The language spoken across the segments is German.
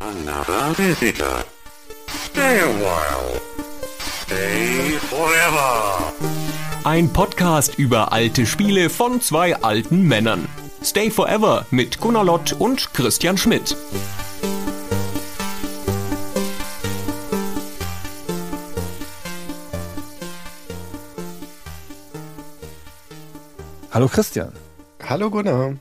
Another visitor. Stay a while. Stay forever. Ein Podcast über alte Spiele von zwei alten Männern. Stay Forever mit Gunnar Lott und Christian Schmidt. Hallo Christian. Hallo Gunnar.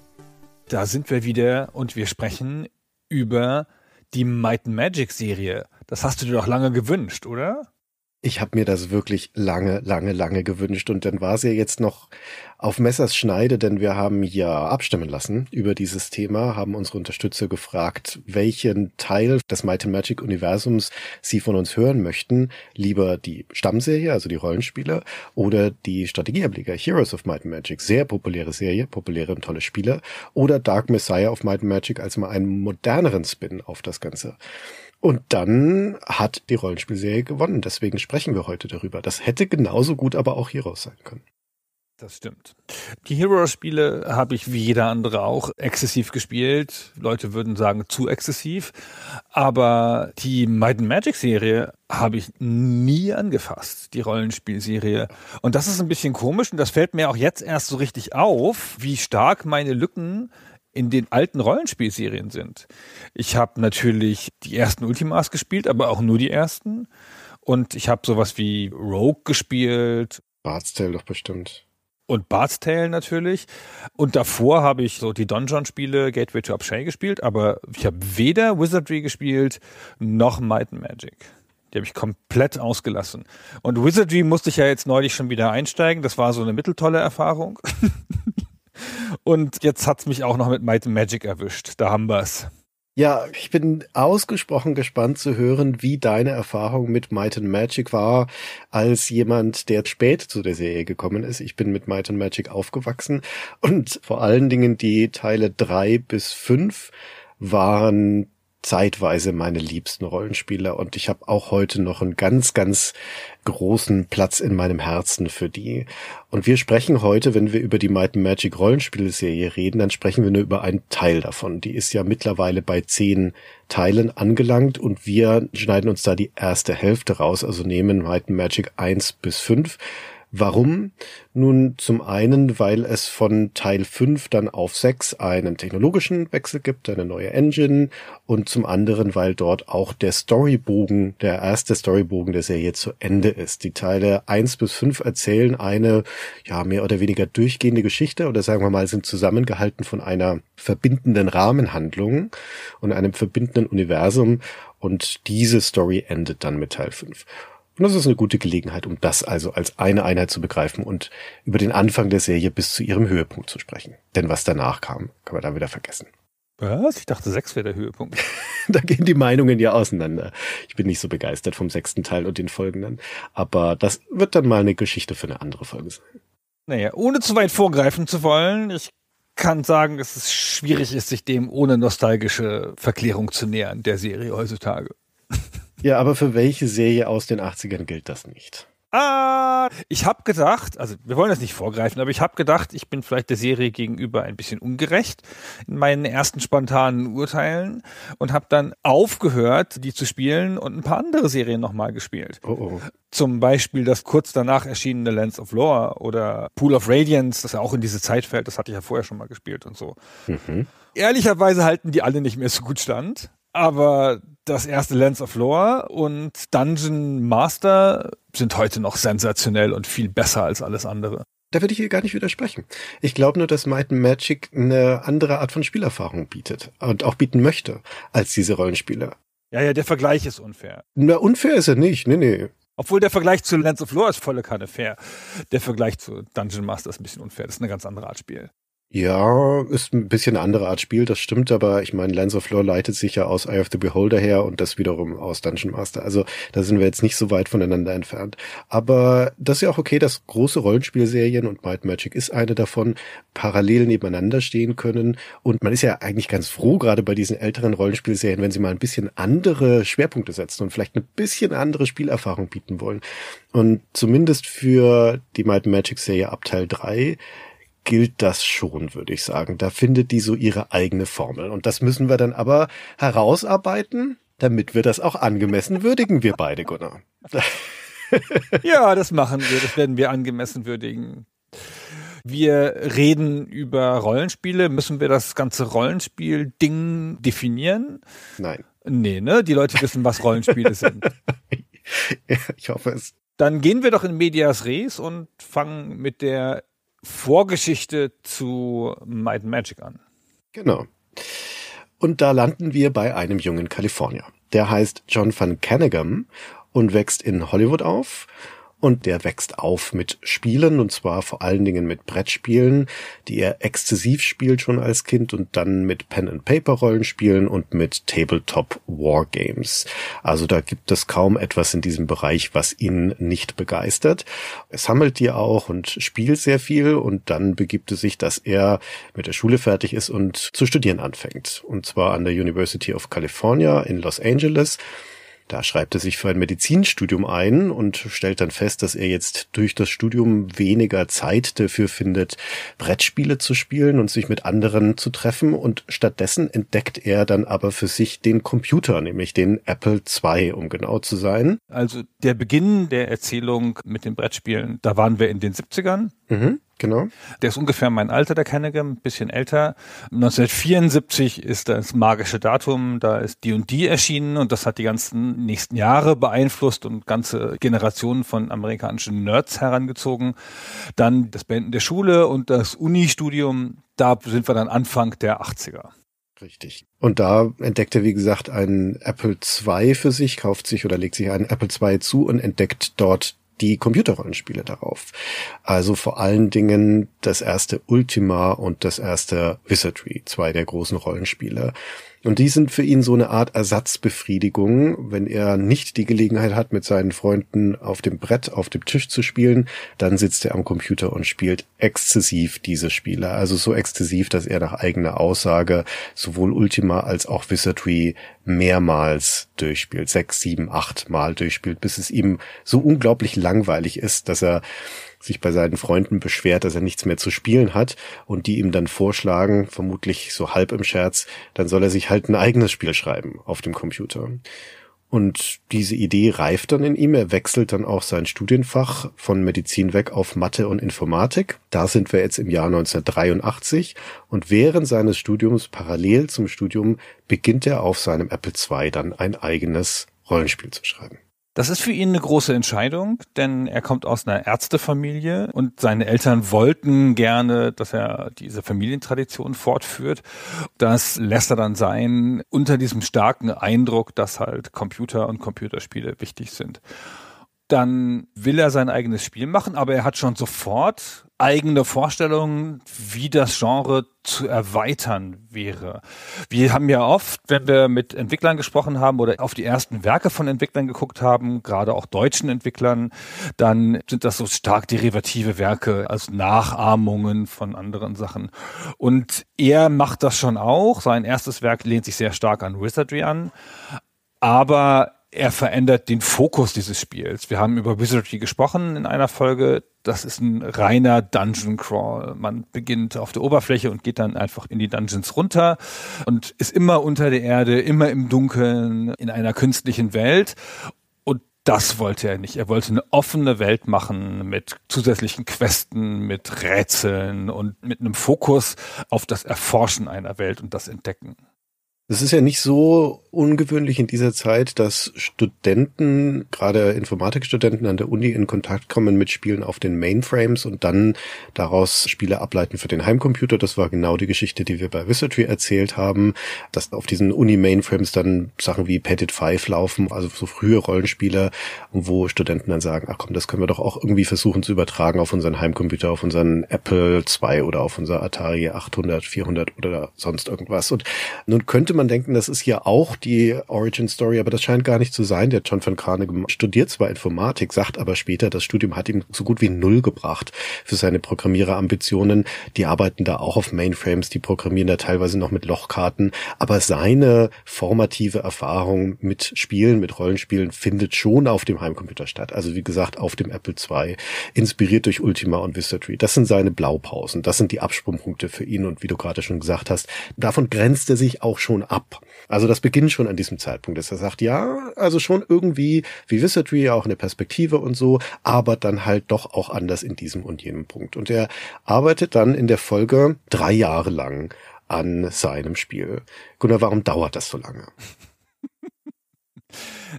Da sind wir wieder und wir sprechen über die Might Magic Serie. Das hast du dir doch lange gewünscht, oder? ich habe mir das wirklich lange, lange, lange gewünscht. Und dann war es ja jetzt noch auf Messers Schneide, denn wir haben ja abstimmen lassen über dieses Thema, haben unsere Unterstützer gefragt, welchen Teil des Might and Magic Universums sie von uns hören möchten. Lieber die Stammserie, also die Rollenspieler, oder die Strategieablieger Heroes of Might and Magic, sehr populäre Serie, populäre und tolle Spiele, oder Dark Messiah of Might and Magic als mal einen moderneren Spin auf das Ganze. Und dann hat die Rollenspielserie gewonnen. Deswegen sprechen wir heute darüber. Das hätte genauso gut aber auch Heroes sein können. Das stimmt. Die Hero-Spiele habe ich wie jeder andere auch exzessiv gespielt. Leute würden sagen zu exzessiv. Aber die Might and Magic-Serie habe ich nie angefasst, die Rollenspielserie. Und das ist ein bisschen komisch und das fällt mir auch jetzt erst so richtig auf, wie stark meine Lücken in den alten Rollenspielserien sind. Ich habe natürlich die ersten Ultimas gespielt, aber auch nur die ersten. Und ich habe sowas wie Rogue gespielt. Bart's Tale doch bestimmt. Und Bart's Tale natürlich. Und davor habe ich so die Dungeon-Spiele Gateway to Abshay gespielt, aber ich habe weder Wizardry gespielt noch Might and Magic. Die habe ich komplett ausgelassen. Und Wizardry musste ich ja jetzt neulich schon wieder einsteigen. Das war so eine mitteltolle Erfahrung. Und jetzt hat's mich auch noch mit Might and Magic erwischt. Da haben wir's. Ja, ich bin ausgesprochen gespannt zu hören, wie deine Erfahrung mit Might and Magic war, als jemand, der spät zu der Serie gekommen ist. Ich bin mit Might and Magic aufgewachsen und vor allen Dingen die Teile drei bis fünf waren zeitweise meine liebsten Rollenspieler und ich habe auch heute noch einen ganz, ganz großen Platz in meinem Herzen für die. Und wir sprechen heute, wenn wir über die Might and Magic Rollenspielserie reden, dann sprechen wir nur über einen Teil davon. Die ist ja mittlerweile bei zehn Teilen angelangt und wir schneiden uns da die erste Hälfte raus, also nehmen Might and Magic eins bis fünf Warum? Nun zum einen, weil es von Teil 5 dann auf 6 einen technologischen Wechsel gibt, eine neue Engine und zum anderen, weil dort auch der Storybogen, der erste Storybogen der Serie zu Ende ist. Die Teile 1 bis 5 erzählen eine ja mehr oder weniger durchgehende Geschichte oder sagen wir mal sind zusammengehalten von einer verbindenden Rahmenhandlung und einem verbindenden Universum und diese Story endet dann mit Teil 5. Und das ist eine gute Gelegenheit, um das also als eine Einheit zu begreifen und über den Anfang der Serie bis zu ihrem Höhepunkt zu sprechen. Denn was danach kam, kann man da wieder vergessen. Was? Ich dachte, sechs wäre der Höhepunkt. da gehen die Meinungen ja auseinander. Ich bin nicht so begeistert vom sechsten Teil und den folgenden. Aber das wird dann mal eine Geschichte für eine andere Folge sein. Naja, ohne zu weit vorgreifen zu wollen, ich kann sagen, dass es schwierig ist, sich dem ohne nostalgische Verklärung zu nähern, der Serie heutzutage. Ja, aber für welche Serie aus den 80ern gilt das nicht? Ah, ich habe gedacht, also wir wollen das nicht vorgreifen, aber ich habe gedacht, ich bin vielleicht der Serie gegenüber ein bisschen ungerecht in meinen ersten spontanen Urteilen und habe dann aufgehört, die zu spielen und ein paar andere Serien nochmal gespielt. Oh oh. Zum Beispiel das kurz danach erschienene Lands of Lore oder Pool of Radiance, das ja auch in diese Zeit fällt, das hatte ich ja vorher schon mal gespielt und so. Mhm. Ehrlicherweise halten die alle nicht mehr so gut stand, aber das erste Lens of Lore und Dungeon Master sind heute noch sensationell und viel besser als alles andere. Da würde ich hier gar nicht widersprechen. Ich glaube nur, dass Might and Magic eine andere Art von Spielerfahrung bietet und auch bieten möchte als diese Rollenspiele. Ja, ja, der Vergleich ist unfair. Na, unfair ist er nicht. Nee, nee. Obwohl der Vergleich zu Lands of Lore ist volle Kanne fair. Der Vergleich zu Dungeon Master ist ein bisschen unfair. Das ist eine ganz andere Art Spiel. Ja, ist ein bisschen eine andere Art Spiel, das stimmt, aber ich meine, Lands of Lore leitet sich ja aus Eye of the Beholder her und das wiederum aus Dungeon Master. Also da sind wir jetzt nicht so weit voneinander entfernt. Aber das ist ja auch okay, dass große Rollenspielserien und Might Magic ist eine davon, parallel nebeneinander stehen können. Und man ist ja eigentlich ganz froh, gerade bei diesen älteren Rollenspielserien, wenn sie mal ein bisschen andere Schwerpunkte setzen und vielleicht eine bisschen andere Spielerfahrung bieten wollen. Und zumindest für die Might Magic Serie ab Teil 3 gilt das schon, würde ich sagen. Da findet die so ihre eigene Formel. Und das müssen wir dann aber herausarbeiten, damit wir das auch angemessen würdigen, wir beide, Gunnar. ja, das machen wir. Das werden wir angemessen würdigen. Wir reden über Rollenspiele. Müssen wir das ganze Rollenspiel-Ding definieren? Nein. Nee, ne? Die Leute wissen, was Rollenspiele sind. Ich hoffe es. Dann gehen wir doch in Medias Res und fangen mit der Vorgeschichte zu Might and Magic an. Genau. Und da landen wir bei einem jungen Kalifornier. Der heißt John Van Canaghan und wächst in Hollywood auf und der wächst auf mit Spielen und zwar vor allen Dingen mit Brettspielen, die er exzessiv spielt schon als Kind und dann mit Pen and Paper Rollenspielen und mit Tabletop Wargames. Also da gibt es kaum etwas in diesem Bereich, was ihn nicht begeistert. Es sammelt die auch und spielt sehr viel und dann begibt es sich, dass er mit der Schule fertig ist und zu studieren anfängt und zwar an der University of California in Los Angeles. Da schreibt er sich für ein Medizinstudium ein und stellt dann fest, dass er jetzt durch das Studium weniger Zeit dafür findet, Brettspiele zu spielen und sich mit anderen zu treffen. Und stattdessen entdeckt er dann aber für sich den Computer, nämlich den Apple II, um genau zu sein. Also der Beginn der Erzählung mit den Brettspielen, da waren wir in den 70ern. Mhm. Genau. Der ist ungefähr mein Alter, der Kennegem, ein bisschen älter. 1974 ist das magische Datum, da ist D&D und erschienen und das hat die ganzen nächsten Jahre beeinflusst und ganze Generationen von amerikanischen Nerds herangezogen. Dann das Beenden der Schule und das Uni-Studium, da sind wir dann Anfang der 80er. Richtig. Und da entdeckt er, wie gesagt, einen Apple II für sich, kauft sich oder legt sich einen Apple II zu und entdeckt dort die Computerrollenspiele darauf. Also vor allen Dingen das erste Ultima und das erste Wizardry, zwei der großen Rollenspiele. Und die sind für ihn so eine Art Ersatzbefriedigung. Wenn er nicht die Gelegenheit hat, mit seinen Freunden auf dem Brett, auf dem Tisch zu spielen, dann sitzt er am Computer und spielt exzessiv diese Spiele. Also so exzessiv, dass er nach eigener Aussage sowohl Ultima als auch Wizardry mehrmals durchspielt. Sechs, sieben, acht Mal durchspielt, bis es ihm so unglaublich langweilig ist, dass er sich bei seinen Freunden beschwert, dass er nichts mehr zu spielen hat und die ihm dann vorschlagen, vermutlich so halb im Scherz, dann soll er sich halt ein eigenes Spiel schreiben auf dem Computer. Und diese Idee reift dann in ihm. Er wechselt dann auch sein Studienfach von Medizin weg auf Mathe und Informatik. Da sind wir jetzt im Jahr 1983. Und während seines Studiums, parallel zum Studium, beginnt er auf seinem Apple II dann ein eigenes Rollenspiel zu schreiben. Das ist für ihn eine große Entscheidung, denn er kommt aus einer Ärztefamilie und seine Eltern wollten gerne, dass er diese Familientradition fortführt. Das lässt er dann sein unter diesem starken Eindruck, dass halt Computer und Computerspiele wichtig sind dann will er sein eigenes Spiel machen, aber er hat schon sofort eigene Vorstellungen, wie das Genre zu erweitern wäre. Wir haben ja oft, wenn wir mit Entwicklern gesprochen haben oder auf die ersten Werke von Entwicklern geguckt haben, gerade auch deutschen Entwicklern, dann sind das so stark derivative Werke, als Nachahmungen von anderen Sachen. Und er macht das schon auch. Sein erstes Werk lehnt sich sehr stark an Wizardry an. Aber er verändert den Fokus dieses Spiels. Wir haben über Wizardry gesprochen in einer Folge. Das ist ein reiner Dungeon Crawl. Man beginnt auf der Oberfläche und geht dann einfach in die Dungeons runter und ist immer unter der Erde, immer im Dunkeln, in einer künstlichen Welt. Und das wollte er nicht. Er wollte eine offene Welt machen mit zusätzlichen Questen, mit Rätseln und mit einem Fokus auf das Erforschen einer Welt und das Entdecken. Es ist ja nicht so ungewöhnlich in dieser Zeit, dass Studenten, gerade Informatikstudenten an der Uni in Kontakt kommen mit Spielen auf den Mainframes und dann daraus Spiele ableiten für den Heimcomputer. Das war genau die Geschichte, die wir bei Wizardry erzählt haben, dass auf diesen Uni-Mainframes dann Sachen wie Pettit Five laufen, also so frühe Rollenspiele, wo Studenten dann sagen, ach komm, das können wir doch auch irgendwie versuchen zu übertragen auf unseren Heimcomputer, auf unseren Apple II oder auf unser Atari 800, 400 oder sonst irgendwas. Und nun könnte man denken, das ist hier auch die Origin Story, aber das scheint gar nicht zu sein. Der John von Carnegie studiert zwar Informatik, sagt aber später, das Studium hat ihm so gut wie null gebracht für seine Programmiererambitionen. Die arbeiten da auch auf Mainframes, die programmieren da teilweise noch mit Lochkarten, aber seine formative Erfahrung mit Spielen, mit Rollenspielen findet schon auf dem Heimcomputer statt. Also wie gesagt, auf dem Apple II, inspiriert durch Ultima und Wizardry. Das sind seine Blaupausen, das sind die Absprungpunkte für ihn und wie du gerade schon gesagt hast, davon grenzt er sich auch schon ab. Also das beginnt schon an diesem Zeitpunkt, dass er sagt, ja, also schon irgendwie wie Wizardry auch eine Perspektive und so, aber dann halt doch auch anders in diesem und jenem Punkt. Und er arbeitet dann in der Folge drei Jahre lang an seinem Spiel. Gunnar, warum dauert das so lange?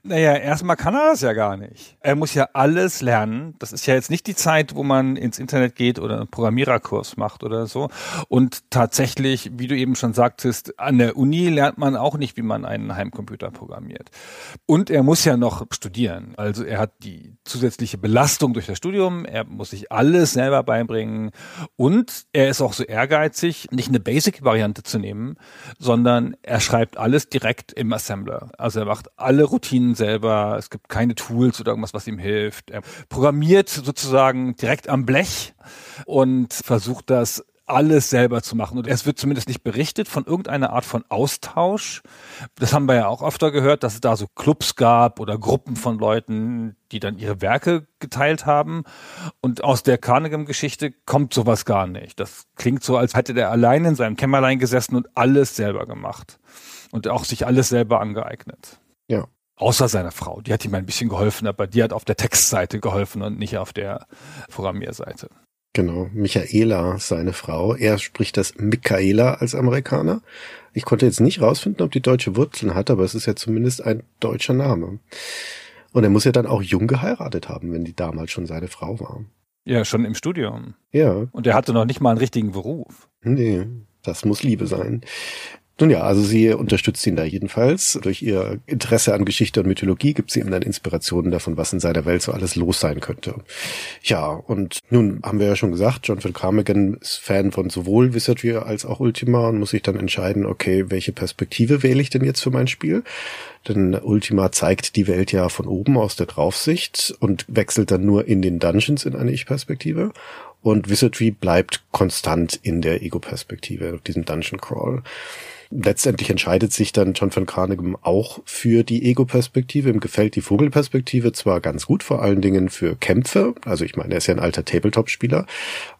Naja, erstmal kann er das ja gar nicht. Er muss ja alles lernen. Das ist ja jetzt nicht die Zeit, wo man ins Internet geht oder einen Programmiererkurs macht oder so. Und tatsächlich, wie du eben schon sagtest, an der Uni lernt man auch nicht, wie man einen Heimcomputer programmiert. Und er muss ja noch studieren. Also er hat die zusätzliche Belastung durch das Studium. Er muss sich alles selber beibringen. Und er ist auch so ehrgeizig, nicht eine Basic-Variante zu nehmen, sondern er schreibt alles direkt im Assembler. Also er macht alle Routinen Hierarchien selber, es gibt keine Tools oder irgendwas, was ihm hilft. Er programmiert sozusagen direkt am Blech und versucht das alles selber zu machen. Und es wird zumindest nicht berichtet von irgendeiner Art von Austausch. Das haben wir ja auch öfter gehört, dass es da so Clubs gab oder Gruppen von Leuten, die dann ihre Werke geteilt haben. Und aus der Carnegie-Geschichte kommt sowas gar nicht. Das klingt so, als hätte der allein in seinem Kämmerlein gesessen und alles selber gemacht. Und auch sich alles selber angeeignet. Ja. Außer seiner Frau. Die hat ihm ein bisschen geholfen, aber die hat auf der Textseite geholfen und nicht auf der Programmierseite. Genau, Michaela, seine Frau. Er spricht das Michaela als Amerikaner. Ich konnte jetzt nicht rausfinden, ob die deutsche Wurzeln hat, aber es ist ja zumindest ein deutscher Name. Und er muss ja dann auch jung geheiratet haben, wenn die damals schon seine Frau war. Ja, schon im Studium. Ja. Und er hatte noch nicht mal einen richtigen Beruf. Nee, das muss Liebe sein. Nun ja, also sie unterstützt ihn da jedenfalls. Durch ihr Interesse an Geschichte und Mythologie gibt sie ihm dann Inspirationen davon, was in seiner Welt so alles los sein könnte. Ja, und nun haben wir ja schon gesagt, John von Carmagan ist Fan von sowohl Wizardry als auch Ultima und muss sich dann entscheiden, okay, welche Perspektive wähle ich denn jetzt für mein Spiel? Denn Ultima zeigt die Welt ja von oben aus der Draufsicht und wechselt dann nur in den Dungeons in eine Ich-Perspektive und Wizardry bleibt konstant in der Ego-Perspektive, diesem Dungeon Crawl. Letztendlich entscheidet sich dann John von Carnegie auch für die Ego-Perspektive. Ihm gefällt die Vogelperspektive zwar ganz gut, vor allen Dingen für Kämpfe. Also ich meine, er ist ja ein alter Tabletop-Spieler.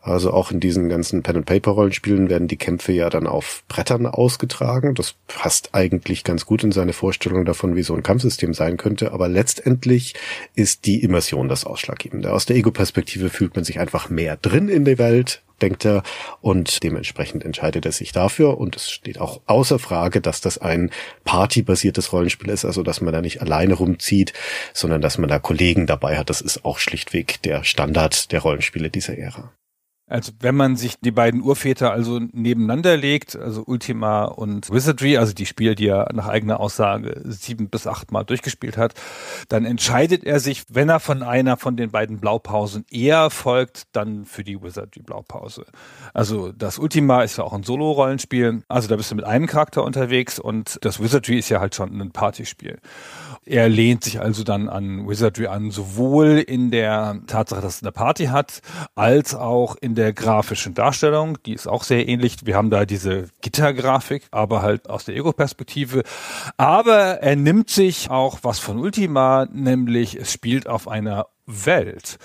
Also auch in diesen ganzen Pen-and-Paper-Rollenspielen werden die Kämpfe ja dann auf Brettern ausgetragen. Das passt eigentlich ganz gut in seine Vorstellung davon, wie so ein Kampfsystem sein könnte. Aber letztendlich ist die Immersion das Ausschlaggebende. Aus der Ego-Perspektive fühlt man sich einfach mehr drin in der Welt, denkt er. Und dementsprechend entscheidet er sich dafür. Und es steht auch außer Frage, dass das ein partybasiertes Rollenspiel ist, also dass man da nicht alleine rumzieht, sondern dass man da Kollegen dabei hat. Das ist auch schlichtweg der Standard der Rollenspiele dieser Ära. Also wenn man sich die beiden Urväter also nebeneinander legt, also Ultima und Wizardry, also die Spiele, die er nach eigener Aussage sieben bis acht Mal durchgespielt hat, dann entscheidet er sich, wenn er von einer von den beiden Blaupausen eher folgt, dann für die Wizardry Blaupause. Also das Ultima ist ja auch ein Solo-Rollenspiel, also da bist du mit einem Charakter unterwegs und das Wizardry ist ja halt schon ein Partyspiel. Er lehnt sich also dann an Wizardry an, sowohl in der Tatsache, dass es eine Party hat, als auch in der grafischen Darstellung. Die ist auch sehr ähnlich. Wir haben da diese Gittergrafik, aber halt aus der Ego-Perspektive. Aber er nimmt sich auch was von Ultima, nämlich es spielt auf einer Welt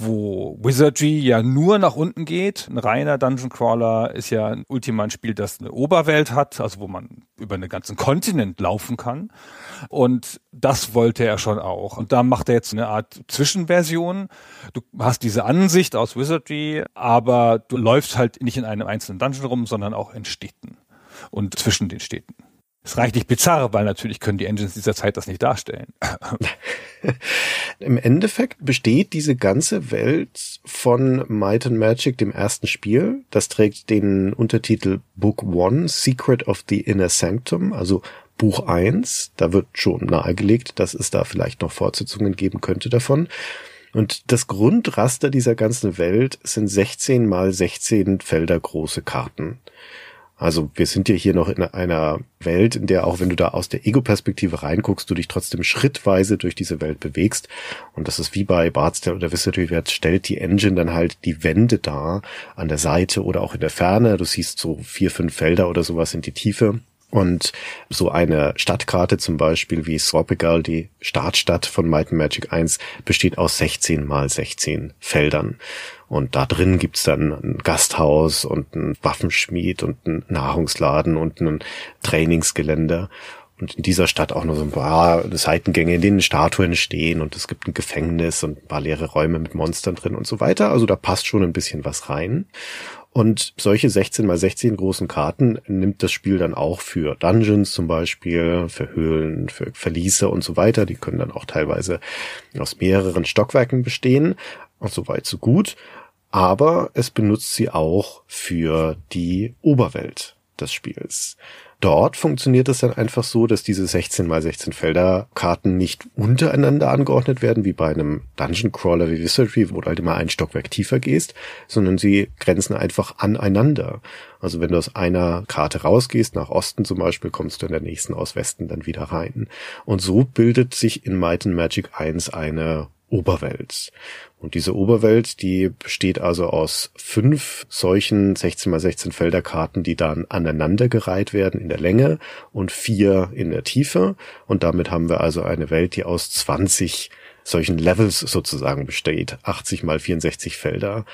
wo Wizardry ja nur nach unten geht. Ein reiner Dungeon Crawler ist ja ein Ultima Spiel, das eine Oberwelt hat, also wo man über einen ganzen Kontinent laufen kann. Und das wollte er schon auch. Und da macht er jetzt eine Art Zwischenversion. Du hast diese Ansicht aus Wizardry, aber du läufst halt nicht in einem einzelnen Dungeon rum, sondern auch in Städten und zwischen den Städten. Es reicht nicht bizarr, weil natürlich können die Engines dieser Zeit das nicht darstellen. Im Endeffekt besteht diese ganze Welt von Might and Magic, dem ersten Spiel. Das trägt den Untertitel Book One, Secret of the Inner Sanctum, also Buch 1. Da wird schon nahegelegt, dass es da vielleicht noch Fortsetzungen geben könnte davon. Und das Grundraster dieser ganzen Welt sind 16 mal 16 Felder große Karten. Also wir sind ja hier noch in einer Welt, in der auch wenn du da aus der Ego-Perspektive reinguckst, du dich trotzdem schrittweise durch diese Welt bewegst. Und das ist wie bei Bartstell oder Wizardry, stellt die Engine dann halt die Wände da an der Seite oder auch in der Ferne. Du siehst so vier, fünf Felder oder sowas in die Tiefe. Und so eine Stadtkarte zum Beispiel wie Swapigal, die Startstadt von Might and Magic 1, besteht aus 16 mal 16 Feldern. Und da drin gibt's dann ein Gasthaus und ein Waffenschmied und ein Nahrungsladen und ein Trainingsgeländer. Und in dieser Stadt auch nur so ein paar Seitengänge, in denen Statuen stehen und es gibt ein Gefängnis und ein paar leere Räume mit Monstern drin und so weiter. Also da passt schon ein bisschen was rein. Und solche 16 mal 16 großen Karten nimmt das Spiel dann auch für Dungeons zum Beispiel, für Höhlen, für Verliese und so weiter. Die können dann auch teilweise aus mehreren Stockwerken bestehen. Und so weit, so gut. Aber es benutzt sie auch für die Oberwelt des Spiels. Dort funktioniert es dann einfach so, dass diese 16 mal 16 Felder Karten nicht untereinander angeordnet werden, wie bei einem Dungeon Crawler wie Wizardry, wo du halt immer ein Stockwerk tiefer gehst, sondern sie grenzen einfach aneinander. Also wenn du aus einer Karte rausgehst, nach Osten zum Beispiel, kommst du in der nächsten aus Westen dann wieder rein. Und so bildet sich in Might and Magic 1 eine Oberwelt. Und diese Oberwelt, die besteht also aus fünf solchen 16 mal 16 Felderkarten, die dann aneinandergereiht werden in der Länge und vier in der Tiefe. Und damit haben wir also eine Welt, die aus 20 solchen Levels sozusagen besteht. 80 mal 64 Felder.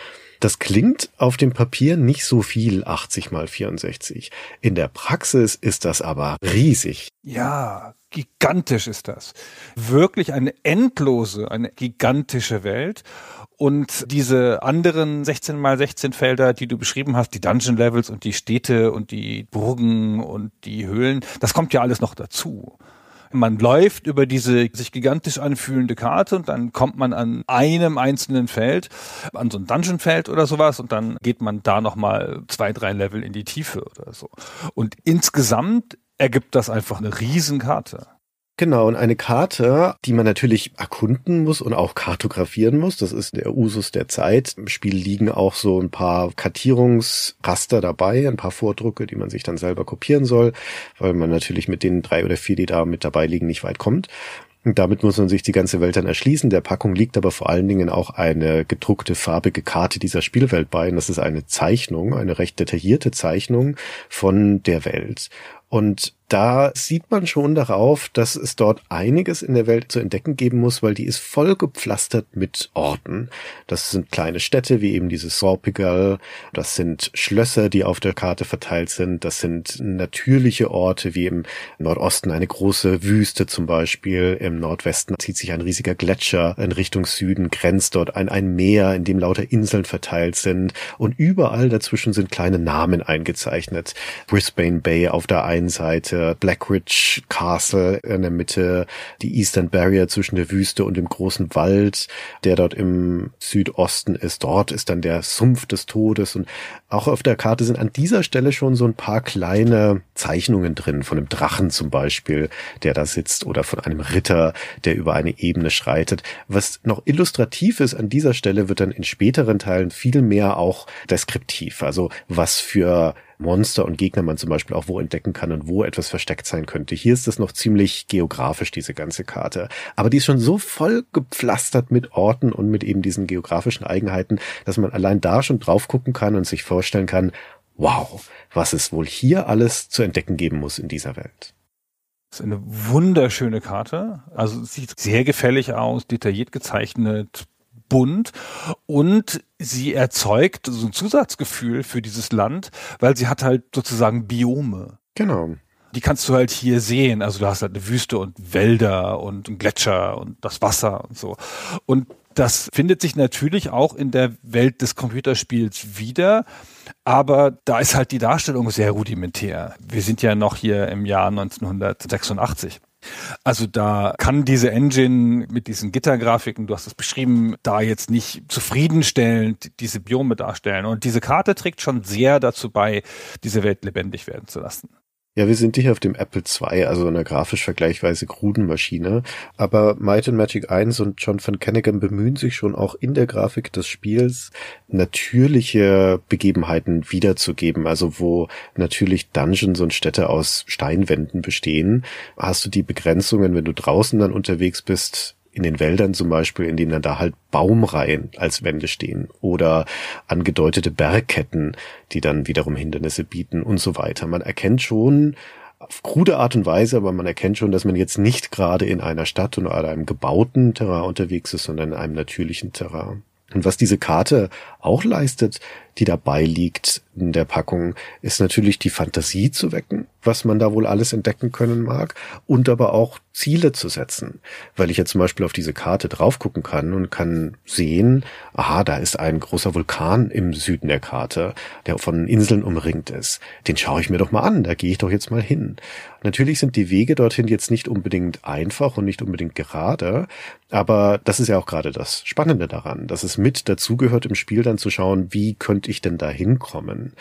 Das klingt auf dem Papier nicht so viel, 80 mal 64. In der Praxis ist das aber riesig. Ja, gigantisch ist das. Wirklich eine endlose, eine gigantische Welt. Und diese anderen 16 mal 16 Felder, die du beschrieben hast, die Dungeon Levels und die Städte und die Burgen und die Höhlen, das kommt ja alles noch dazu. Man läuft über diese sich gigantisch anfühlende Karte und dann kommt man an einem einzelnen Feld, an so ein Dungeon-Feld oder sowas und dann geht man da nochmal zwei, drei Level in die Tiefe oder so. Und insgesamt ergibt das einfach eine Riesenkarte. Genau, und eine Karte, die man natürlich erkunden muss und auch kartografieren muss. Das ist der Usus der Zeit. Im Spiel liegen auch so ein paar Kartierungsraster dabei, ein paar Vordrucke, die man sich dann selber kopieren soll, weil man natürlich mit den drei oder vier, die da mit dabei liegen, nicht weit kommt. Und damit muss man sich die ganze Welt dann erschließen. Der Packung liegt aber vor allen Dingen auch eine gedruckte farbige Karte dieser Spielwelt bei. Und das ist eine Zeichnung, eine recht detaillierte Zeichnung von der Welt. Und da sieht man schon darauf, dass es dort einiges in der Welt zu entdecken geben muss, weil die ist voll gepflastert mit Orten. Das sind kleine Städte wie eben dieses Sorpigal, das sind Schlösser, die auf der Karte verteilt sind, das sind natürliche Orte wie im Nordosten eine große Wüste zum Beispiel, im Nordwesten zieht sich ein riesiger Gletscher in Richtung Süden, grenzt dort ein, ein Meer, in dem lauter Inseln verteilt sind und überall dazwischen sind kleine Namen eingezeichnet. Brisbane Bay auf der einen Seite, äh, Blackridge Castle in der Mitte, die Eastern Barrier zwischen der Wüste und dem großen Wald, der dort im Südosten ist. Dort ist dann der Sumpf des Todes und auch auf der Karte sind an dieser Stelle schon so ein paar kleine Zeichnungen drin, von einem Drachen zum Beispiel, der da sitzt oder von einem Ritter, der über eine Ebene schreitet. Was noch illustrativ ist an dieser Stelle, wird dann in späteren Teilen viel mehr auch deskriptiv. Also was für Monster und Gegner man zum Beispiel auch wo entdecken kann und wo etwas versteckt sein könnte. Hier ist es noch ziemlich geografisch, diese ganze Karte. Aber die ist schon so voll gepflastert mit Orten und mit eben diesen geografischen Eigenheiten, dass man allein da schon drauf gucken kann und sich vorstellen kann, wow, was es wohl hier alles zu entdecken geben muss in dieser Welt. Das ist eine wunderschöne Karte. Also sieht sehr gefällig aus, detailliert gezeichnet, bunt und sie erzeugt so ein Zusatzgefühl für dieses Land, weil sie hat halt sozusagen Biome. Genau. Die kannst du halt hier sehen. Also du hast halt eine Wüste und Wälder und Gletscher und das Wasser und so. Und das findet sich natürlich auch in der Welt des Computerspiels wieder, aber da ist halt die Darstellung sehr rudimentär. Wir sind ja noch hier im Jahr 1986. Also da kann diese Engine mit diesen Gittergrafiken, du hast es beschrieben, da jetzt nicht zufriedenstellend diese Biome darstellen. Und diese Karte trägt schon sehr dazu bei, diese Welt lebendig werden zu lassen. Ja, wir sind hier auf dem Apple II, also einer grafisch vergleichweise kruden Maschine. Aber Might and Magic 1 und John van Kennigan bemühen sich schon auch in der Grafik des Spiels, natürliche Begebenheiten wiederzugeben. Also wo natürlich Dungeons und Städte aus Steinwänden bestehen, hast du die Begrenzungen, wenn du draußen dann unterwegs bist, in den Wäldern zum Beispiel, in denen dann da halt Baumreihen als Wände stehen oder angedeutete Bergketten, die dann wiederum Hindernisse bieten und so weiter. Man erkennt schon, auf krude Art und Weise, aber man erkennt schon, dass man jetzt nicht gerade in einer Stadt oder einem gebauten Terrain unterwegs ist, sondern in einem natürlichen Terrain. Und was diese Karte auch leistet, die dabei liegt in der Packung, ist natürlich die Fantasie zu wecken, was man da wohl alles entdecken können mag, und aber auch Ziele zu setzen. Weil ich jetzt zum Beispiel auf diese Karte drauf gucken kann und kann sehen, aha, da ist ein großer Vulkan im Süden der Karte, der von Inseln umringt ist. Den schaue ich mir doch mal an, da gehe ich doch jetzt mal hin. Natürlich sind die Wege dorthin jetzt nicht unbedingt einfach und nicht unbedingt gerade, aber das ist ja auch gerade das Spannende daran, dass es mit dazugehört im Spiel dann dann zu schauen, wie könnte ich denn da hinkommen?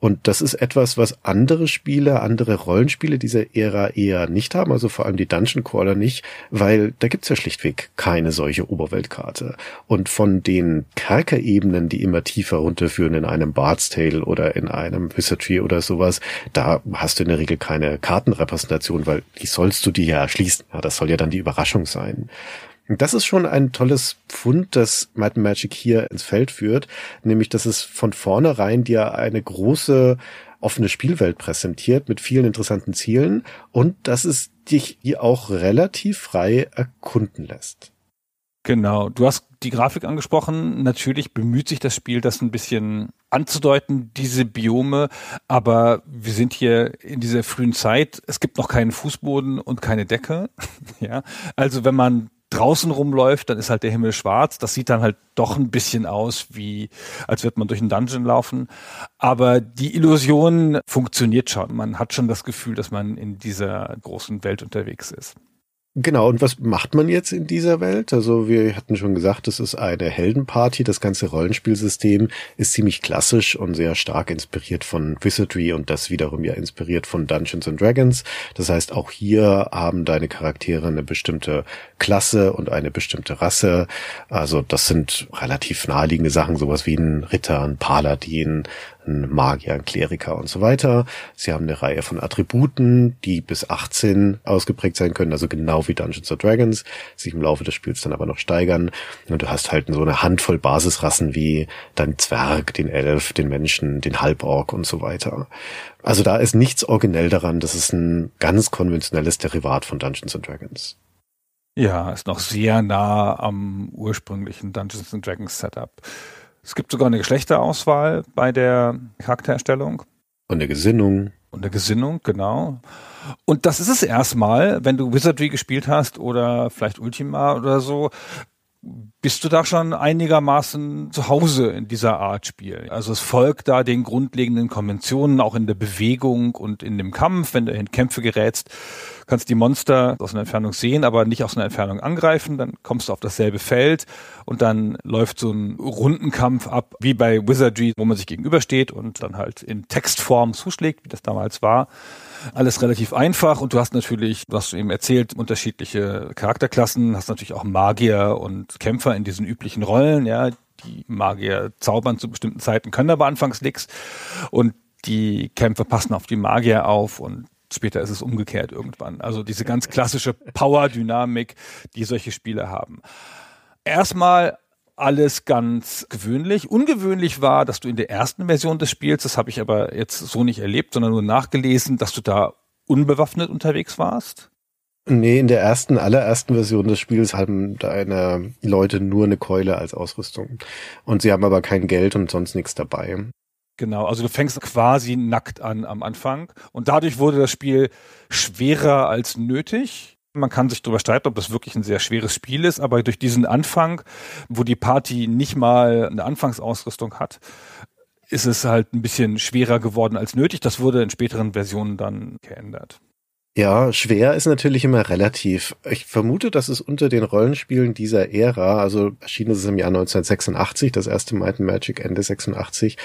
Und das ist etwas, was andere Spiele, andere Rollenspiele dieser Ära eher nicht haben, also vor allem die Dungeon Crawler nicht, weil da gibt's ja schlichtweg keine solche Oberweltkarte. Und von den Kerkerebenen, die immer tiefer runterführen in einem Bard's Tale oder in einem Wizardry oder sowas, da hast du in der Regel keine Kartenrepräsentation, weil die sollst du dir ja erschließen. Ja, das soll ja dann die Überraschung sein. Das ist schon ein tolles Fund, das Might and Magic hier ins Feld führt, nämlich dass es von vornherein dir eine große offene Spielwelt präsentiert mit vielen interessanten Zielen und dass es dich hier auch relativ frei erkunden lässt. Genau, du hast die Grafik angesprochen. Natürlich bemüht sich das Spiel, das ein bisschen anzudeuten, diese Biome, aber wir sind hier in dieser frühen Zeit. Es gibt noch keinen Fußboden und keine Decke. ja, also wenn man draußen rumläuft, dann ist halt der Himmel schwarz. Das sieht dann halt doch ein bisschen aus, wie als wird man durch einen Dungeon laufen. Aber die Illusion funktioniert schon. Man hat schon das Gefühl, dass man in dieser großen Welt unterwegs ist. Genau, und was macht man jetzt in dieser Welt? Also wir hatten schon gesagt, es ist eine Heldenparty. Das ganze Rollenspielsystem ist ziemlich klassisch und sehr stark inspiriert von Wizardry und das wiederum ja inspiriert von Dungeons and Dragons. Das heißt, auch hier haben deine Charaktere eine bestimmte Klasse und eine bestimmte Rasse. Also das sind relativ naheliegende Sachen, sowas wie ein Ritter, ein Paladin, Mutanten, Magiern, Kleriker und so weiter. Sie haben eine Reihe von Attributen, die bis 18 ausgeprägt sein können, also genau wie Dungeons and Dragons, sich im Laufe des Spiels dann aber noch steigern. Und du hast halt so eine Handvoll Basisrassen wie dein Zwerg, den Elf, den Menschen, den Halborg und so weiter. Also da ist nichts originell daran, das ist ein ganz konventionelles Derivat von Dungeons and Dragons. Ja, ist noch sehr nah am ursprünglichen Dungeons and Dragons Setup. Es gibt sogar eine Geschlechterauswahl bei der Charakterstellung. Und der Gesinnung. Und der Gesinnung, genau. Und das ist es erstmal, wenn du Wizardry gespielt hast oder vielleicht Ultima oder so, bist du da schon einigermaßen zu Hause in dieser Art Spiel. Also es folgt da den grundlegenden Konventionen, auch in der Bewegung und in dem Kampf. Wenn du in Kämpfe gerätst, kannst du die Monster aus einer Entfernung sehen, aber nicht aus einer Entfernung angreifen. Dann kommst du auf dasselbe Feld und dann läuft so ein Rundenkampf ab, wie bei Wizardry, wo man sich gegenübersteht und dann halt in Textform zuschlägt, wie das damals war alles relativ einfach und du hast natürlich, was du eben erzählt, unterschiedliche Charakterklassen, hast natürlich auch Magier und Kämpfer in diesen üblichen Rollen, ja. Die Magier zaubern zu bestimmten Zeiten, können aber anfangs nichts. Und die Kämpfer passen auf die Magier auf und später ist es umgekehrt irgendwann. Also diese ganz klassische Power-Dynamik, die solche Spiele haben. Erstmal alles ganz gewöhnlich. Ungewöhnlich war, dass du in der ersten Version des Spiels, das habe ich aber jetzt so nicht erlebt, sondern nur nachgelesen, dass du da unbewaffnet unterwegs warst. Nee, in der ersten, allerersten Version des Spiels haben deine Leute nur eine Keule als Ausrüstung. Und sie haben aber kein Geld und sonst nichts dabei. Genau, also du fängst quasi nackt an am Anfang. Und dadurch wurde das Spiel schwerer als nötig. Man kann sich darüber streiten, ob das wirklich ein sehr schweres Spiel ist, aber durch diesen Anfang, wo die Party nicht mal eine Anfangsausrüstung hat, ist es halt ein bisschen schwerer geworden als nötig. Das wurde in späteren Versionen dann geändert. Ja, schwer ist natürlich immer relativ. Ich vermute, dass es unter den Rollenspielen dieser Ära, also erschien es im Jahr 1986, das erste Might and Magic Ende 86,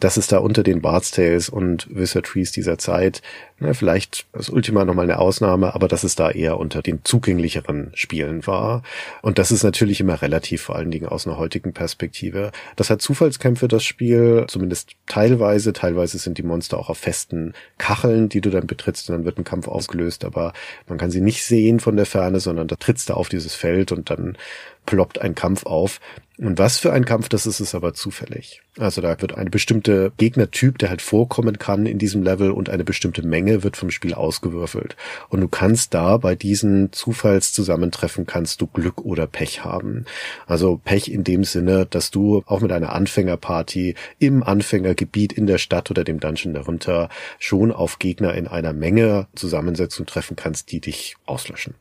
dass es da unter den Bard's Tales und Trees dieser Zeit Ne, vielleicht das Ultima nochmal eine Ausnahme, aber dass es da eher unter den zugänglicheren Spielen war. Und das ist natürlich immer relativ, vor allen Dingen aus einer heutigen Perspektive. Das hat Zufallskämpfe, das Spiel, zumindest teilweise. Teilweise sind die Monster auch auf festen Kacheln, die du dann betrittst und dann wird ein Kampf ausgelöst, aber man kann sie nicht sehen von der Ferne, sondern da trittst du auf dieses Feld und dann ploppt ein Kampf auf. Und was für ein Kampf das ist, ist aber zufällig. Also da wird eine bestimmte Gegnertyp, der halt vorkommen kann in diesem Level und eine bestimmte Menge wird vom Spiel ausgewürfelt. Und du kannst da bei diesen Zufallszusammentreffen kannst du Glück oder Pech haben. Also Pech in dem Sinne, dass du auch mit einer Anfängerparty im Anfängergebiet in der Stadt oder dem Dungeon darunter schon auf Gegner in einer Menge Zusammensetzung treffen kannst, die dich auslöschen.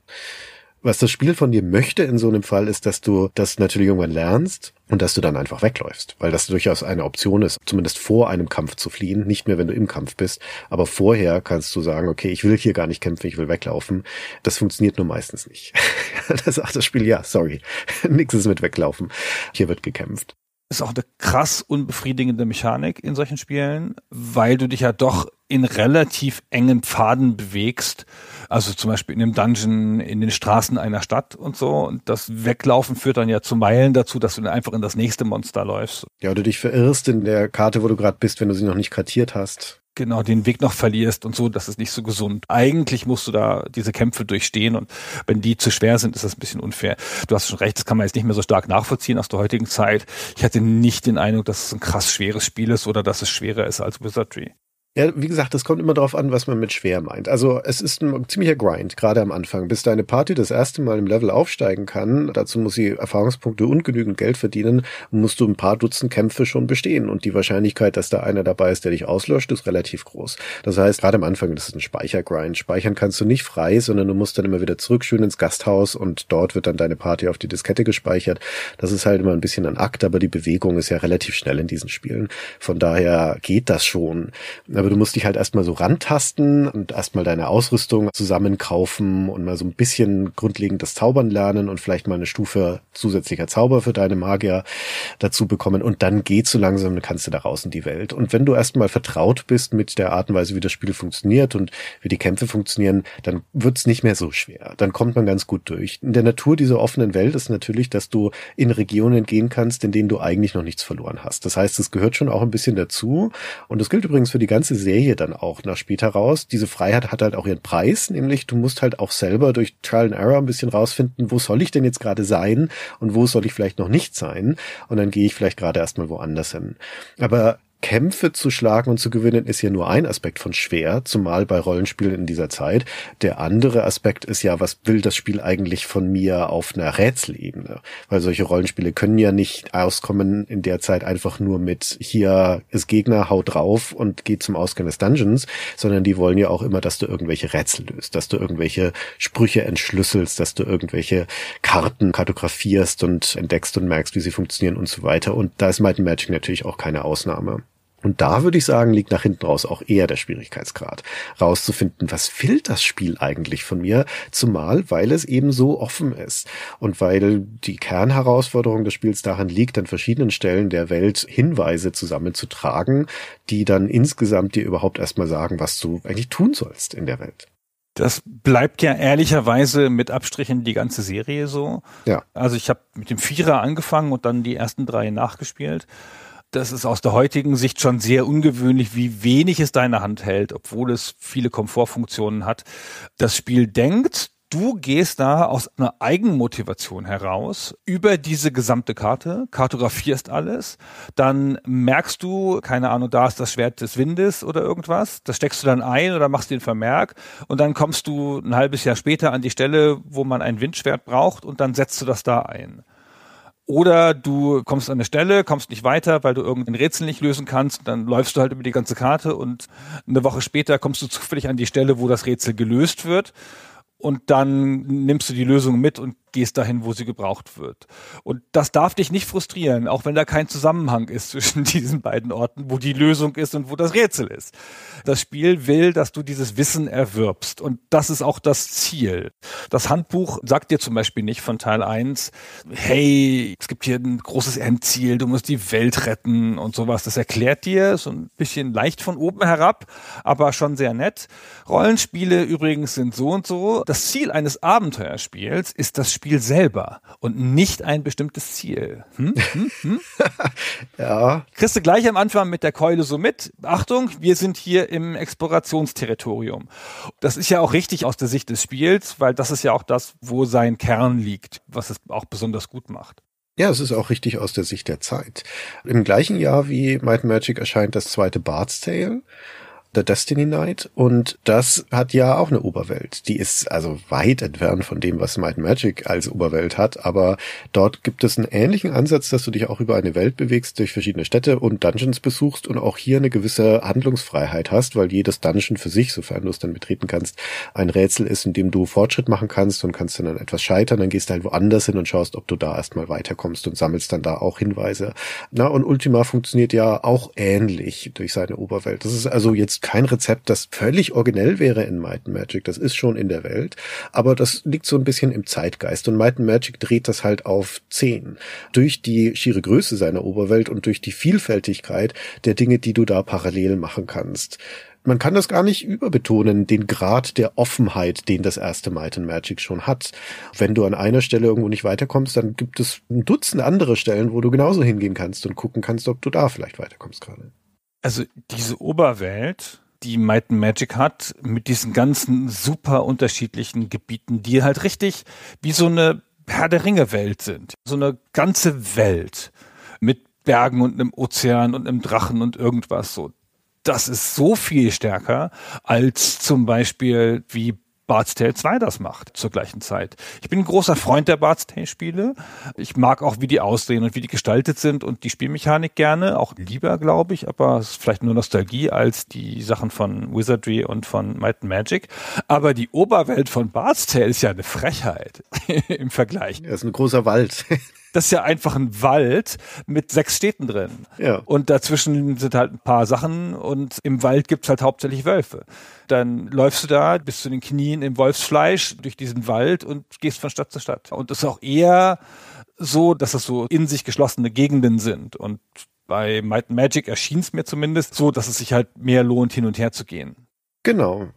Was das Spiel von dir möchte in so einem Fall ist, dass du das natürlich irgendwann lernst und dass du dann einfach wegläufst, weil das durchaus eine Option ist, zumindest vor einem Kampf zu fliehen, nicht mehr wenn du im Kampf bist, aber vorher kannst du sagen, okay, ich will hier gar nicht kämpfen, ich will weglaufen. Das funktioniert nur meistens nicht. das sagt das Spiel, ja, sorry, nichts ist mit weglaufen. Hier wird gekämpft ist auch eine krass unbefriedigende Mechanik in solchen Spielen, weil du dich ja doch in relativ engen Pfaden bewegst. Also zum Beispiel in einem Dungeon, in den Straßen einer Stadt und so. Und das Weglaufen führt dann ja zu Meilen dazu, dass du dann einfach in das nächste Monster läufst. Ja, oder dich verirrst in der Karte, wo du gerade bist, wenn du sie noch nicht kartiert hast genau den Weg noch verlierst und so, das ist nicht so gesund. Eigentlich musst du da diese Kämpfe durchstehen und wenn die zu schwer sind, ist das ein bisschen unfair. Du hast schon recht, das kann man jetzt nicht mehr so stark nachvollziehen aus der heutigen Zeit. Ich hatte nicht den Eindruck, dass es ein krass schweres Spiel ist oder dass es schwerer ist als Wizardry. Ja, wie gesagt, das kommt immer darauf an, was man mit schwer meint. Also es ist ein ziemlicher Grind, gerade am Anfang. Bis deine Party das erste Mal im Level aufsteigen kann, dazu muss sie Erfahrungspunkte und genügend Geld verdienen, musst du ein paar Dutzend Kämpfe schon bestehen. Und die Wahrscheinlichkeit, dass da einer dabei ist, der dich auslöscht, ist relativ groß. Das heißt, gerade am Anfang, das ist ein Speichergrind. Speichern kannst du nicht frei, sondern du musst dann immer wieder zurück, schön ins Gasthaus und dort wird dann deine Party auf die Diskette gespeichert. Das ist halt immer ein bisschen ein Akt, aber die Bewegung ist ja relativ schnell in diesen Spielen. Von daher geht das schon aber du musst dich halt erstmal so rantasten und erstmal deine Ausrüstung zusammenkaufen und mal so ein bisschen grundlegendes Zaubern lernen und vielleicht mal eine Stufe zusätzlicher Zauber für deine Magier dazu bekommen. Und dann geht so langsam, dann kannst du da raus in die Welt. Und wenn du erstmal vertraut bist mit der Art und Weise, wie das Spiel funktioniert und wie die Kämpfe funktionieren, dann wird es nicht mehr so schwer. Dann kommt man ganz gut durch. In der Natur dieser offenen Welt ist natürlich, dass du in Regionen gehen kannst, in denen du eigentlich noch nichts verloren hast. Das heißt, es gehört schon auch ein bisschen dazu. Und das gilt übrigens für die ganze ganze Serie dann auch nach später raus. Diese Freiheit hat halt auch ihren Preis, nämlich du musst halt auch selber durch Trial and Error ein bisschen rausfinden, wo soll ich denn jetzt gerade sein und wo soll ich vielleicht noch nicht sein und dann gehe ich vielleicht gerade erstmal woanders hin. Aber Kämpfe zu schlagen und zu gewinnen ist ja nur ein Aspekt von schwer, zumal bei Rollenspielen in dieser Zeit. Der andere Aspekt ist ja, was will das Spiel eigentlich von mir auf einer Rätselebene? Weil solche Rollenspiele können ja nicht auskommen in der Zeit einfach nur mit hier ist Gegner, hau drauf und geh zum Ausgang des Dungeons, sondern die wollen ja auch immer, dass du irgendwelche Rätsel löst, dass du irgendwelche Sprüche entschlüsselst, dass du irgendwelche Karten kartografierst und entdeckst und merkst, wie sie funktionieren und so weiter. Und da ist Might Magic natürlich auch keine Ausnahme. Und da würde ich sagen, liegt nach hinten raus auch eher der Schwierigkeitsgrad. Rauszufinden, was will das Spiel eigentlich von mir, zumal weil es eben so offen ist und weil die Kernherausforderung des Spiels darin liegt, an verschiedenen Stellen der Welt Hinweise zusammenzutragen, die dann insgesamt dir überhaupt erstmal sagen, was du eigentlich tun sollst in der Welt. Das bleibt ja ehrlicherweise mit Abstrichen die ganze Serie so. Ja. Also ich habe mit dem Vierer angefangen und dann die ersten drei nachgespielt das ist aus der heutigen Sicht schon sehr ungewöhnlich, wie wenig es deine Hand hält, obwohl es viele Komfortfunktionen hat. Das Spiel denkt, du gehst da aus einer Eigenmotivation heraus über diese gesamte Karte, kartografierst alles, dann merkst du, keine Ahnung, da ist das Schwert des Windes oder irgendwas, das steckst du dann ein oder machst den Vermerk und dann kommst du ein halbes Jahr später an die Stelle, wo man ein Windschwert braucht und dann setzt du das da ein. Oder du kommst an eine Stelle, kommst nicht weiter, weil du irgendein Rätsel nicht lösen kannst, dann läufst du halt über die ganze Karte und eine Woche später kommst du zufällig an die Stelle, wo das Rätsel gelöst wird und dann nimmst du die Lösung mit und gehst dahin, wo sie gebraucht wird. Und das darf dich nicht frustrieren, auch wenn da kein Zusammenhang ist zwischen diesen beiden Orten, wo die Lösung ist und wo das Rätsel ist. Das Spiel will, dass du dieses Wissen erwirbst. Und das ist auch das Ziel. Das Handbuch sagt dir zum Beispiel nicht von Teil 1, hey, es gibt hier ein großes Endziel, du musst die Welt retten und sowas. Das erklärt dir so ein bisschen leicht von oben herab, aber schon sehr nett. Rollenspiele übrigens sind so und so. Das Ziel eines Abenteuerspiels ist das Spiel Spiel selber und nicht ein bestimmtes Ziel. Hm? Hm? Hm? ja. Kriegst du gleich am Anfang mit der Keule so mit. Achtung, wir sind hier im Explorationsterritorium. Das ist ja auch richtig aus der Sicht des Spiels, weil das ist ja auch das, wo sein Kern liegt, was es auch besonders gut macht. Ja, es ist auch richtig aus der Sicht der Zeit. Im gleichen Jahr wie Might Magic erscheint das zweite Bard's Tale. The Destiny Knight und das hat ja auch eine Oberwelt. Die ist also weit entfernt von dem, was Might Magic als Oberwelt hat, aber dort gibt es einen ähnlichen Ansatz, dass du dich auch über eine Welt bewegst, durch verschiedene Städte und Dungeons besuchst und auch hier eine gewisse Handlungsfreiheit hast, weil jedes Dungeon für sich, sofern du es dann betreten kannst, ein Rätsel ist, in dem du Fortschritt machen kannst und kannst dann etwas scheitern, dann gehst du halt woanders hin und schaust, ob du da erstmal weiterkommst und sammelst dann da auch Hinweise. Na, und Ultima funktioniert ja auch ähnlich durch seine Oberwelt. Das ist also jetzt kein Rezept, das völlig originell wäre in Might and Magic. Das ist schon in der Welt. Aber das liegt so ein bisschen im Zeitgeist. Und Might and Magic dreht das halt auf zehn. Durch die schiere Größe seiner Oberwelt und durch die Vielfältigkeit der Dinge, die du da parallel machen kannst man kann das gar nicht überbetonen, den Grad der Offenheit, den das erste Might and Magic schon hat. Wenn du an einer Stelle irgendwo nicht weiterkommst, dann gibt es ein Dutzend andere Stellen, wo du genauso hingehen kannst und gucken kannst, ob du da vielleicht weiterkommst gerade. Also diese Oberwelt, die Might and Magic hat, mit diesen ganzen super unterschiedlichen Gebieten, die halt richtig wie so eine Herr der Ringe-Welt sind. So eine ganze Welt mit Bergen und einem Ozean und einem Drachen und irgendwas so. Das ist so viel stärker als zum Beispiel wie Bard's Tale 2 das macht zur gleichen Zeit. Ich bin ein großer Freund der Bard's Tale Spiele. Ich mag auch, wie die aussehen und wie die gestaltet sind und die Spielmechanik gerne, auch mhm. lieber, glaube ich, aber es ist vielleicht nur Nostalgie als die Sachen von Wizardry und von Might and Magic. Aber die Oberwelt von Bard's Tale ist ja eine Frechheit im Vergleich. Das ist ein großer Wald das ist ja einfach ein Wald mit sechs Städten drin. Ja. Und dazwischen sind halt ein paar Sachen und im Wald gibt's halt hauptsächlich Wölfe. Dann läufst du da bis zu den Knien im Wolfsfleisch durch diesen Wald und gehst von Stadt zu Stadt. Und das ist auch eher so, dass das so in sich geschlossene Gegenden sind und bei Might Magic erschien es mir zumindest so, dass es sich halt mehr lohnt, hin und her zu gehen. Genau.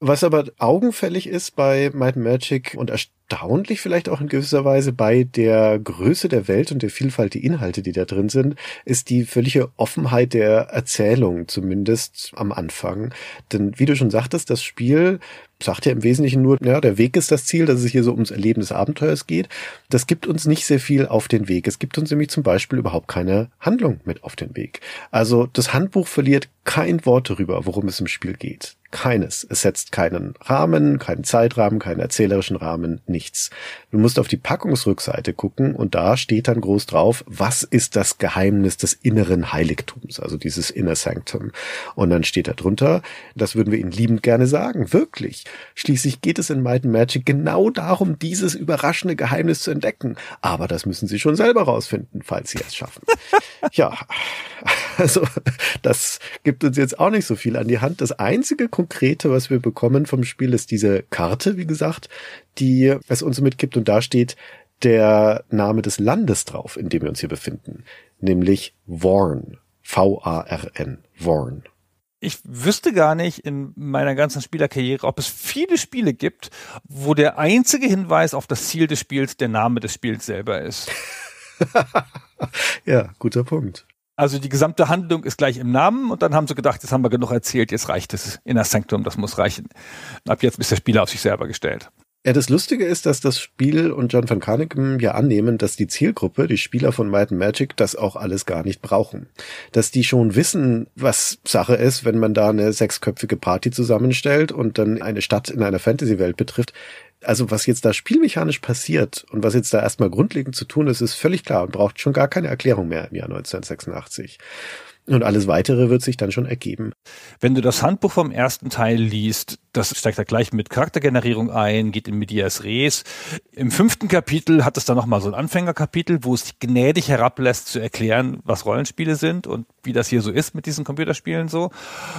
Was aber augenfällig ist bei Might Magic und erst erstaunlich vielleicht auch in gewisser Weise bei der Größe der Welt und der Vielfalt, der Inhalte, die da drin sind, ist die völlige Offenheit der Erzählung, zumindest am Anfang. Denn wie du schon sagtest, das Spiel sagt ja im Wesentlichen nur, ja, der Weg ist das Ziel, dass es hier so ums Erleben des Abenteuers geht. Das gibt uns nicht sehr viel auf den Weg. Es gibt uns nämlich zum Beispiel überhaupt keine Handlung mit auf den Weg. Also das Handbuch verliert kein Wort darüber, worum es im Spiel geht. Keines. Es setzt keinen Rahmen, keinen Zeitrahmen, keinen erzählerischen Rahmen, nichts. Du musst auf die Packungsrückseite gucken und da steht dann groß drauf, was ist das Geheimnis des inneren Heiligtums, also dieses Inner Sanctum. Und dann steht da drunter, das würden wir Ihnen liebend gerne sagen, wirklich. Schließlich geht es in Might and Magic genau darum, dieses überraschende Geheimnis zu entdecken. Aber das müssen Sie schon selber rausfinden, falls Sie es schaffen. ja, also das gibt uns jetzt auch nicht so viel an die Hand. Das einzige Konkrete, was wir bekommen vom Spiel, ist diese Karte, wie gesagt, die was uns mitgibt. Und da steht der Name des Landes drauf, in dem wir uns hier befinden, nämlich Vorn. V-A-R-N. Vorn. Ich wüsste gar nicht in meiner ganzen Spielerkarriere, ob es viele Spiele gibt, wo der einzige Hinweis auf das Ziel des Spiels der Name des Spiels selber ist. ja, guter Punkt. Also die gesamte Handlung ist gleich im Namen und dann haben sie gedacht, jetzt haben wir genug erzählt, jetzt reicht es. Inner Sanctum, das muss reichen. Ab jetzt ist der Spieler auf sich selber gestellt. Ja, das Lustige ist, dass das Spiel und John van Carnicum ja annehmen, dass die Zielgruppe, die Spieler von Might and Magic, das auch alles gar nicht brauchen. Dass die schon wissen, was Sache ist, wenn man da eine sechsköpfige Party zusammenstellt und dann eine Stadt in einer Fantasy-Welt betrifft. Also was jetzt da spielmechanisch passiert und was jetzt da erstmal grundlegend zu tun ist, ist völlig klar und braucht schon gar keine Erklärung mehr im Jahr 1986. Und alles weitere wird sich dann schon ergeben. Wenn du das Handbuch vom ersten Teil liest, das steigt da gleich mit Charaktergenerierung ein, geht in Medias Res. Im fünften Kapitel hat es dann nochmal so ein Anfängerkapitel, wo es dich gnädig herablässt zu erklären, was Rollenspiele sind und wie das hier so ist mit diesen Computerspielen so.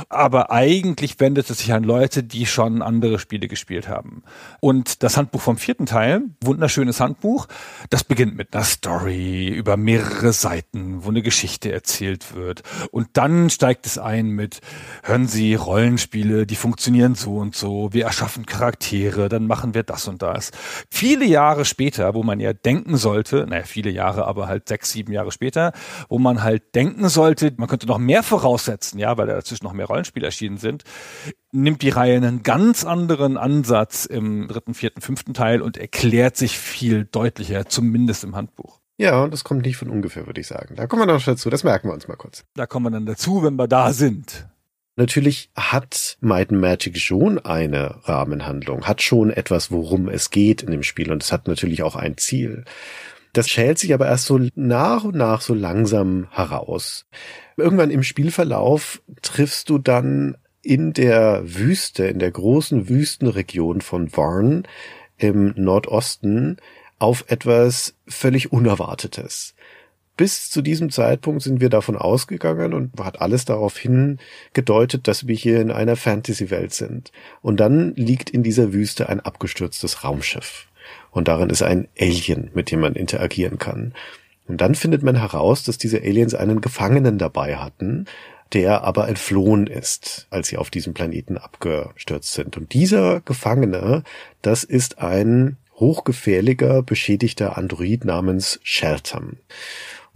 Aber eigentlich wendet es sich an Leute, die schon andere Spiele gespielt haben. Und das Handbuch vom vierten Teil, wunderschönes Handbuch, das beginnt mit einer Story über mehrere Seiten, wo eine Geschichte erzählt wird. Und dann steigt es ein mit, hören Sie, Rollenspiele, die funktionieren so und so, wir erschaffen Charaktere, dann machen wir das und das. Viele Jahre später, wo man ja denken sollte, naja, viele Jahre, aber halt sechs, sieben Jahre später, wo man halt denken sollte, man könnte noch mehr voraussetzen, ja, weil da dazwischen noch mehr Rollenspiele erschienen sind, nimmt die Reihe einen ganz anderen Ansatz im dritten, vierten, fünften Teil und erklärt sich viel deutlicher, zumindest im Handbuch. Ja, und das kommt nicht von ungefähr, würde ich sagen. Da kommen wir noch dazu, das merken wir uns mal kurz. Da kommen wir dann dazu, wenn wir da sind. Natürlich hat Might and Magic schon eine Rahmenhandlung, hat schon etwas, worum es geht in dem Spiel und es hat natürlich auch ein Ziel. Das schält sich aber erst so nach und nach so langsam heraus. Irgendwann im Spielverlauf triffst du dann in der Wüste, in der großen Wüstenregion von Varn im Nordosten auf etwas völlig Unerwartetes. Bis zu diesem Zeitpunkt sind wir davon ausgegangen und hat alles darauf hingedeutet, dass wir hier in einer Fantasy-Welt sind. Und dann liegt in dieser Wüste ein abgestürztes Raumschiff. Und darin ist ein Alien, mit dem man interagieren kann. Und dann findet man heraus, dass diese Aliens einen Gefangenen dabei hatten, der aber entflohen ist, als sie auf diesem Planeten abgestürzt sind. Und dieser Gefangene, das ist ein hochgefährlicher, beschädigter Android namens Sheltham.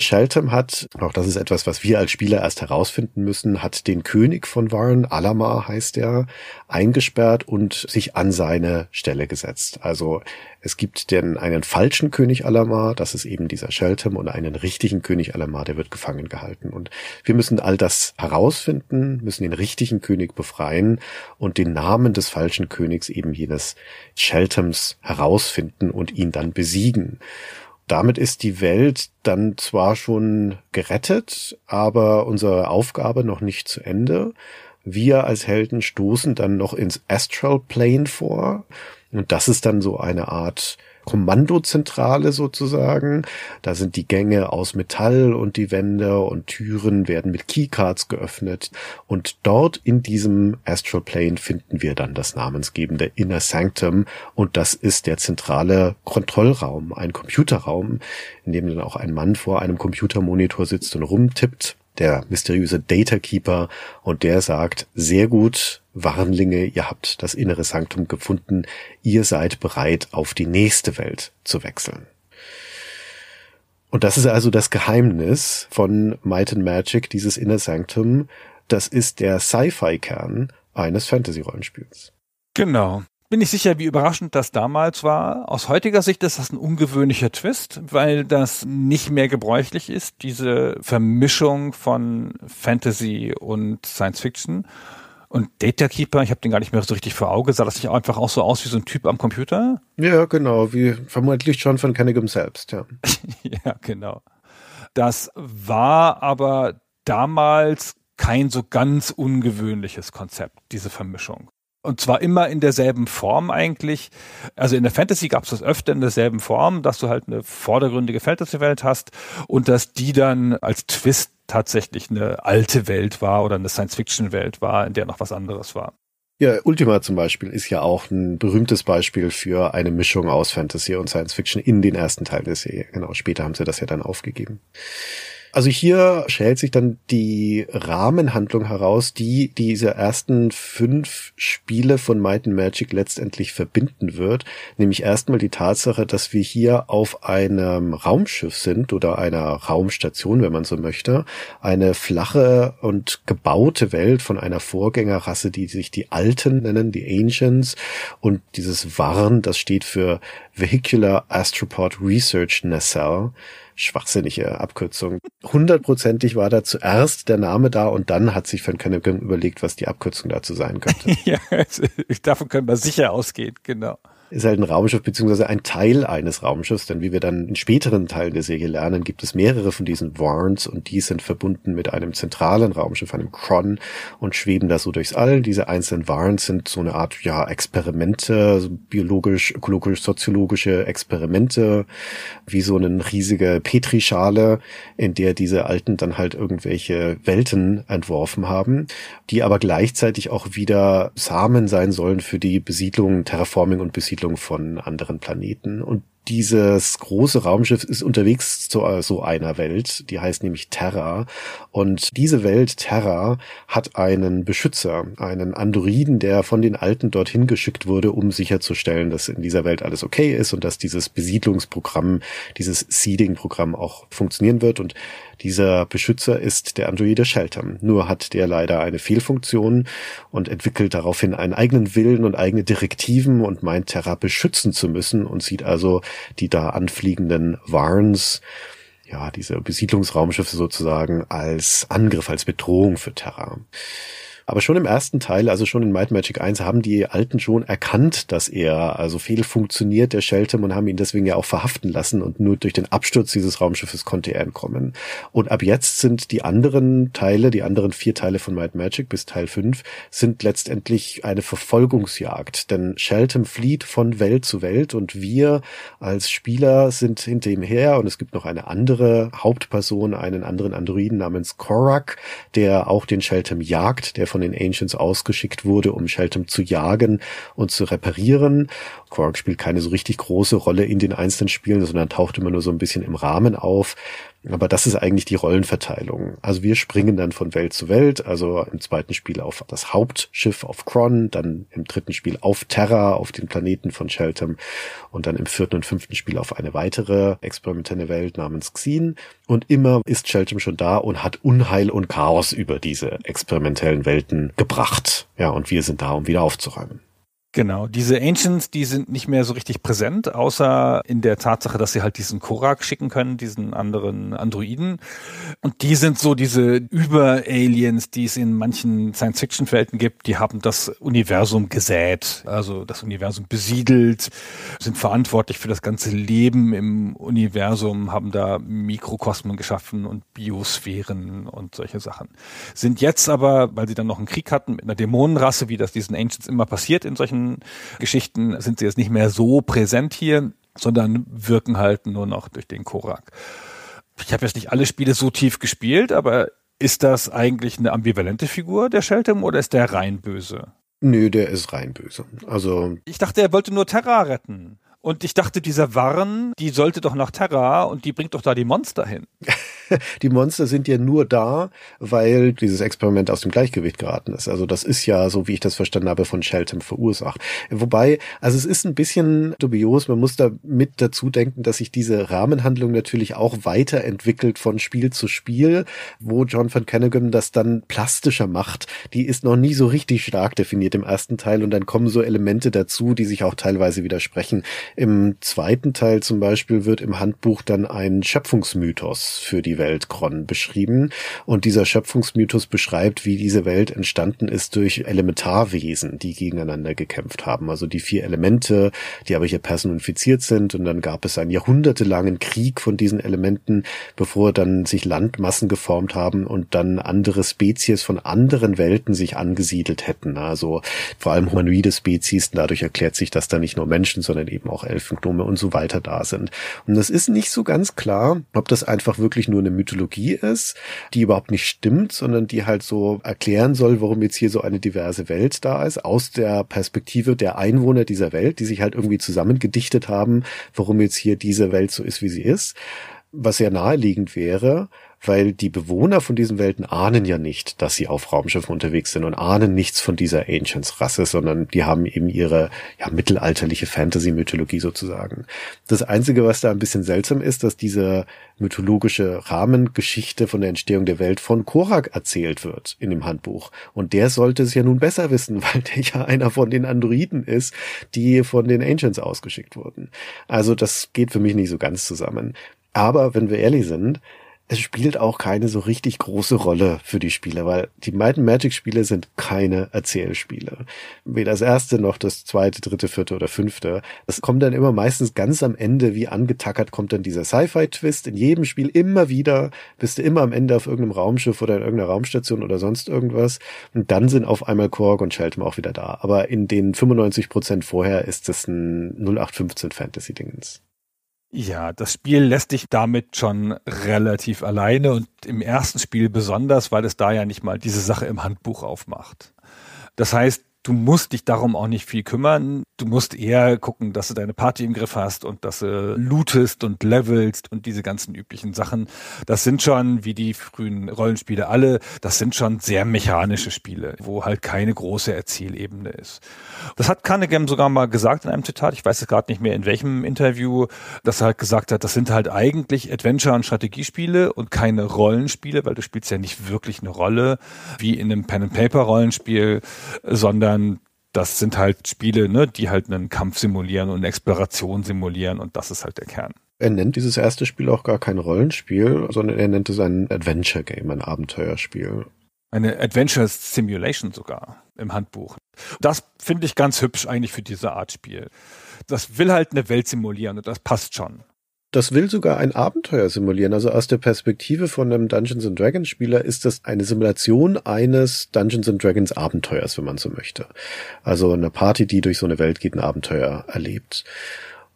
Sheltham hat, auch das ist etwas, was wir als Spieler erst herausfinden müssen, hat den König von Warren, Alamar heißt er, eingesperrt und sich an seine Stelle gesetzt. Also es gibt denn einen falschen König Alamar, das ist eben dieser Sheltham, und einen richtigen König Alamar, der wird gefangen gehalten. Und wir müssen all das herausfinden, müssen den richtigen König befreien und den Namen des falschen Königs eben jenes Shelthams herausfinden und ihn dann besiegen damit ist die Welt dann zwar schon gerettet, aber unsere Aufgabe noch nicht zu Ende. Wir als Helden stoßen dann noch ins Astral Plane vor. Und das ist dann so eine Art Kommandozentrale sozusagen. Da sind die Gänge aus Metall und die Wände und Türen werden mit Keycards geöffnet. Und dort in diesem Astral Plane finden wir dann das namensgebende Inner Sanctum. Und das ist der zentrale Kontrollraum, ein Computerraum, in dem dann auch ein Mann vor einem Computermonitor sitzt und rumtippt der mysteriöse Data Keeper, und der sagt, sehr gut, Warnlinge, ihr habt das innere Sanktum gefunden, ihr seid bereit, auf die nächste Welt zu wechseln. Und das ist also das Geheimnis von Might and Magic, dieses Inner Sanctum. Das ist der Sci-Fi-Kern eines Fantasy-Rollenspiels. Genau bin ich sicher, wie überraschend das damals war. Aus heutiger Sicht ist das ein ungewöhnlicher Twist, weil das nicht mehr gebräuchlich ist, diese Vermischung von Fantasy und Science Fiction. Und Data Keeper, ich habe den gar nicht mehr so richtig vor Auge, sah das nicht einfach auch so aus wie so ein Typ am Computer? Ja, genau, wie vermutlich schon von Kennigum selbst, ja. ja, genau. Das war aber damals kein so ganz ungewöhnliches Konzept, diese Vermischung und zwar immer in derselben Form eigentlich. Also in der Fantasy gab es das öfter in derselben Form, dass du halt eine vordergründige Fantasy-Welt hast und dass die dann als Twist tatsächlich eine alte Welt war oder eine Science-Fiction-Welt war, in der noch was anderes war. Ja, Ultima zum Beispiel ist ja auch ein berühmtes Beispiel für eine Mischung aus Fantasy und Science Fiction in den ersten Teil der Serie. Genau, später haben sie das ja dann aufgegeben. Also hier schält sich dann die Rahmenhandlung heraus, die diese ersten fünf Spiele von Might and Magic letztendlich verbinden wird. Nämlich erstmal die Tatsache, dass wir hier auf einem Raumschiff sind oder einer Raumstation, wenn man so möchte. Eine flache und gebaute Welt von einer Vorgängerrasse, die sich die Alten nennen, die Ancients. Und dieses Warn, das steht für Vehicular Astroport Research Nacelle schwachsinnige Abkürzung. Hundertprozentig war da zuerst der Name da und dann hat sich von Kennecum überlegt, was die Abkürzung dazu sein könnte. ja, davon können wir sicher ausgehen, genau ist halt ein Raumschiff beziehungsweise ein Teil eines Raumschiffs, denn wie wir dann in späteren Teilen der Serie lernen, gibt es mehrere von diesen Warns und die sind verbunden mit einem zentralen Raumschiff, einem Kron und schweben da so durchs All. Diese einzelnen Warns sind so eine Art, ja, Experimente, biologisch, ökologisch, soziologische Experimente, wie so eine riesige Petrischale, in der diese Alten dann halt irgendwelche Welten entworfen haben, die aber gleichzeitig auch wieder Samen sein sollen für die Besiedlung, Terraforming und Besiedlung Besiedlung von anderen Planeten. Und dieses große Raumschiff ist unterwegs zu äh, so einer Welt, die heißt nämlich Terra. Und diese Welt Terra hat einen Beschützer, einen Androiden, der von den Alten dorthin geschickt wurde, um sicherzustellen, dass in dieser Welt alles okay ist und dass dieses Besiedlungsprogramm, dieses Seeding-Programm auch funktionieren wird. Und dieser Beschützer ist der Androide Shelter. Nur hat der leider eine Fehlfunktion und entwickelt daraufhin einen eigenen Willen und eigene Direktiven und meint Terra beschützen zu müssen und sieht also die da anfliegenden Warns, ja, diese Besiedlungsraumschiffe sozusagen als Angriff, als Bedrohung für Terra. Aber schon im ersten Teil, also schon in Might Magic 1, haben die Alten schon erkannt, dass er also fehlfunktioniert, der Sheltem, und haben ihn deswegen ja auch verhaften lassen. Und nur durch den Absturz dieses Raumschiffes konnte er entkommen. Und ab jetzt sind die anderen Teile, die anderen vier Teile von Might Magic bis Teil 5, sind letztendlich eine Verfolgungsjagd. Denn Sheltem flieht von Welt zu Welt und wir als Spieler sind hinter ihm her. Und es gibt noch eine andere Hauptperson, einen anderen Androiden namens Korak, der auch den Sheltem jagt, der von von den Ancients ausgeschickt wurde, um Sheltem zu jagen und zu reparieren. Quark spielt keine so richtig große Rolle in den einzelnen Spielen, sondern taucht immer nur so ein bisschen im Rahmen auf. Aber das ist eigentlich die Rollenverteilung. Also wir springen dann von Welt zu Welt, also im zweiten Spiel auf das Hauptschiff auf Kron, dann im dritten Spiel auf Terra, auf den Planeten von Sheltem und dann im vierten und fünften Spiel auf eine weitere experimentelle Welt namens Xen. Und immer ist Sheltem schon da und hat Unheil und Chaos über diese experimentellen Welten gebracht. Ja, und wir sind da, um wieder aufzuräumen. Genau, diese Ancients, die sind nicht mehr so richtig präsent, außer in der Tatsache, dass sie halt diesen Korak schicken können, diesen anderen Androiden. Und die sind so diese Über-Aliens, die es in manchen Science-Fiction-Welten gibt, die haben das Universum gesät, also das Universum besiedelt, sind verantwortlich für das ganze Leben im Universum, haben da Mikrokosmen geschaffen und Biosphären und solche Sachen. Sind jetzt aber, weil sie dann noch einen Krieg hatten mit einer Dämonenrasse, wie das diesen Ancients immer passiert in solchen politischen Geschichten sind sie jetzt nicht mehr so präsent hier, sondern wirken halt nur noch durch den Korak. Ich habe jetzt nicht alle Spiele so tief gespielt, aber ist das eigentlich eine ambivalente Figur, der Sheltem, oder ist der rein böse? Nö, der ist rein böse. Also. Ich dachte, er wollte nur Terra retten. Und ich dachte, dieser Warren, die sollte doch nach Terra und die bringt doch da die Monster hin. die Monster sind ja nur da, weil dieses Experiment aus dem Gleichgewicht geraten ist. Also das ist ja, so wie ich das verstanden habe, von Shelton verursacht. Wobei, also es ist ein bisschen dubios, man muss da mit dazu denken, dass sich diese Rahmenhandlung natürlich auch weiterentwickelt von Spiel zu Spiel, wo John van Kennegum das dann plastischer macht. Die ist noch nie so richtig stark definiert im ersten Teil und dann kommen so Elemente dazu, die sich auch teilweise widersprechen. Im zweiten Teil zum Beispiel wird im Handbuch dann ein Schöpfungsmythos für die Welt Gron beschrieben. Und dieser Schöpfungsmythos beschreibt, wie diese Welt entstanden ist durch Elementarwesen, die gegeneinander gekämpft haben. Also die vier Elemente, die aber hier personifiziert sind. Und dann gab es einen jahrhundertelangen Krieg von diesen Elementen, bevor dann sich Landmassen geformt haben und dann andere Spezies von anderen Welten sich angesiedelt hätten. Also vor allem humanoide Spezies. Dadurch erklärt sich, dass da nicht nur Menschen, sondern eben auch Elfen, Gnome und so weiter da sind. Und das ist nicht so ganz klar, ob das einfach wirklich nur eine eine Mythologie ist, die überhaupt nicht stimmt, sondern die halt so erklären soll, warum jetzt hier so eine diverse Welt da ist, aus der Perspektive der Einwohner dieser Welt, die sich halt irgendwie zusammengedichtet haben, warum jetzt hier diese Welt so ist, wie sie ist was sehr naheliegend wäre weil die Bewohner von diesen Welten ahnen ja nicht, dass sie auf Raumschiffen unterwegs sind und ahnen nichts von dieser Ancients-Rasse, sondern die haben eben ihre ja, mittelalterliche Fantasy-Mythologie sozusagen. Das Einzige, was da ein bisschen seltsam ist, dass diese mythologische Rahmengeschichte von der Entstehung der Welt von Korak erzählt wird in dem Handbuch. Und der sollte es ja nun besser wissen, weil der ja einer von den Androiden ist, die von den Ancients ausgeschickt wurden. Also das geht für mich nicht so ganz zusammen. Aber wenn wir ehrlich sind, es spielt auch keine so richtig große Rolle für die Spiele, weil die Might and Magic Spiele sind keine Erzählspiele. Weder das erste noch das zweite, dritte, vierte oder fünfte. Das kommt dann immer meistens ganz am Ende, wie angetackert kommt dann dieser Sci-Fi-Twist in jedem Spiel immer wieder, bist du immer am Ende auf irgendeinem Raumschiff oder in irgendeiner Raumstation oder sonst irgendwas. Und dann sind auf einmal Korg und Sheldon auch wieder da. Aber in den 95 Prozent vorher ist das ein 0815 Fantasy-Dingens. Ja, das Spiel lässt dich damit schon relativ alleine und im ersten Spiel besonders, weil es da ja nicht mal diese Sache im Handbuch aufmacht. Das heißt, du musst dich darum auch nicht viel kümmern. Du musst eher gucken, dass du deine Party im Griff hast und dass du lootest und levelst und diese ganzen üblichen Sachen. Das sind schon, wie die frühen Rollenspiele alle, das sind schon sehr mechanische Spiele, wo halt keine große Erzählebene ist. Das hat Carnegie sogar mal gesagt in einem Zitat, ich weiß es gerade nicht mehr in welchem Interview, dass er halt gesagt hat, das sind halt eigentlich Adventure- und Strategiespiele und keine Rollenspiele, weil du spielst ja nicht wirklich eine Rolle wie in einem Pen-and-Paper-Rollenspiel, sondern sondern das sind halt Spiele, ne, die halt einen Kampf simulieren und eine Exploration simulieren und das ist halt der Kern. Er nennt dieses erste Spiel auch gar kein Rollenspiel, sondern er nennt es ein Adventure Game, ein Abenteuerspiel. Eine Adventure Simulation sogar im Handbuch. Das finde ich ganz hübsch eigentlich für diese Art Spiel. Das will halt eine Welt simulieren und das passt schon das will sogar ein Abenteuer simulieren. Also aus der Perspektive von einem Dungeons and Dragons Spieler ist das eine Simulation eines Dungeons and Dragons Abenteuers, wenn man so möchte. Also eine Party, die durch so eine Welt geht, ein Abenteuer erlebt.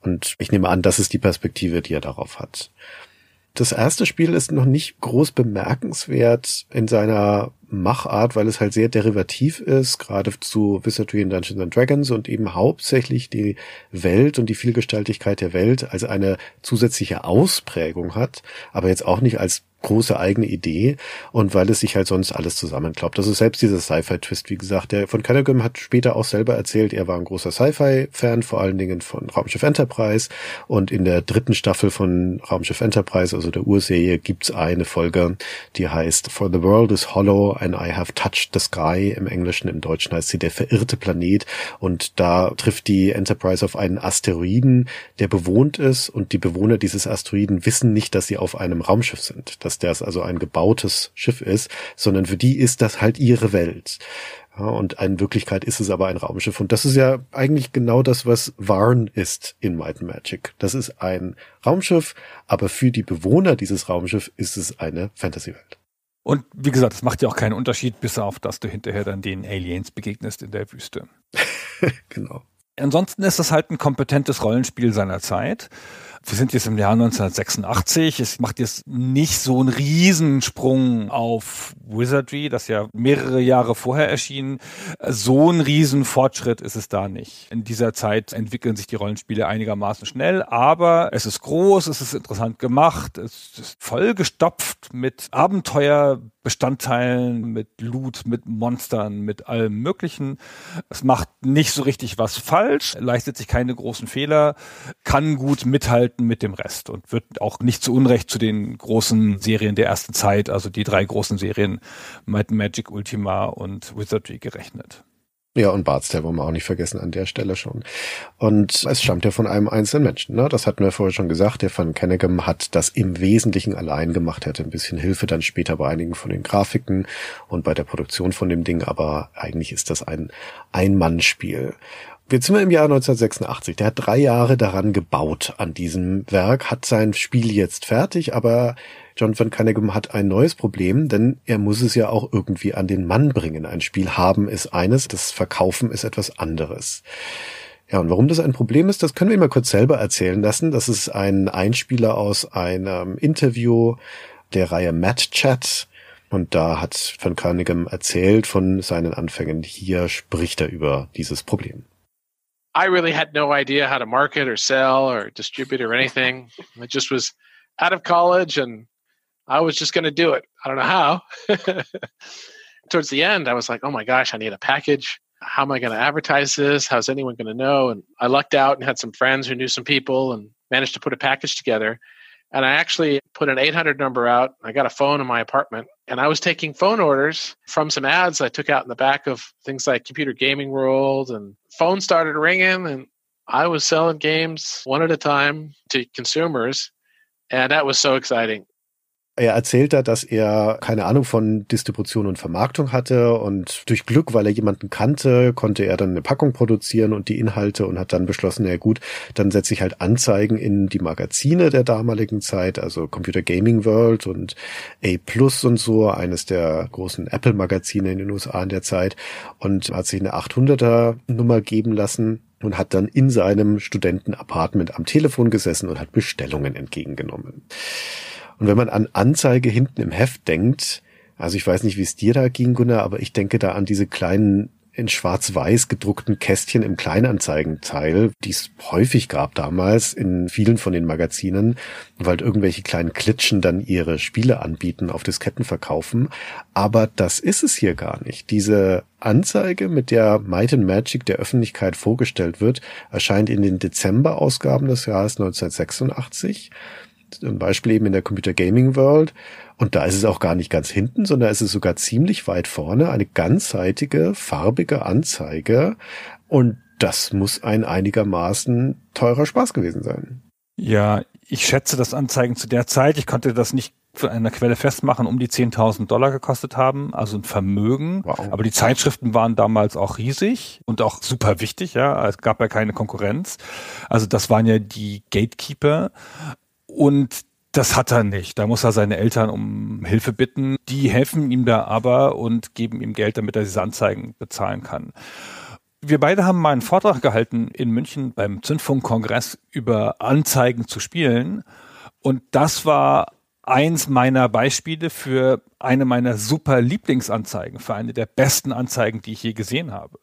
Und ich nehme an, das ist die Perspektive, die er darauf hat das erste Spiel ist noch nicht groß bemerkenswert in seiner Machart, weil es halt sehr derivativ ist, gerade zu Wizardry in Dungeons and Dragons und eben hauptsächlich die Welt und die Vielgestaltigkeit der Welt als eine zusätzliche Ausprägung hat, aber jetzt auch nicht als große eigene Idee und weil es sich halt sonst alles zusammenklappt. Also selbst dieser Sci-Fi-Twist, wie gesagt, der von Cadogan hat später auch selber erzählt, er war ein großer Sci-Fi-Fan, vor allen Dingen von Raumschiff Enterprise und in der dritten Staffel von Raumschiff Enterprise, also der Urserie, gibt's eine Folge, die heißt For the World is Hollow and I Have Touched the Sky. Im Englischen, im Deutschen heißt sie Der verirrte Planet und da trifft die Enterprise auf einen Asteroiden, der bewohnt ist und die Bewohner dieses Asteroiden wissen nicht, dass sie auf einem Raumschiff sind. Das dass das also ein gebautes Schiff ist, sondern für die ist das halt ihre Welt. Ja, und in Wirklichkeit ist es aber ein Raumschiff. Und das ist ja eigentlich genau das, was Varn ist in Might and Magic. Das ist ein Raumschiff, aber für die Bewohner dieses Raumschiffs ist es eine Fantasywelt. Und wie gesagt, es macht ja auch keinen Unterschied, bis auf, dass du hinterher dann den Aliens begegnest in der Wüste. genau. Ansonsten ist es halt ein kompetentes Rollenspiel seiner Zeit wir sind jetzt im Jahr 1986. Es macht jetzt nicht so einen Riesensprung auf Wizardry, das ja mehrere Jahre vorher erschien. So ein Riesenfortschritt ist es da nicht. In dieser Zeit entwickeln sich die Rollenspiele einigermaßen schnell, aber es ist groß, es ist interessant gemacht, es ist vollgestopft mit Abenteuerbestandteilen, mit Loot, mit Monstern, mit allem Möglichen. Es macht nicht so richtig was falsch, leistet sich keine großen Fehler, kann gut mithalten mithalten mit dem Rest und wird auch nicht zu Unrecht zu den großen Serien der ersten Zeit, also die drei großen Serien Might Magic, Ultima und Wizardry gerechnet. Ja, und Bart's Tale wollen wir auch nicht vergessen an der Stelle schon. Und es stammt ja von einem einzelnen Menschen, ne? Das hatten wir vorher schon gesagt. Der Van Kennegem hat das im Wesentlichen allein gemacht. hätte ein bisschen Hilfe dann später bei einigen von den Grafiken und bei der Produktion von dem Ding, aber eigentlich ist das ein Ein-Mann-Spiel. Jetzt sind wir im Jahr 1986. Der hat drei Jahre daran gebaut an diesem Werk, hat sein Spiel jetzt fertig, aber John van Cunningham hat ein neues Problem, denn er muss es ja auch irgendwie an den Mann bringen. Ein Spiel haben ist eines, das Verkaufen ist etwas anderes. Ja, und warum das ein Problem ist, das können wir mal kurz selber erzählen lassen. Das ist ein Einspieler aus einem Interview der Reihe Matt Chat. Und da hat Van Carnegem erzählt von seinen Anfängen. Hier spricht er über dieses Problem. I really had no idea how to market or sell or distribute or anything. I just was out of college and I was just going to do it. I don't know how. Towards the end, I was like, oh my gosh, I need a package. How am I going to advertise this? How's anyone going to know? And I lucked out and had some friends who knew some people and managed to put a package together. And I actually put an 800 number out. I got a phone in my apartment and I was taking phone orders from some ads I took out in the back of things like Computer Gaming World and phone started ringing and I was selling games one at a time to consumers. And that was so exciting. Er erzählt da, dass er keine Ahnung von Distribution und Vermarktung hatte und durch Glück, weil er jemanden kannte, konnte er dann eine Packung produzieren und die Inhalte und hat dann beschlossen, ja gut, dann setze ich halt Anzeigen in die Magazine der damaligen Zeit, also Computer Gaming World und A Plus und so, eines der großen Apple Magazine in den USA in der Zeit und hat sich eine 800er Nummer geben lassen und hat dann in seinem Studentenapartment am Telefon gesessen und hat Bestellungen entgegengenommen. Und wenn man an Anzeige hinten im Heft denkt, also ich weiß nicht, wie es dir da ging, Gunnar, aber ich denke da an diese kleinen in schwarz-weiß gedruckten Kästchen im Kleinanzeigenteil, die es häufig gab damals in vielen von den Magazinen, weil halt irgendwelche kleinen Klitschen dann ihre Spiele anbieten, auf Disketten verkaufen. Aber das ist es hier gar nicht. Diese Anzeige, mit der Might and Magic der Öffentlichkeit vorgestellt wird, erscheint in den Dezemberausgaben des Jahres 1986 ein Beispiel eben in der Computer Gaming World. Und da ist es auch gar nicht ganz hinten, sondern es ist sogar ziemlich weit vorne eine ganzseitige, farbige Anzeige. Und das muss ein einigermaßen teurer Spaß gewesen sein. Ja, ich schätze das Anzeigen zu der Zeit. Ich konnte das nicht von einer Quelle festmachen, um die 10.000 Dollar gekostet haben, also ein Vermögen. Wow. Aber die Zeitschriften waren damals auch riesig und auch super wichtig, ja. Es gab ja keine Konkurrenz. Also das waren ja die Gatekeeper. Und das hat er nicht. Da muss er seine Eltern um Hilfe bitten. Die helfen ihm da aber und geben ihm Geld, damit er diese Anzeigen bezahlen kann. Wir beide haben mal einen Vortrag gehalten in München beim Zündfunkkongress über Anzeigen zu spielen. Und das war eins meiner Beispiele für eine meiner super Lieblingsanzeigen, für eine der besten Anzeigen, die ich je gesehen habe.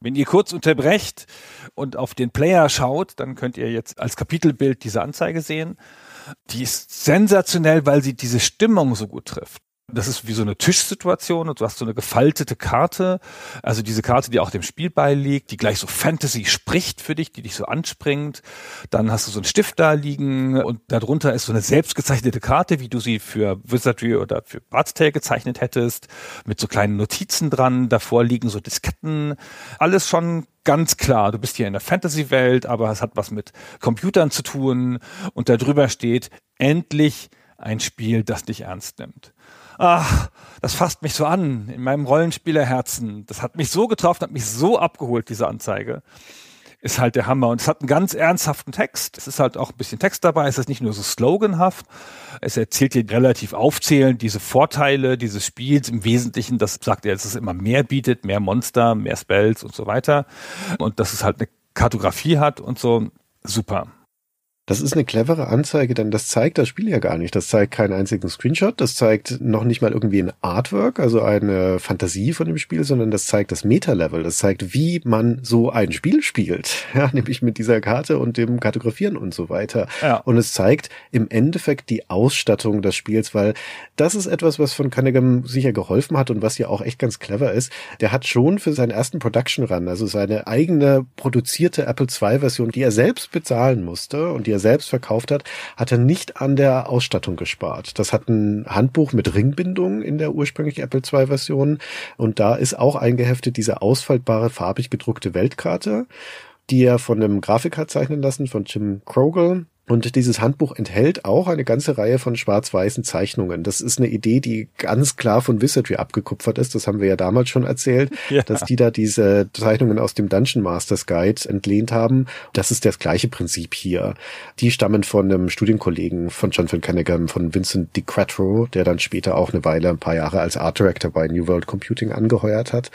Wenn ihr kurz unterbrecht und auf den Player schaut, dann könnt ihr jetzt als Kapitelbild diese Anzeige sehen. Die ist sensationell, weil sie diese Stimmung so gut trifft. Das ist wie so eine Tischsituation und du hast so eine gefaltete Karte, also diese Karte, die auch dem Spiel beiliegt, die gleich so Fantasy spricht für dich, die dich so anspringt. Dann hast du so einen Stift da liegen und darunter ist so eine selbstgezeichnete Karte, wie du sie für Wizardry oder für Bard's Tale gezeichnet hättest, mit so kleinen Notizen dran. Davor liegen so Disketten. Alles schon ganz klar, du bist hier in der Fantasy-Welt, aber es hat was mit Computern zu tun und darüber steht endlich ein Spiel, das dich ernst nimmt ach, das fasst mich so an in meinem Rollenspielerherzen. Das hat mich so getroffen, hat mich so abgeholt, diese Anzeige. Ist halt der Hammer. Und es hat einen ganz ernsthaften Text. Es ist halt auch ein bisschen Text dabei. Es ist nicht nur so sloganhaft. Es erzählt dir relativ aufzählend diese Vorteile dieses Spiels. Im Wesentlichen, das sagt er, dass es immer mehr bietet, mehr Monster, mehr Spells und so weiter. Und dass es halt eine Kartografie hat und so. Super. Das ist eine clevere Anzeige, denn das zeigt das Spiel ja gar nicht. Das zeigt keinen einzigen Screenshot, das zeigt noch nicht mal irgendwie ein Artwork, also eine Fantasie von dem Spiel, sondern das zeigt das Meta-Level. Das zeigt, wie man so ein Spiel spielt. Ja, nämlich mit dieser Karte und dem Kartografieren und so weiter. Ja. Und es zeigt im Endeffekt die Ausstattung des Spiels, weil das ist etwas, was von Cunningham sicher geholfen hat und was ja auch echt ganz clever ist. Der hat schon für seinen ersten Production Run, also seine eigene produzierte Apple II-Version, die er selbst bezahlen musste und die die er selbst verkauft hat, hat er nicht an der Ausstattung gespart. Das hat ein Handbuch mit Ringbindung in der ursprünglich Apple II Version und da ist auch eingeheftet diese ausfaltbare farbig gedruckte Weltkarte die er von einem Grafiker zeichnen lassen, von Jim Krogel, und dieses Handbuch enthält auch eine ganze Reihe von schwarz-weißen Zeichnungen. Das ist eine Idee, die ganz klar von Wizardry abgekupfert ist. Das haben wir ja damals schon erzählt, ja. dass die da diese Zeichnungen aus dem Dungeon Masters Guide entlehnt haben. Das ist das gleiche Prinzip hier. Die stammen von einem Studienkollegen von John Van Kenneghan, von Vincent DiCretro, der dann später auch eine Weile, ein paar Jahre als Art Director bei New World Computing angeheuert hat.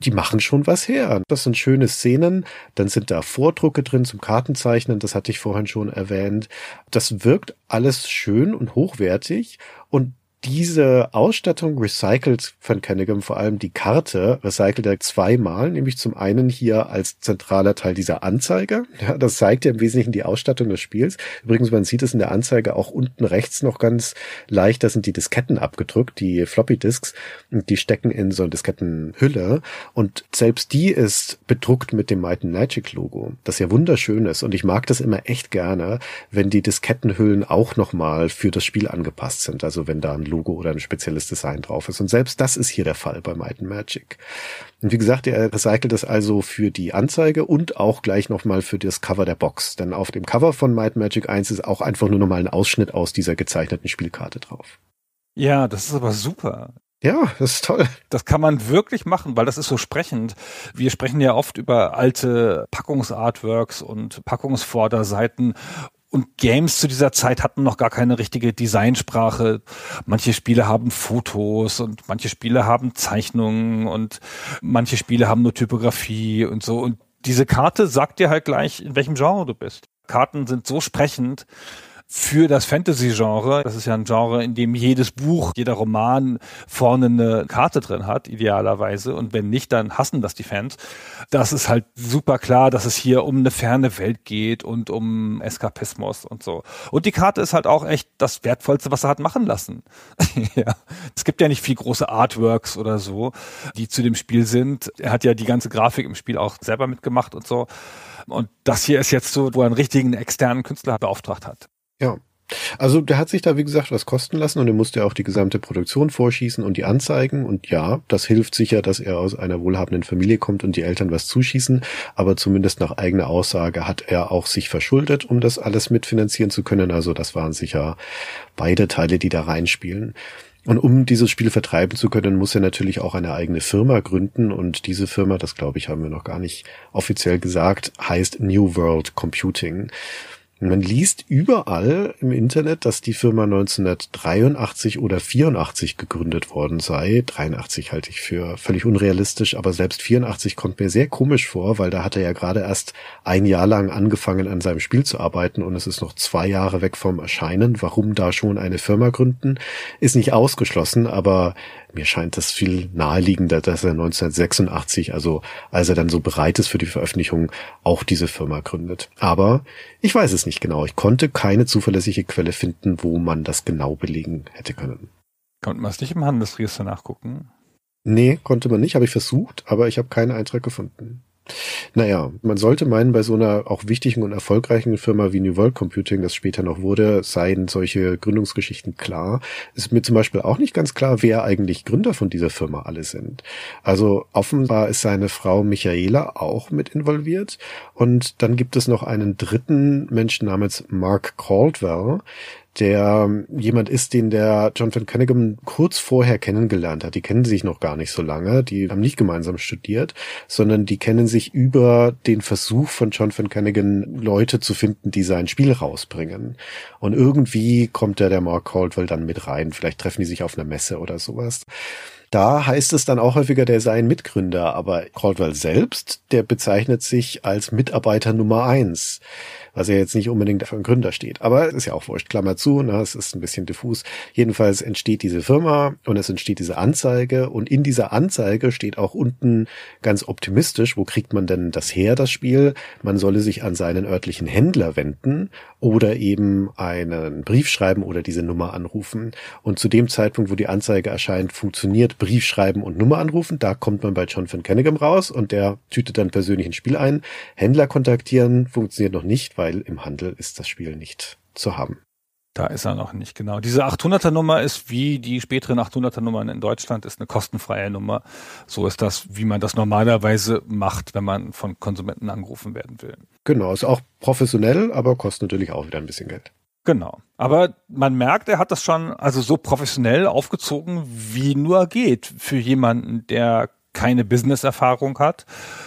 Die machen schon was her. Das sind schöne Szenen. Dann sind da Vordrucke drin zum Kartenzeichnen. Das hatte ich vorhin schon erwähnt. Und Das wirkt alles schön und hochwertig und diese Ausstattung recycelt von Kennigam vor allem die Karte, recycelt er zweimal, nämlich zum einen hier als zentraler Teil dieser Anzeige. Ja, das zeigt ja im Wesentlichen die Ausstattung des Spiels. Übrigens, man sieht es in der Anzeige auch unten rechts noch ganz leicht, da sind die Disketten abgedrückt, die Floppy Disks, die stecken in so eine Diskettenhülle und selbst die ist bedruckt mit dem Might Magic Logo, das ja wunderschön ist und ich mag das immer echt gerne, wenn die Diskettenhüllen auch nochmal für das Spiel angepasst sind, also wenn da ein Logo oder ein spezielles Design drauf ist. Und selbst das ist hier der Fall bei Might and Magic. Und wie gesagt, er recycelt das also für die Anzeige und auch gleich nochmal für das Cover der Box. Denn auf dem Cover von Might Magic 1 ist auch einfach nur nochmal ein Ausschnitt aus dieser gezeichneten Spielkarte drauf. Ja, das ist aber super. Ja, das ist toll. Das kann man wirklich machen, weil das ist so sprechend. Wir sprechen ja oft über alte Packungsartworks und Packungsvorderseiten und Games zu dieser Zeit hatten noch gar keine richtige Designsprache. Manche Spiele haben Fotos und manche Spiele haben Zeichnungen und manche Spiele haben nur Typografie und so. Und diese Karte sagt dir halt gleich, in welchem Genre du bist. Karten sind so sprechend, für das Fantasy-Genre. Das ist ja ein Genre, in dem jedes Buch, jeder Roman vorne eine Karte drin hat, idealerweise. Und wenn nicht, dann hassen das die Fans. Das ist halt super klar, dass es hier um eine ferne Welt geht und um Eskapismus und so. Und die Karte ist halt auch echt das Wertvollste, was er hat machen lassen. ja. Es gibt ja nicht viel große Artworks oder so, die zu dem Spiel sind. Er hat ja die ganze Grafik im Spiel auch selber mitgemacht und so. Und das hier ist jetzt so, wo er einen richtigen externen Künstler beauftragt hat. Ja. Also der hat sich da, wie gesagt, was kosten lassen und er musste ja auch die gesamte Produktion vorschießen und die Anzeigen. Und ja, das hilft sicher, dass er aus einer wohlhabenden Familie kommt und die Eltern was zuschießen. Aber zumindest nach eigener Aussage hat er auch sich verschuldet, um das alles mitfinanzieren zu können. Also das waren sicher beide Teile, die da reinspielen. Und um dieses Spiel vertreiben zu können, muss er natürlich auch eine eigene Firma gründen. Und diese Firma, das glaube ich, haben wir noch gar nicht offiziell gesagt, heißt New World Computing. Man liest überall im Internet, dass die Firma 1983 oder 84 gegründet worden sei. 83 halte ich für völlig unrealistisch, aber selbst 84 kommt mir sehr komisch vor, weil da hat er ja gerade erst ein Jahr lang angefangen an seinem Spiel zu arbeiten und es ist noch zwei Jahre weg vom Erscheinen. Warum da schon eine Firma gründen, ist nicht ausgeschlossen, aber mir scheint das viel naheliegender, dass er 1986, also als er dann so bereit ist für die Veröffentlichung, auch diese Firma gründet. Aber ich weiß es nicht genau. Ich konnte keine zuverlässige Quelle finden, wo man das genau belegen hätte können. Konnte man es nicht im Handelsregister nachgucken? Nee, konnte man nicht, habe ich versucht, aber ich habe keinen Eintrag gefunden. Naja, man sollte meinen, bei so einer auch wichtigen und erfolgreichen Firma wie New World Computing, das später noch wurde, seien solche Gründungsgeschichten klar. Ist mir zum Beispiel auch nicht ganz klar, wer eigentlich Gründer von dieser Firma alle sind. Also offenbar ist seine Frau Michaela auch mit involviert. Und dann gibt es noch einen dritten Menschen namens Mark Caldwell, der ähm, jemand ist, den der John Van Cunningham kurz vorher kennengelernt hat. Die kennen sich noch gar nicht so lange, die haben nicht gemeinsam studiert, sondern die kennen sich über den Versuch von John Van Cunningham, Leute zu finden, die sein Spiel rausbringen. Und irgendwie kommt da der Mark Caldwell dann mit rein. Vielleicht treffen die sich auf einer Messe oder sowas. Da heißt es dann auch häufiger, der sei ein Mitgründer, aber Caldwell selbst, der bezeichnet sich als Mitarbeiter Nummer eins was ja jetzt nicht unbedingt für einen Gründer steht. Aber ist ja auch wurscht. Klammer zu, na, ne? es ist ein bisschen diffus. Jedenfalls entsteht diese Firma und es entsteht diese Anzeige und in dieser Anzeige steht auch unten ganz optimistisch, wo kriegt man denn das her, das Spiel? Man solle sich an seinen örtlichen Händler wenden oder eben einen Brief schreiben oder diese Nummer anrufen. Und zu dem Zeitpunkt, wo die Anzeige erscheint, funktioniert Brief schreiben und Nummer anrufen. Da kommt man bei John Van Kennigam raus und der tütet dann persönlich ein Spiel ein. Händler kontaktieren funktioniert noch nicht, weil im Handel ist das Spiel nicht zu haben. Da ist er noch nicht, genau. Diese 800er Nummer ist wie die späteren 800er Nummern in Deutschland, ist eine kostenfreie Nummer. So ist das, wie man das normalerweise macht, wenn man von Konsumenten angerufen werden will. Genau, ist auch professionell, aber kostet natürlich auch wieder ein bisschen Geld. Genau. Aber man merkt, er hat das schon also so professionell aufgezogen, wie nur geht für jemanden, der keine Business-Erfahrung hat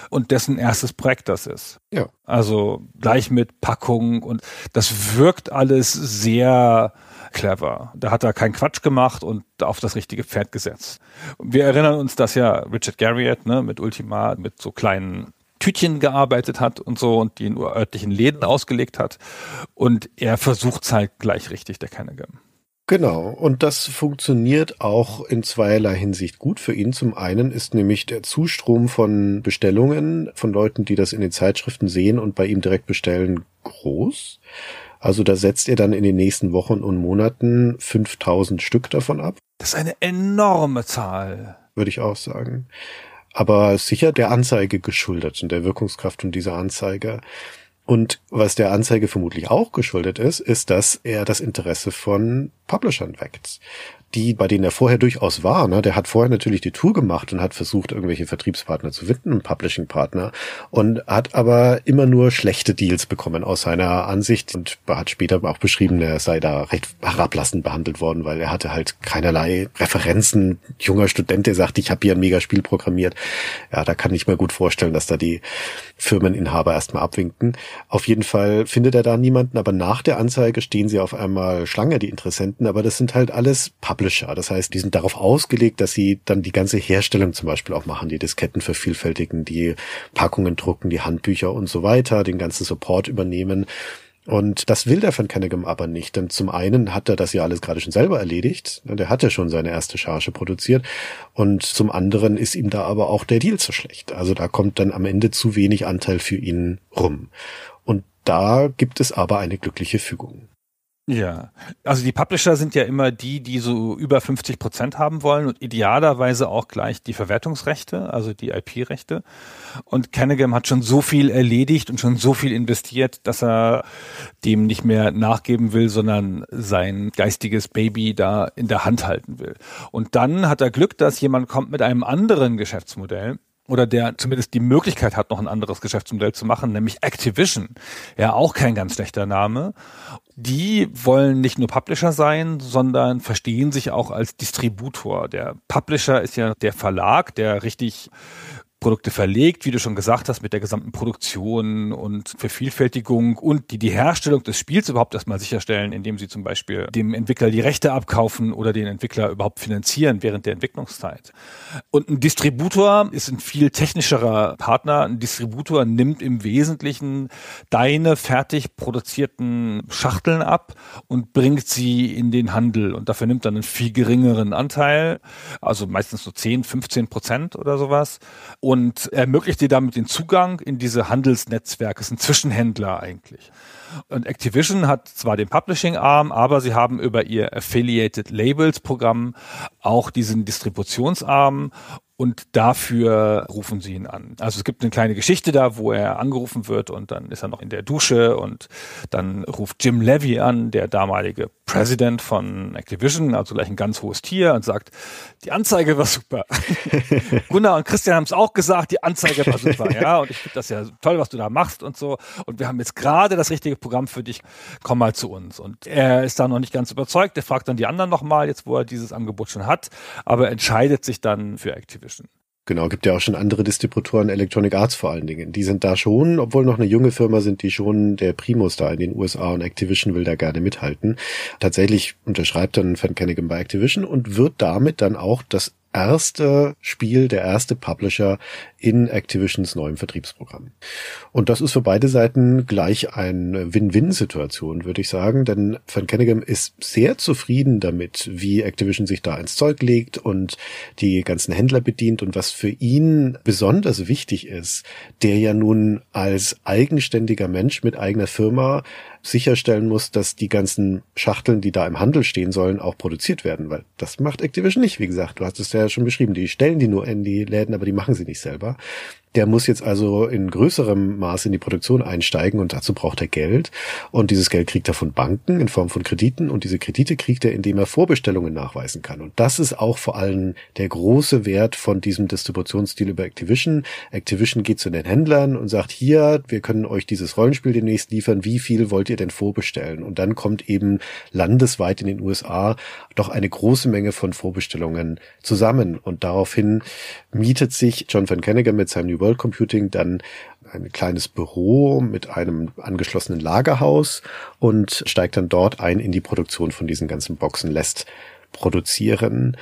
und dessen erstes Projekt das ist. Ja. Also gleich mit Packung und das wirkt alles sehr clever. Da hat er keinen Quatsch gemacht und auf das richtige Pferd gesetzt. Wir erinnern uns, dass ja Richard Garriott ne, mit Ultima, mit so kleinen Tütchen gearbeitet hat und so und die in örtlichen Läden ausgelegt hat. Und er versucht es halt gleich richtig, der Kennegam. Genau, und das funktioniert auch in zweierlei Hinsicht gut für ihn. Zum einen ist nämlich der Zustrom von Bestellungen von Leuten, die das in den Zeitschriften sehen und bei ihm direkt bestellen, groß. Also da setzt er dann in den nächsten Wochen und Monaten 5000 Stück davon ab. Das ist eine enorme Zahl. Würde ich auch sagen. Aber sicher der Anzeige geschuldet und der Wirkungskraft und dieser Anzeige. Und was der Anzeige vermutlich auch geschuldet ist, ist, dass er das Interesse von Publishern weckt die, bei denen er vorher durchaus war. Ne? Der hat vorher natürlich die Tour gemacht und hat versucht, irgendwelche Vertriebspartner zu finden, Publishing-Partner, und hat aber immer nur schlechte Deals bekommen aus seiner Ansicht und hat später auch beschrieben, er sei da recht herablassend behandelt worden, weil er hatte halt keinerlei Referenzen. Junger Student, der sagt, ich habe hier ein Megaspiel programmiert. Ja, da kann ich mir gut vorstellen, dass da die Firmeninhaber erstmal abwinken. Auf jeden Fall findet er da niemanden, aber nach der Anzeige stehen sie auf einmal Schlange, die Interessenten, aber das sind halt alles Publisher. Publisher. Das heißt, die sind darauf ausgelegt, dass sie dann die ganze Herstellung zum Beispiel auch machen, die Disketten vervielfältigen, die Packungen drucken, die Handbücher und so weiter, den ganzen Support übernehmen. Und das will der von Kennegem aber nicht, denn zum einen hat er das ja alles gerade schon selber erledigt, der hat ja schon seine erste Charge produziert und zum anderen ist ihm da aber auch der Deal zu schlecht. Also da kommt dann am Ende zu wenig Anteil für ihn rum. Und da gibt es aber eine glückliche Fügung. Ja, also die Publisher sind ja immer die, die so über 50 Prozent haben wollen und idealerweise auch gleich die Verwertungsrechte, also die IP-Rechte. Und Canagam hat schon so viel erledigt und schon so viel investiert, dass er dem nicht mehr nachgeben will, sondern sein geistiges Baby da in der Hand halten will. Und dann hat er Glück, dass jemand kommt mit einem anderen Geschäftsmodell, oder der zumindest die Möglichkeit hat, noch ein anderes Geschäftsmodell zu machen, nämlich Activision. Ja, auch kein ganz schlechter Name. Die wollen nicht nur Publisher sein, sondern verstehen sich auch als Distributor. Der Publisher ist ja der Verlag, der richtig Produkte verlegt, wie du schon gesagt hast, mit der gesamten Produktion und Vervielfältigung und die die Herstellung des Spiels überhaupt erstmal sicherstellen, indem sie zum Beispiel dem Entwickler die Rechte abkaufen oder den Entwickler überhaupt finanzieren während der Entwicklungszeit. Und ein Distributor ist ein viel technischerer Partner. Ein Distributor nimmt im Wesentlichen deine fertig produzierten Schachteln ab und bringt sie in den Handel. Und dafür nimmt dann einen viel geringeren Anteil, also meistens so 10, 15 Prozent oder sowas und ermöglicht dir damit den Zugang in diese Handelsnetzwerke. Es sind Zwischenhändler eigentlich. Und Activision hat zwar den Publishing-Arm, aber sie haben über ihr Affiliated Labels-Programm auch diesen Distributionsarm und dafür rufen sie ihn an. Also es gibt eine kleine Geschichte da, wo er angerufen wird und dann ist er noch in der Dusche und dann ruft Jim Levy an, der damalige Präsident von Activision, also gleich ein ganz hohes Tier und sagt, die Anzeige war super. Gunnar und Christian haben es auch gesagt, die Anzeige war super, ja, und ich finde das ja toll, was du da machst und so. Und wir haben jetzt gerade das richtige Programm für dich, komm mal zu uns. Und er ist da noch nicht ganz überzeugt, er fragt dann die anderen nochmal, jetzt wo er dieses Angebot schon hat, aber entscheidet sich dann für Activision inzwischen. Genau, gibt ja auch schon andere Distributoren, Electronic Arts vor allen Dingen. Die sind da schon, obwohl noch eine junge Firma sind, die schon der Primus da in den USA und Activision will da gerne mithalten. Tatsächlich unterschreibt dann Fan Kennigan bei Activision und wird damit dann auch das erste Spiel, der erste Publisher in Activisions neuem Vertriebsprogramm. Und das ist für beide Seiten gleich eine Win-Win-Situation, würde ich sagen, denn Van Kennegem ist sehr zufrieden damit, wie Activision sich da ins Zeug legt und die ganzen Händler bedient und was für ihn besonders wichtig ist, der ja nun als eigenständiger Mensch mit eigener Firma sicherstellen muss, dass die ganzen Schachteln, die da im Handel stehen sollen, auch produziert werden, weil das macht Activision nicht, wie gesagt. Du hast es ja schon beschrieben, die stellen die nur in die Läden, aber die machen sie nicht selber. Der muss jetzt also in größerem Maße in die Produktion einsteigen und dazu braucht er Geld. Und dieses Geld kriegt er von Banken in Form von Krediten und diese Kredite kriegt er, indem er Vorbestellungen nachweisen kann. Und das ist auch vor allem der große Wert von diesem Distributionsstil über Activision. Activision geht zu den Händlern und sagt, hier, wir können euch dieses Rollenspiel demnächst liefern. Wie viel wollt ihr denn vorbestellen? Und dann kommt eben landesweit in den USA doch eine große Menge von Vorbestellungen zusammen. Und daraufhin mietet sich John Van Kenniger mit seinem New World Computing dann ein kleines Büro mit einem angeschlossenen Lagerhaus und steigt dann dort ein in die Produktion von diesen ganzen Boxen, lässt produzieren,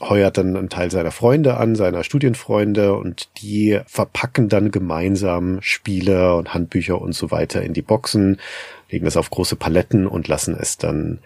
heuert dann einen Teil seiner Freunde an, seiner Studienfreunde und die verpacken dann gemeinsam Spiele und Handbücher und so weiter in die Boxen, legen das auf große Paletten und lassen es dann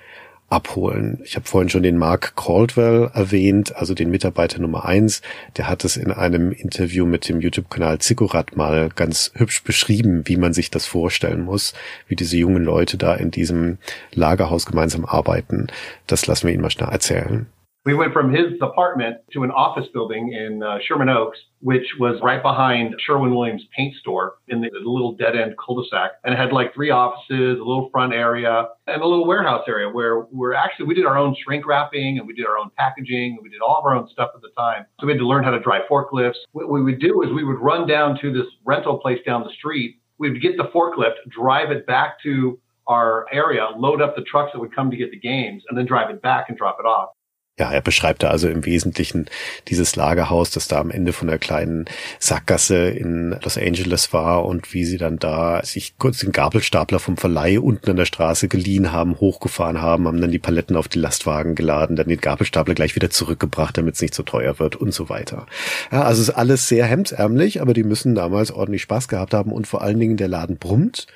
abholen. Ich habe vorhin schon den Mark Caldwell erwähnt, also den Mitarbeiter Nummer eins. Der hat es in einem Interview mit dem YouTube-Kanal Ziggurat mal ganz hübsch beschrieben, wie man sich das vorstellen muss, wie diese jungen Leute da in diesem Lagerhaus gemeinsam arbeiten. Das lassen wir Ihnen mal schnell erzählen. We went from his apartment to an office building in uh, Sherman Oaks, which was right behind Sherwin Williams paint store in the, the little dead end cul-de-sac. And it had like three offices, a little front area and a little warehouse area where we're actually, we did our own shrink wrapping and we did our own packaging and we did all of our own stuff at the time. So we had to learn how to drive forklifts. What we would do is we would run down to this rental place down the street. We'd get the forklift, drive it back to our area, load up the trucks that would come to get the games, and then drive it back and drop it off. ja, er beschreibt da also im Wesentlichen dieses Lagerhaus, das da am Ende von der kleinen Sackgasse in Los Angeles war und wie sie dann da sich kurz den Gabelstapler vom Verleih unten an der Straße geliehen haben, hochgefahren haben, haben dann die Paletten auf die Lastwagen geladen, dann den Gabelstapler gleich wieder zurückgebracht, damit es nicht so teuer wird und so weiter. Ja, also ist alles sehr hemdsärmlich, aber die müssen damals ordentlich Spaß gehabt haben und vor allen Dingen der Laden brummt,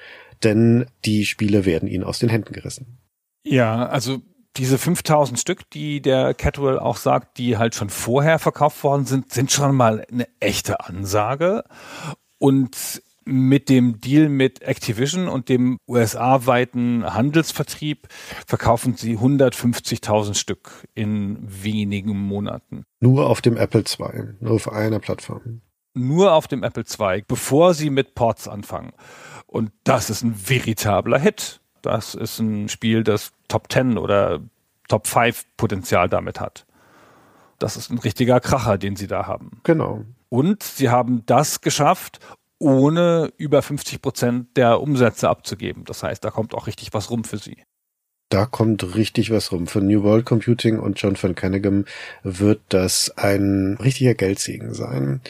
denn die Spiele werden ihnen aus den Händen gerissen. Ja, also diese 5000 Stück, die der Catwell auch sagt, die halt schon vorher verkauft worden sind, sind schon mal eine echte Ansage. Und mit dem Deal mit Activision und dem USA-weiten Handelsvertrieb verkaufen sie 150.000 Stück in wenigen Monaten. Nur auf dem Apple II, nur auf einer Plattform. Nur auf dem Apple II, bevor sie mit Ports anfangen. Und das ist ein veritabler Hit das ist ein Spiel, das Top 10 oder Top 5 Potenzial damit hat. Das ist ein richtiger Kracher, den sie da haben. Genau. Und sie haben das geschafft, ohne über 50 Prozent der Umsätze abzugeben. Das heißt, da kommt auch richtig was rum für sie. Da kommt richtig was rum. Für New World Computing und John von Cunningham wird das ein richtiger Geldsegen sein.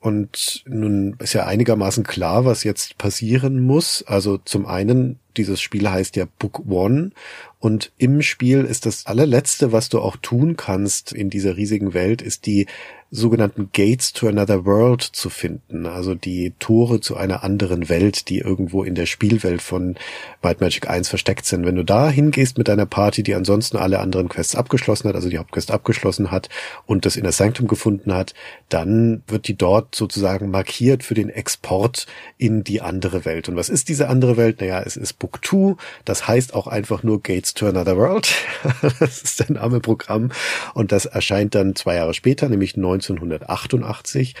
Und nun ist ja einigermaßen klar, was jetzt passieren muss. Also zum einen, dieses Spiel heißt ja Book One und im Spiel ist das allerletzte, was du auch tun kannst in dieser riesigen Welt, ist die sogenannten Gates to Another World zu finden, also die Tore zu einer anderen Welt, die irgendwo in der Spielwelt von White Magic 1 versteckt sind. Wenn du da hingehst mit deiner Party, die ansonsten alle anderen Quests abgeschlossen hat, also die Hauptquest abgeschlossen hat und das Inner Sanctum gefunden hat, dann wird die dort sozusagen markiert für den Export in die andere Welt. Und was ist diese andere Welt? Naja, es ist Book 2, das heißt auch einfach nur Gates to Another World. das ist der Name Programm und das erscheint dann zwei Jahre später, nämlich 9 1988.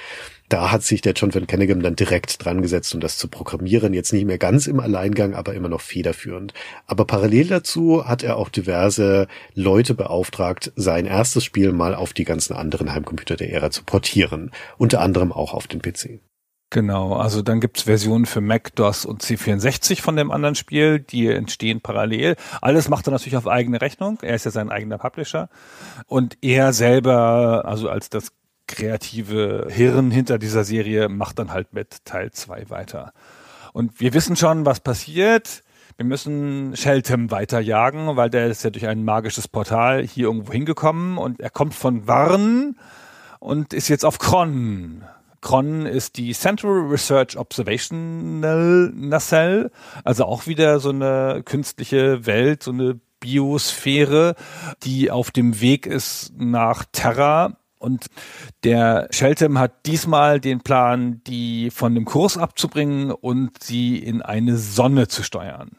Da hat sich der John Van Kennegem dann direkt dran gesetzt, um das zu programmieren. Jetzt nicht mehr ganz im Alleingang, aber immer noch federführend. Aber parallel dazu hat er auch diverse Leute beauftragt, sein erstes Spiel mal auf die ganzen anderen Heimcomputer der Ära zu portieren. Unter anderem auch auf den PC. Genau, also dann gibt's Versionen für Mac, DOS und C64 von dem anderen Spiel, die entstehen parallel. Alles macht er natürlich auf eigene Rechnung. Er ist ja sein eigener Publisher. Und er selber, also als das kreative Hirn hinter dieser Serie macht dann halt mit Teil 2 weiter. Und wir wissen schon, was passiert. Wir müssen Sheltem weiterjagen, weil der ist ja durch ein magisches Portal hier irgendwo hingekommen und er kommt von Warn und ist jetzt auf Kron. Kron ist die Central Research Observational Nacelle, also auch wieder so eine künstliche Welt, so eine Biosphäre, die auf dem Weg ist nach Terra und der Sheltem hat diesmal den Plan, die von dem Kurs abzubringen und sie in eine Sonne zu steuern.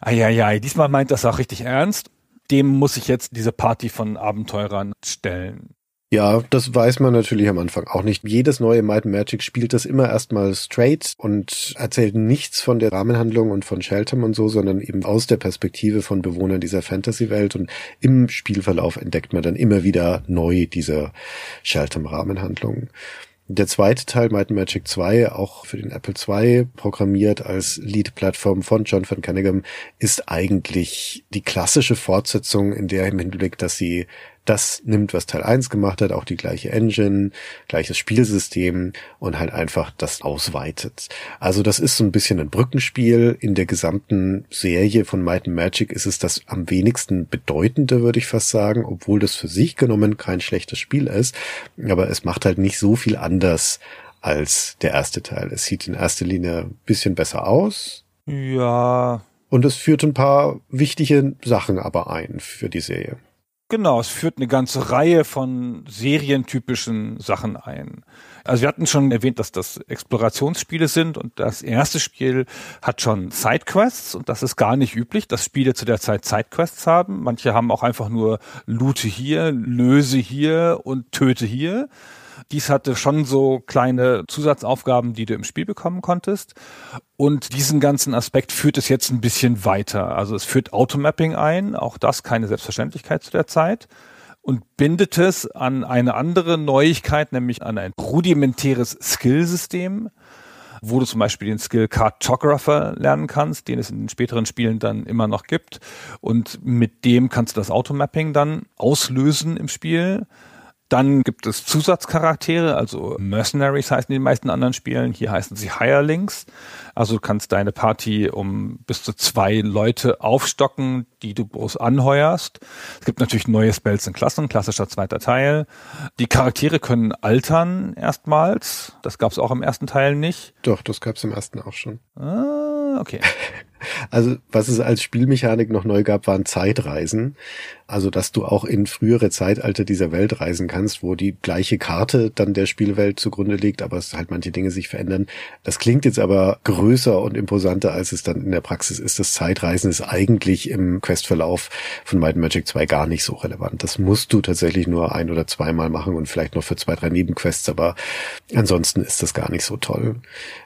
Eieiei, diesmal meint das auch richtig ernst. Dem muss ich jetzt diese Party von Abenteurern stellen. Ja, das weiß man natürlich am Anfang auch nicht. Jedes neue Might Magic spielt das immer erstmal straight und erzählt nichts von der Rahmenhandlung und von Sheltem und so, sondern eben aus der Perspektive von Bewohnern dieser Fantasy-Welt und im Spielverlauf entdeckt man dann immer wieder neu diese Sheltem-Rahmenhandlungen. Der zweite Teil, Might and Magic 2, auch für den Apple II programmiert als Lead-Plattform von John van Cunningham, ist eigentlich die klassische Fortsetzung in der im Hinblick, dass sie das nimmt, was Teil 1 gemacht hat, auch die gleiche Engine, gleiches Spielsystem und halt einfach das ausweitet. Also das ist so ein bisschen ein Brückenspiel. In der gesamten Serie von Might and Magic ist es das am wenigsten bedeutende, würde ich fast sagen, obwohl das für sich genommen kein schlechtes Spiel ist. Aber es macht halt nicht so viel anders als der erste Teil. Es sieht in erster Linie ein bisschen besser aus. Ja. Und es führt ein paar wichtige Sachen aber ein für die Serie. Genau, es führt eine ganze Reihe von serientypischen Sachen ein. Also wir hatten schon erwähnt, dass das Explorationsspiele sind und das erste Spiel hat schon Sidequests und das ist gar nicht üblich, dass Spiele zu der Zeit Sidequests haben. Manche haben auch einfach nur Loote hier, löse hier und töte hier. Dies hatte schon so kleine Zusatzaufgaben, die du im Spiel bekommen konntest. Und diesen ganzen Aspekt führt es jetzt ein bisschen weiter. Also es führt Automapping ein, auch das keine Selbstverständlichkeit zu der Zeit und bindet es an eine andere Neuigkeit, nämlich an ein rudimentäres Skillsystem, wo du zum Beispiel den Skill Cartographer lernen kannst, den es in den späteren Spielen dann immer noch gibt. Und mit dem kannst du das Automapping dann auslösen im Spiel. Dann gibt es Zusatzcharaktere, also Mercenaries heißen die meisten anderen Spielen. Hier heißen sie Hirelings. Also du kannst deine Party um bis zu zwei Leute aufstocken, die du bloß anheuerst. Es gibt natürlich neue Spells und Klassen, klassischer zweiter Teil. Die Charaktere können altern erstmals. Das gab es auch im ersten Teil nicht. Doch, das gab es im ersten auch schon. Ah, okay. Also was es als Spielmechanik noch neu gab, waren Zeitreisen. Also dass du auch in frühere Zeitalter dieser Welt reisen kannst, wo die gleiche Karte dann der Spielwelt zugrunde liegt, aber es halt manche Dinge sich verändern. Das klingt jetzt aber größer und imposanter, als es dann in der Praxis ist. Das Zeitreisen ist eigentlich im Questverlauf von Might Magic 2 gar nicht so relevant. Das musst du tatsächlich nur ein oder zweimal machen und vielleicht noch für zwei, drei Nebenquests, aber ansonsten ist das gar nicht so toll.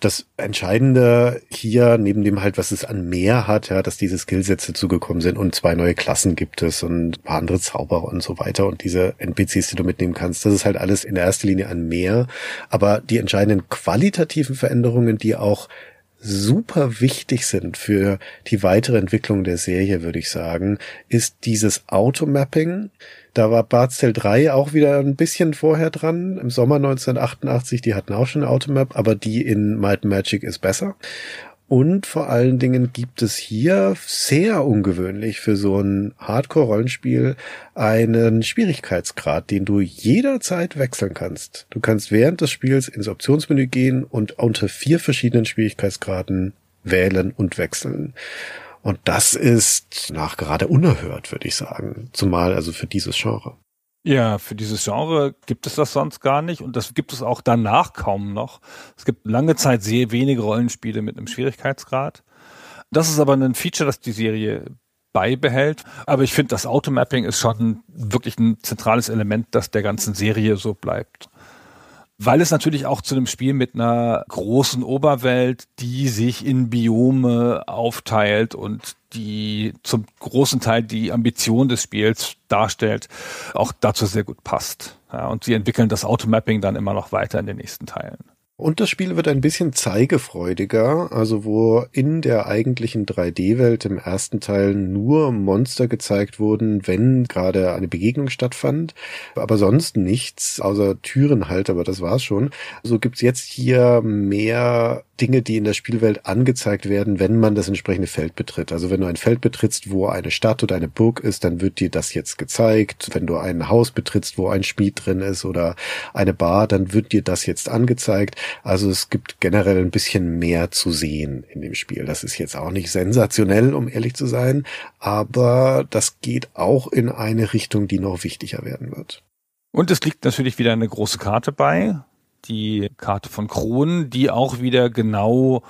Das Entscheidende hier, neben dem halt, was es an mehr hat, ja, dass diese Skillsätze zugekommen sind und zwei neue Klassen gibt es und ein paar andere Zauber und so weiter und diese NPCs, die du mitnehmen kannst, das ist halt alles in erster Linie ein mehr. Aber die entscheidenden qualitativen Veränderungen, die auch super wichtig sind für die weitere Entwicklung der Serie, würde ich sagen, ist dieses Automapping. Da war Bart's 3 auch wieder ein bisschen vorher dran, im Sommer 1988, die hatten auch schon Automap, aber die in Might Magic ist besser. Und vor allen Dingen gibt es hier sehr ungewöhnlich für so ein Hardcore-Rollenspiel einen Schwierigkeitsgrad, den du jederzeit wechseln kannst. Du kannst während des Spiels ins Optionsmenü gehen und unter vier verschiedenen Schwierigkeitsgraden wählen und wechseln. Und das ist nach gerade unerhört, würde ich sagen. Zumal also für dieses Genre. Ja, für dieses Genre gibt es das sonst gar nicht und das gibt es auch danach kaum noch. Es gibt lange Zeit sehr wenige Rollenspiele mit einem Schwierigkeitsgrad. Das ist aber ein Feature, das die Serie beibehält. Aber ich finde, das Automapping ist schon wirklich ein zentrales Element, das der ganzen Serie so bleibt weil es natürlich auch zu einem Spiel mit einer großen Oberwelt, die sich in Biome aufteilt und die zum großen Teil die Ambition des Spiels darstellt, auch dazu sehr gut passt. Ja, und sie entwickeln das Automapping dann immer noch weiter in den nächsten Teilen. Und das Spiel wird ein bisschen zeigefreudiger, also wo in der eigentlichen 3D-Welt im ersten Teil nur Monster gezeigt wurden, wenn gerade eine Begegnung stattfand, aber sonst nichts, außer Türen halt, aber das war's schon. So also gibt's jetzt hier mehr Dinge, die in der Spielwelt angezeigt werden, wenn man das entsprechende Feld betritt. Also wenn du ein Feld betrittst, wo eine Stadt oder eine Burg ist, dann wird dir das jetzt gezeigt. Wenn du ein Haus betrittst, wo ein Schmied drin ist oder eine Bar, dann wird dir das jetzt angezeigt. Also es gibt generell ein bisschen mehr zu sehen in dem Spiel. Das ist jetzt auch nicht sensationell, um ehrlich zu sein, aber das geht auch in eine Richtung, die noch wichtiger werden wird. Und es liegt natürlich wieder eine große Karte bei, die Karte von Kronen, die auch wieder genau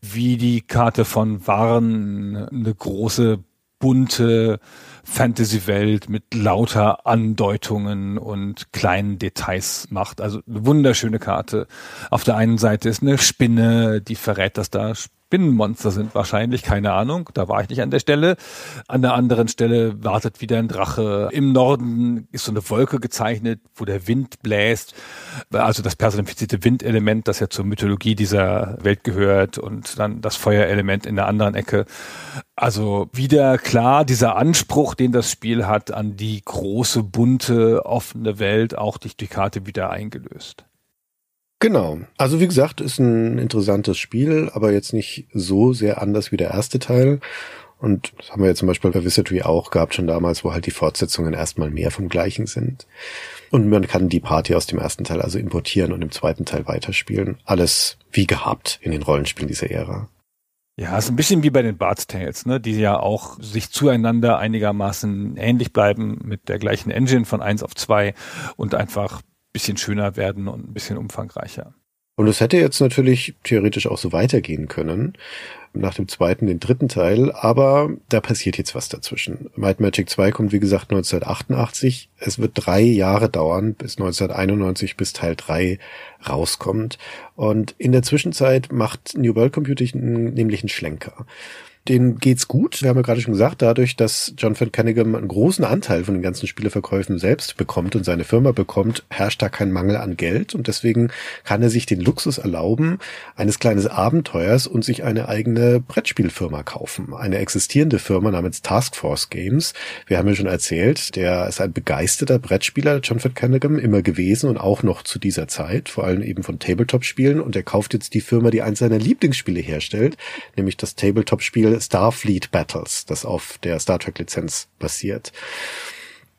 wie die Karte von Waren eine große, bunte, Fantasy-Welt mit lauter Andeutungen und kleinen Details macht. Also eine wunderschöne Karte. Auf der einen Seite ist eine Spinne, die verrät, dass da Binnenmonster sind wahrscheinlich, keine Ahnung, da war ich nicht an der Stelle. An der anderen Stelle wartet wieder ein Drache. Im Norden ist so eine Wolke gezeichnet, wo der Wind bläst. Also das personifizierte Windelement, das ja zur Mythologie dieser Welt gehört und dann das Feuerelement in der anderen Ecke. Also wieder klar, dieser Anspruch, den das Spiel hat an die große, bunte, offene Welt, auch durch die Karte wieder eingelöst. Genau. Also wie gesagt, ist ein interessantes Spiel, aber jetzt nicht so sehr anders wie der erste Teil. Und das haben wir ja zum Beispiel bei Wizardry auch gehabt, schon damals, wo halt die Fortsetzungen erstmal mehr vom Gleichen sind. Und man kann die Party aus dem ersten Teil also importieren und im zweiten Teil weiterspielen. Alles wie gehabt in den Rollenspielen dieser Ära. Ja, ist ein bisschen wie bei den Bart's Tales, ne, die ja auch sich zueinander einigermaßen ähnlich bleiben mit der gleichen Engine von eins auf zwei und einfach bisschen schöner werden und ein bisschen umfangreicher. Und es hätte jetzt natürlich theoretisch auch so weitergehen können, nach dem zweiten, den dritten Teil, aber da passiert jetzt was dazwischen. Might Magic 2 kommt, wie gesagt, 1988. Es wird drei Jahre dauern, bis 1991, bis Teil 3 rauskommt. Und in der Zwischenzeit macht New World Computing nämlich einen Schlenker. Den geht's gut. Wir haben ja gerade schon gesagt, dadurch, dass John Van Cunningham einen großen Anteil von den ganzen Spieleverkäufen selbst bekommt und seine Firma bekommt, herrscht da kein Mangel an Geld und deswegen kann er sich den Luxus erlauben, eines kleines Abenteuers und sich eine eigene Brettspielfirma kaufen. Eine existierende Firma namens Taskforce Games. Wir haben ja schon erzählt, der ist ein begeisterter Brettspieler, John Van Cunningham, immer gewesen und auch noch zu dieser Zeit, vor allem eben von Tabletop-Spielen und er kauft jetzt die Firma, die eins seiner Lieblingsspiele herstellt, nämlich das Tabletop-Spiel Starfleet Battles, das auf der Star Trek Lizenz basiert.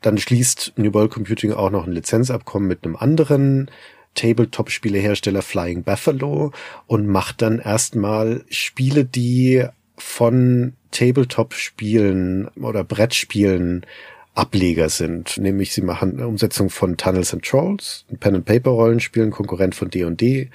Dann schließt New World Computing auch noch ein Lizenzabkommen mit einem anderen Tabletop-Spielehersteller Flying Buffalo und macht dann erstmal Spiele, die von Tabletop-Spielen oder Brettspielen Ableger sind. Nämlich sie machen eine Umsetzung von Tunnels and Trolls, ein Pen-and-Paper-Rollenspiel, ein Konkurrent von D&D. &D.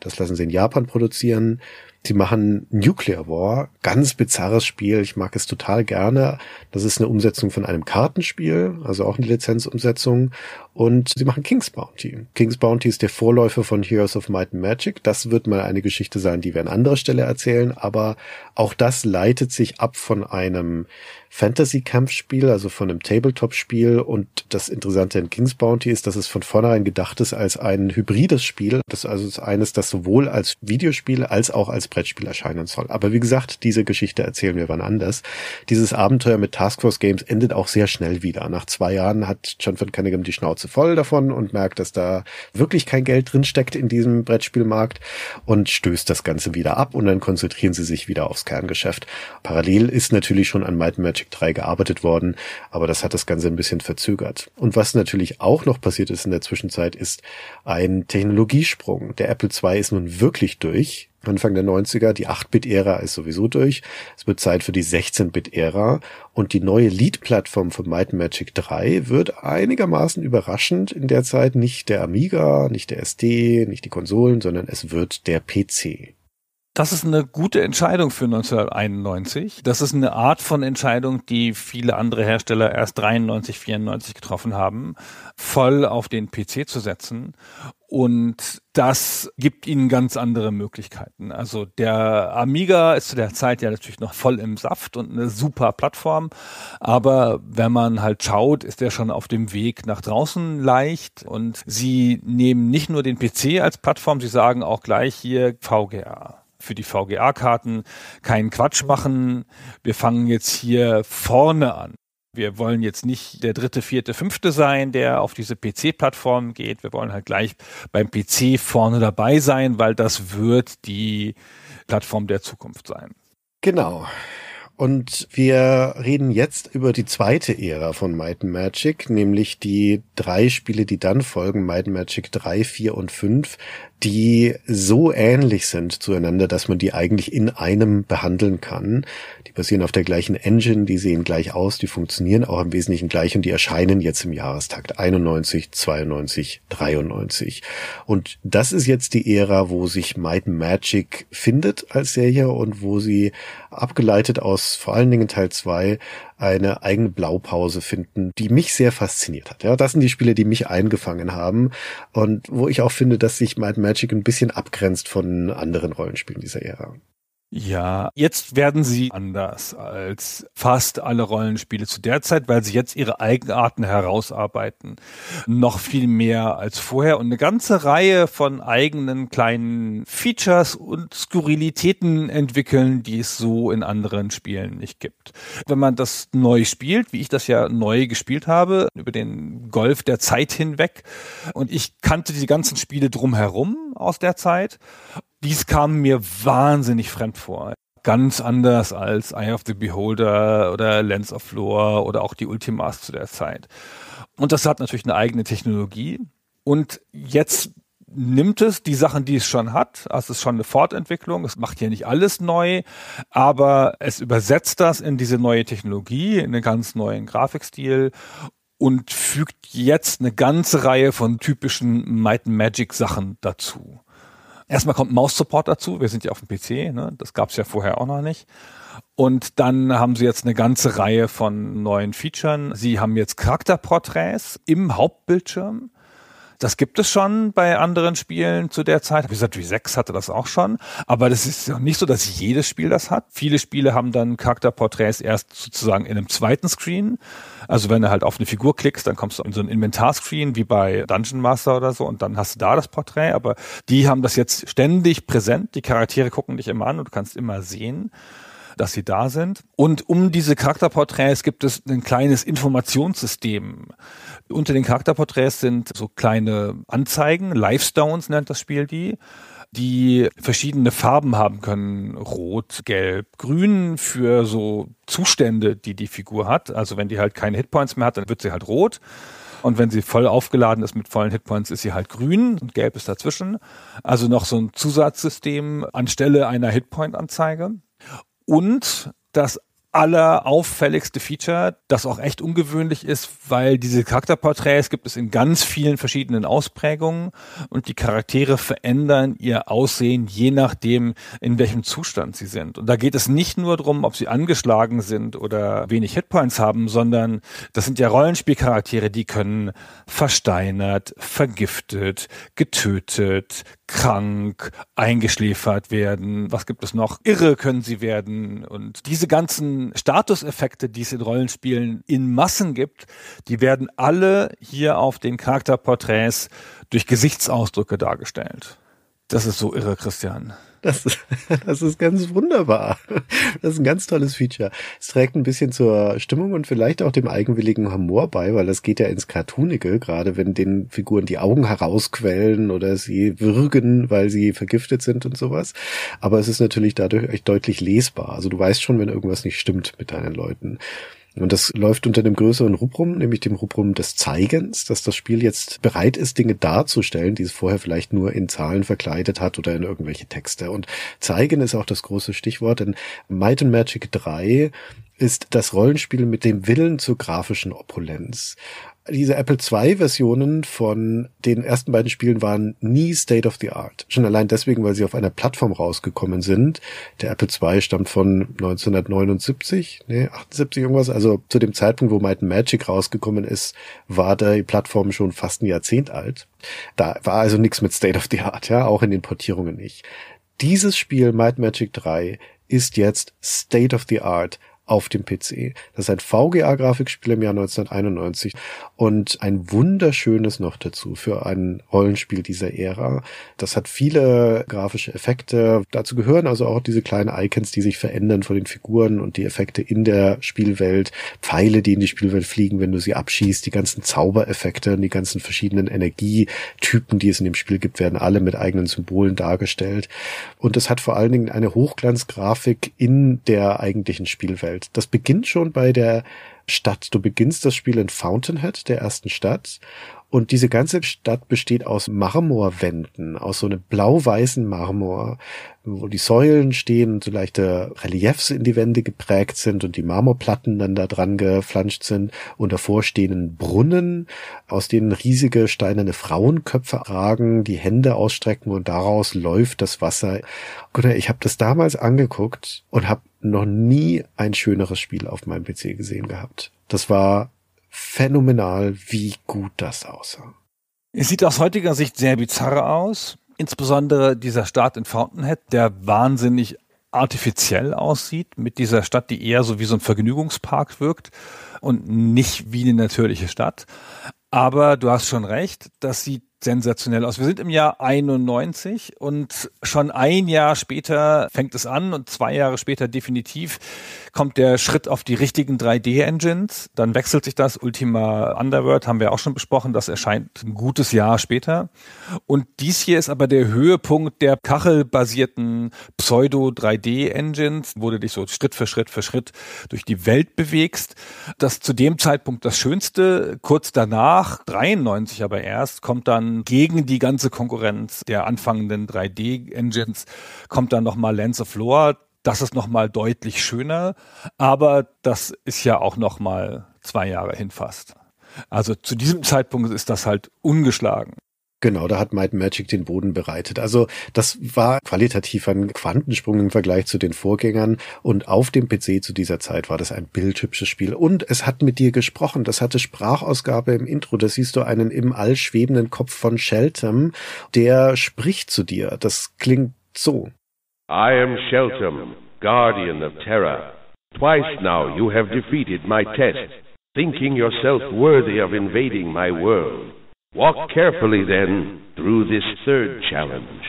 Das lassen sie in Japan produzieren. Die machen Nuclear War, ganz bizarres Spiel. Ich mag es total gerne. Das ist eine Umsetzung von einem Kartenspiel, also auch eine Lizenzumsetzung. Und sie machen King's Bounty. King's Bounty ist der Vorläufer von Heroes of Might and Magic. Das wird mal eine Geschichte sein, die wir an anderer Stelle erzählen. Aber auch das leitet sich ab von einem Fantasy-Kampfspiel, also von einem Tabletop-Spiel. Und das Interessante in King's Bounty ist, dass es von vornherein gedacht ist als ein hybrides Spiel. Das also eines, das sowohl als Videospiel als auch als Brettspiel erscheinen soll. Aber wie gesagt, diese Geschichte erzählen wir wann anders. Dieses Abenteuer mit Task Force Games endet auch sehr schnell wieder. Nach zwei Jahren hat John von Cunningham die Schnauze voll davon und merkt, dass da wirklich kein Geld drin steckt in diesem Brettspielmarkt und stößt das Ganze wieder ab und dann konzentrieren sie sich wieder aufs Kerngeschäft. Parallel ist natürlich schon an Might Match Magic 3 gearbeitet worden, aber das hat das Ganze ein bisschen verzögert. Und was natürlich auch noch passiert ist in der Zwischenzeit, ist ein Technologiesprung. Der Apple II ist nun wirklich durch. Anfang der 90er, die 8-Bit-Ära ist sowieso durch. Es wird Zeit für die 16-Bit-Ära und die neue Lead-Plattform von Might Magic 3 wird einigermaßen überraschend in der Zeit nicht der Amiga, nicht der SD, nicht die Konsolen, sondern es wird der PC. Das ist eine gute Entscheidung für 1991. Das ist eine Art von Entscheidung, die viele andere Hersteller erst 93, 94 getroffen haben, voll auf den PC zu setzen. Und das gibt ihnen ganz andere Möglichkeiten. Also der Amiga ist zu der Zeit ja natürlich noch voll im Saft und eine super Plattform. Aber wenn man halt schaut, ist der schon auf dem Weg nach draußen leicht. Und sie nehmen nicht nur den PC als Plattform, sie sagen auch gleich hier VGA für die VGA-Karten keinen Quatsch machen. Wir fangen jetzt hier vorne an. Wir wollen jetzt nicht der dritte, vierte, fünfte sein, der auf diese PC-Plattform geht. Wir wollen halt gleich beim PC vorne dabei sein, weil das wird die Plattform der Zukunft sein. Genau. Und wir reden jetzt über die zweite Ära von Might and Magic, nämlich die drei Spiele, die dann folgen, Might and Magic 3, 4 und 5, die so ähnlich sind zueinander, dass man die eigentlich in einem behandeln kann. Die basieren auf der gleichen Engine, die sehen gleich aus, die funktionieren auch im Wesentlichen gleich und die erscheinen jetzt im Jahrestakt 91, 92, 93. Und das ist jetzt die Ära, wo sich Might Magic findet als Serie und wo sie abgeleitet aus vor allen Dingen Teil 2 eine eigene Blaupause finden, die mich sehr fasziniert hat. Ja, das sind die Spiele, die mich eingefangen haben und wo ich auch finde, dass sich Might Magic ein bisschen abgrenzt von anderen Rollenspielen dieser Ära. Ja, jetzt werden sie anders als fast alle Rollenspiele zu der Zeit, weil sie jetzt ihre Eigenarten herausarbeiten. Noch viel mehr als vorher und eine ganze Reihe von eigenen kleinen Features und Skurrilitäten entwickeln, die es so in anderen Spielen nicht gibt. Wenn man das neu spielt, wie ich das ja neu gespielt habe, über den Golf der Zeit hinweg und ich kannte die ganzen Spiele drumherum aus der Zeit dies kam mir wahnsinnig fremd vor. Ganz anders als Eye of the Beholder oder Lens of Lore oder auch die Ultimas zu der Zeit. Und das hat natürlich eine eigene Technologie. Und jetzt nimmt es die Sachen, die es schon hat. Also es ist schon eine Fortentwicklung. Es macht hier nicht alles neu, aber es übersetzt das in diese neue Technologie, in einen ganz neuen Grafikstil und fügt jetzt eine ganze Reihe von typischen Might Magic Sachen dazu. Erstmal kommt Maus-Support dazu. Wir sind ja auf dem PC, ne? das gab es ja vorher auch noch nicht. Und dann haben sie jetzt eine ganze Reihe von neuen Features. Sie haben jetzt Charakterporträts im Hauptbildschirm. Das gibt es schon bei anderen Spielen zu der Zeit. Wie gesagt, wie 6 hatte das auch schon. Aber das ist ja nicht so, dass jedes Spiel das hat. Viele Spiele haben dann Charakterporträts erst sozusagen in einem zweiten Screen. Also wenn du halt auf eine Figur klickst, dann kommst du in so einen Inventarscreen wie bei Dungeon Master oder so und dann hast du da das Porträt. Aber die haben das jetzt ständig präsent. Die Charaktere gucken dich immer an und du kannst immer sehen dass sie da sind. Und um diese Charakterporträts gibt es ein kleines Informationssystem. Unter den Charakterporträts sind so kleine Anzeigen, Lifestones nennt das Spiel die die verschiedene Farben haben können. Rot, Gelb, Grün für so Zustände, die die Figur hat. Also wenn die halt keine Hitpoints mehr hat, dann wird sie halt rot. Und wenn sie voll aufgeladen ist mit vollen Hitpoints, ist sie halt grün und gelb ist dazwischen. Also noch so ein Zusatzsystem anstelle einer Hitpoint-Anzeige und das allerauffälligste Feature, das auch echt ungewöhnlich ist, weil diese Charakterporträts gibt es in ganz vielen verschiedenen Ausprägungen und die Charaktere verändern ihr Aussehen, je nachdem, in welchem Zustand sie sind. Und da geht es nicht nur darum, ob sie angeschlagen sind oder wenig Hitpoints haben, sondern das sind ja Rollenspielcharaktere, die können versteinert, vergiftet, getötet, krank, eingeschläfert werden. Was gibt es noch? Irre können sie werden und diese ganzen Statuseffekte, die es in Rollenspielen in Massen gibt, die werden alle hier auf den Charakterporträts durch Gesichtsausdrücke dargestellt. Das ist so irre, Christian. Das, das ist ganz wunderbar. Das ist ein ganz tolles Feature. Es trägt ein bisschen zur Stimmung und vielleicht auch dem eigenwilligen Humor bei, weil das geht ja ins Cartoonige, gerade wenn den Figuren die Augen herausquellen oder sie würgen, weil sie vergiftet sind und sowas. Aber es ist natürlich dadurch echt deutlich lesbar. Also du weißt schon, wenn irgendwas nicht stimmt mit deinen Leuten. Und das läuft unter dem größeren Rubrum, nämlich dem Rubrum des Zeigens, dass das Spiel jetzt bereit ist, Dinge darzustellen, die es vorher vielleicht nur in Zahlen verkleidet hat oder in irgendwelche Texte. Und zeigen ist auch das große Stichwort, denn Might and Magic 3 ist das Rollenspiel mit dem Willen zur grafischen Opulenz diese Apple II-Versionen von den ersten beiden Spielen waren nie State of the Art. Schon allein deswegen, weil sie auf einer Plattform rausgekommen sind. Der Apple II stammt von 1979, nee, 78 irgendwas. Also zu dem Zeitpunkt, wo Might Magic rausgekommen ist, war die Plattform schon fast ein Jahrzehnt alt. Da war also nichts mit State of the Art, ja, auch in den Portierungen nicht. Dieses Spiel Might Magic 3 ist jetzt State of the Art auf dem PC. Das ist ein VGA-Grafikspiel im Jahr 1991 und ein wunderschönes noch dazu für ein Rollenspiel dieser Ära. Das hat viele grafische Effekte. Dazu gehören also auch diese kleinen Icons, die sich verändern von den Figuren und die Effekte in der Spielwelt. Pfeile, die in die Spielwelt fliegen, wenn du sie abschießt. Die ganzen Zaubereffekte und die ganzen verschiedenen Energietypen, die es in dem Spiel gibt, werden alle mit eigenen Symbolen dargestellt. Und das hat vor allen Dingen eine Hochglanzgrafik in der eigentlichen Spielwelt. Welt. Das beginnt schon bei der Stadt. Du beginnst das Spiel in Fountainhead, der ersten Stadt. Und diese ganze Stadt besteht aus Marmorwänden, aus so einem blau-weißen Marmor, wo die Säulen stehen und so leichte Reliefs in die Wände geprägt sind und die Marmorplatten dann da dran geflanscht sind. Und davor stehen Brunnen, aus denen riesige steinerne Frauenköpfe ragen, die Hände ausstrecken und daraus läuft das Wasser. Gunnar, ich habe das damals angeguckt und habe noch nie ein schöneres Spiel auf meinem PC gesehen gehabt. Das war phänomenal, wie gut das aussah. Es sieht aus heutiger Sicht sehr bizarr aus. Insbesondere dieser Start in Fountainhead, der wahnsinnig artifiziell aussieht, mit dieser Stadt, die eher so wie so ein Vergnügungspark wirkt und nicht wie eine natürliche Stadt. Aber du hast schon recht, das sieht sensationell aus. Wir sind im Jahr 91 und schon ein Jahr später fängt es an und zwei Jahre später definitiv kommt der Schritt auf die richtigen 3D-Engines. Dann wechselt sich das. Ultima Underworld haben wir auch schon besprochen. Das erscheint ein gutes Jahr später. Und dies hier ist aber der Höhepunkt der kachelbasierten Pseudo-3D-Engines, wo du dich so Schritt für Schritt für Schritt durch die Welt bewegst. Das zu dem Zeitpunkt das Schönste. Kurz danach, 93 aber erst, kommt dann gegen die ganze Konkurrenz der anfangenden 3D-Engines kommt dann nochmal Lens of Lore. Das ist nochmal deutlich schöner, aber das ist ja auch nochmal zwei Jahre hin fast. Also zu diesem Zeitpunkt ist das halt ungeschlagen. Genau, da hat Might Magic den Boden bereitet. Also das war qualitativ ein Quantensprung im Vergleich zu den Vorgängern und auf dem PC zu dieser Zeit war das ein bildhübsches Spiel und es hat mit dir gesprochen. Das hatte Sprachausgabe im Intro. Da siehst du einen im All schwebenden Kopf von Sheltem, der spricht zu dir. Das klingt so. I am Sheltem, Guardian of Terror. Twice now you have defeated my test, thinking yourself worthy of invading my world. Walk carefully, then, through this third challenge,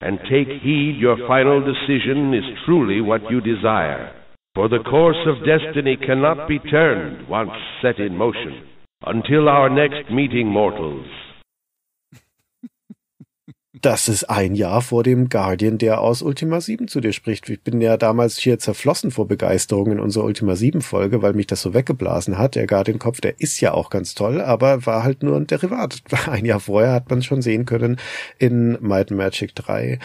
and take heed your final decision is truly what you desire. For the course of destiny cannot be turned once set in motion. Until our next meeting, mortals. Das ist ein Jahr vor dem Guardian, der aus Ultima 7 zu dir spricht. Ich bin ja damals hier zerflossen vor Begeisterung in unserer Ultima 7 Folge, weil mich das so weggeblasen hat. Der Guardian-Kopf, der ist ja auch ganz toll, aber war halt nur ein Derivat. Ein Jahr vorher hat man es schon sehen können in Might Magic 3.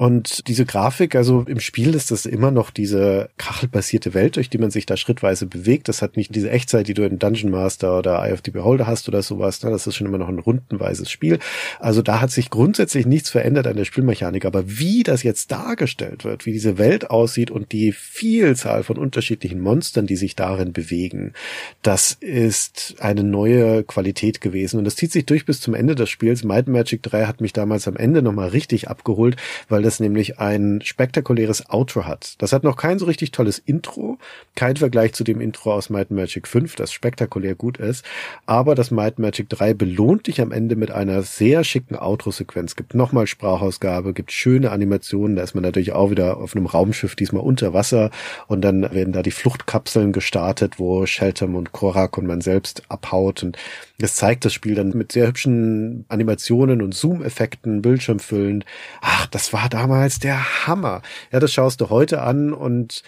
Und diese Grafik, also im Spiel ist das immer noch diese kachelbasierte Welt, durch die man sich da schrittweise bewegt. Das hat nicht diese Echtzeit, die du in Dungeon Master oder Eye of the Beholder hast oder sowas. Ne? Das ist schon immer noch ein rundenweises Spiel. Also da hat sich grundsätzlich nichts verändert an der Spielmechanik. Aber wie das jetzt dargestellt wird, wie diese Welt aussieht und die Vielzahl von unterschiedlichen Monstern, die sich darin bewegen, das ist eine neue Qualität gewesen. Und das zieht sich durch bis zum Ende des Spiels. Might Magic 3 hat mich damals am Ende nochmal richtig abgeholt, weil das es nämlich ein spektakuläres Outro hat. Das hat noch kein so richtig tolles Intro, kein Vergleich zu dem Intro aus Might Magic 5, das spektakulär gut ist, aber das Might Magic 3 belohnt dich am Ende mit einer sehr schicken Outro-Sequenz. Gibt nochmal Sprachausgabe, gibt schöne Animationen, da ist man natürlich auch wieder auf einem Raumschiff, diesmal unter Wasser und dann werden da die Fluchtkapseln gestartet, wo Sheltem und Korak und man selbst abhaut und das zeigt das Spiel dann mit sehr hübschen Animationen und Zoom-Effekten, Bildschirmfüllend. Ach, das war damals der Hammer. Ja, das schaust du heute an und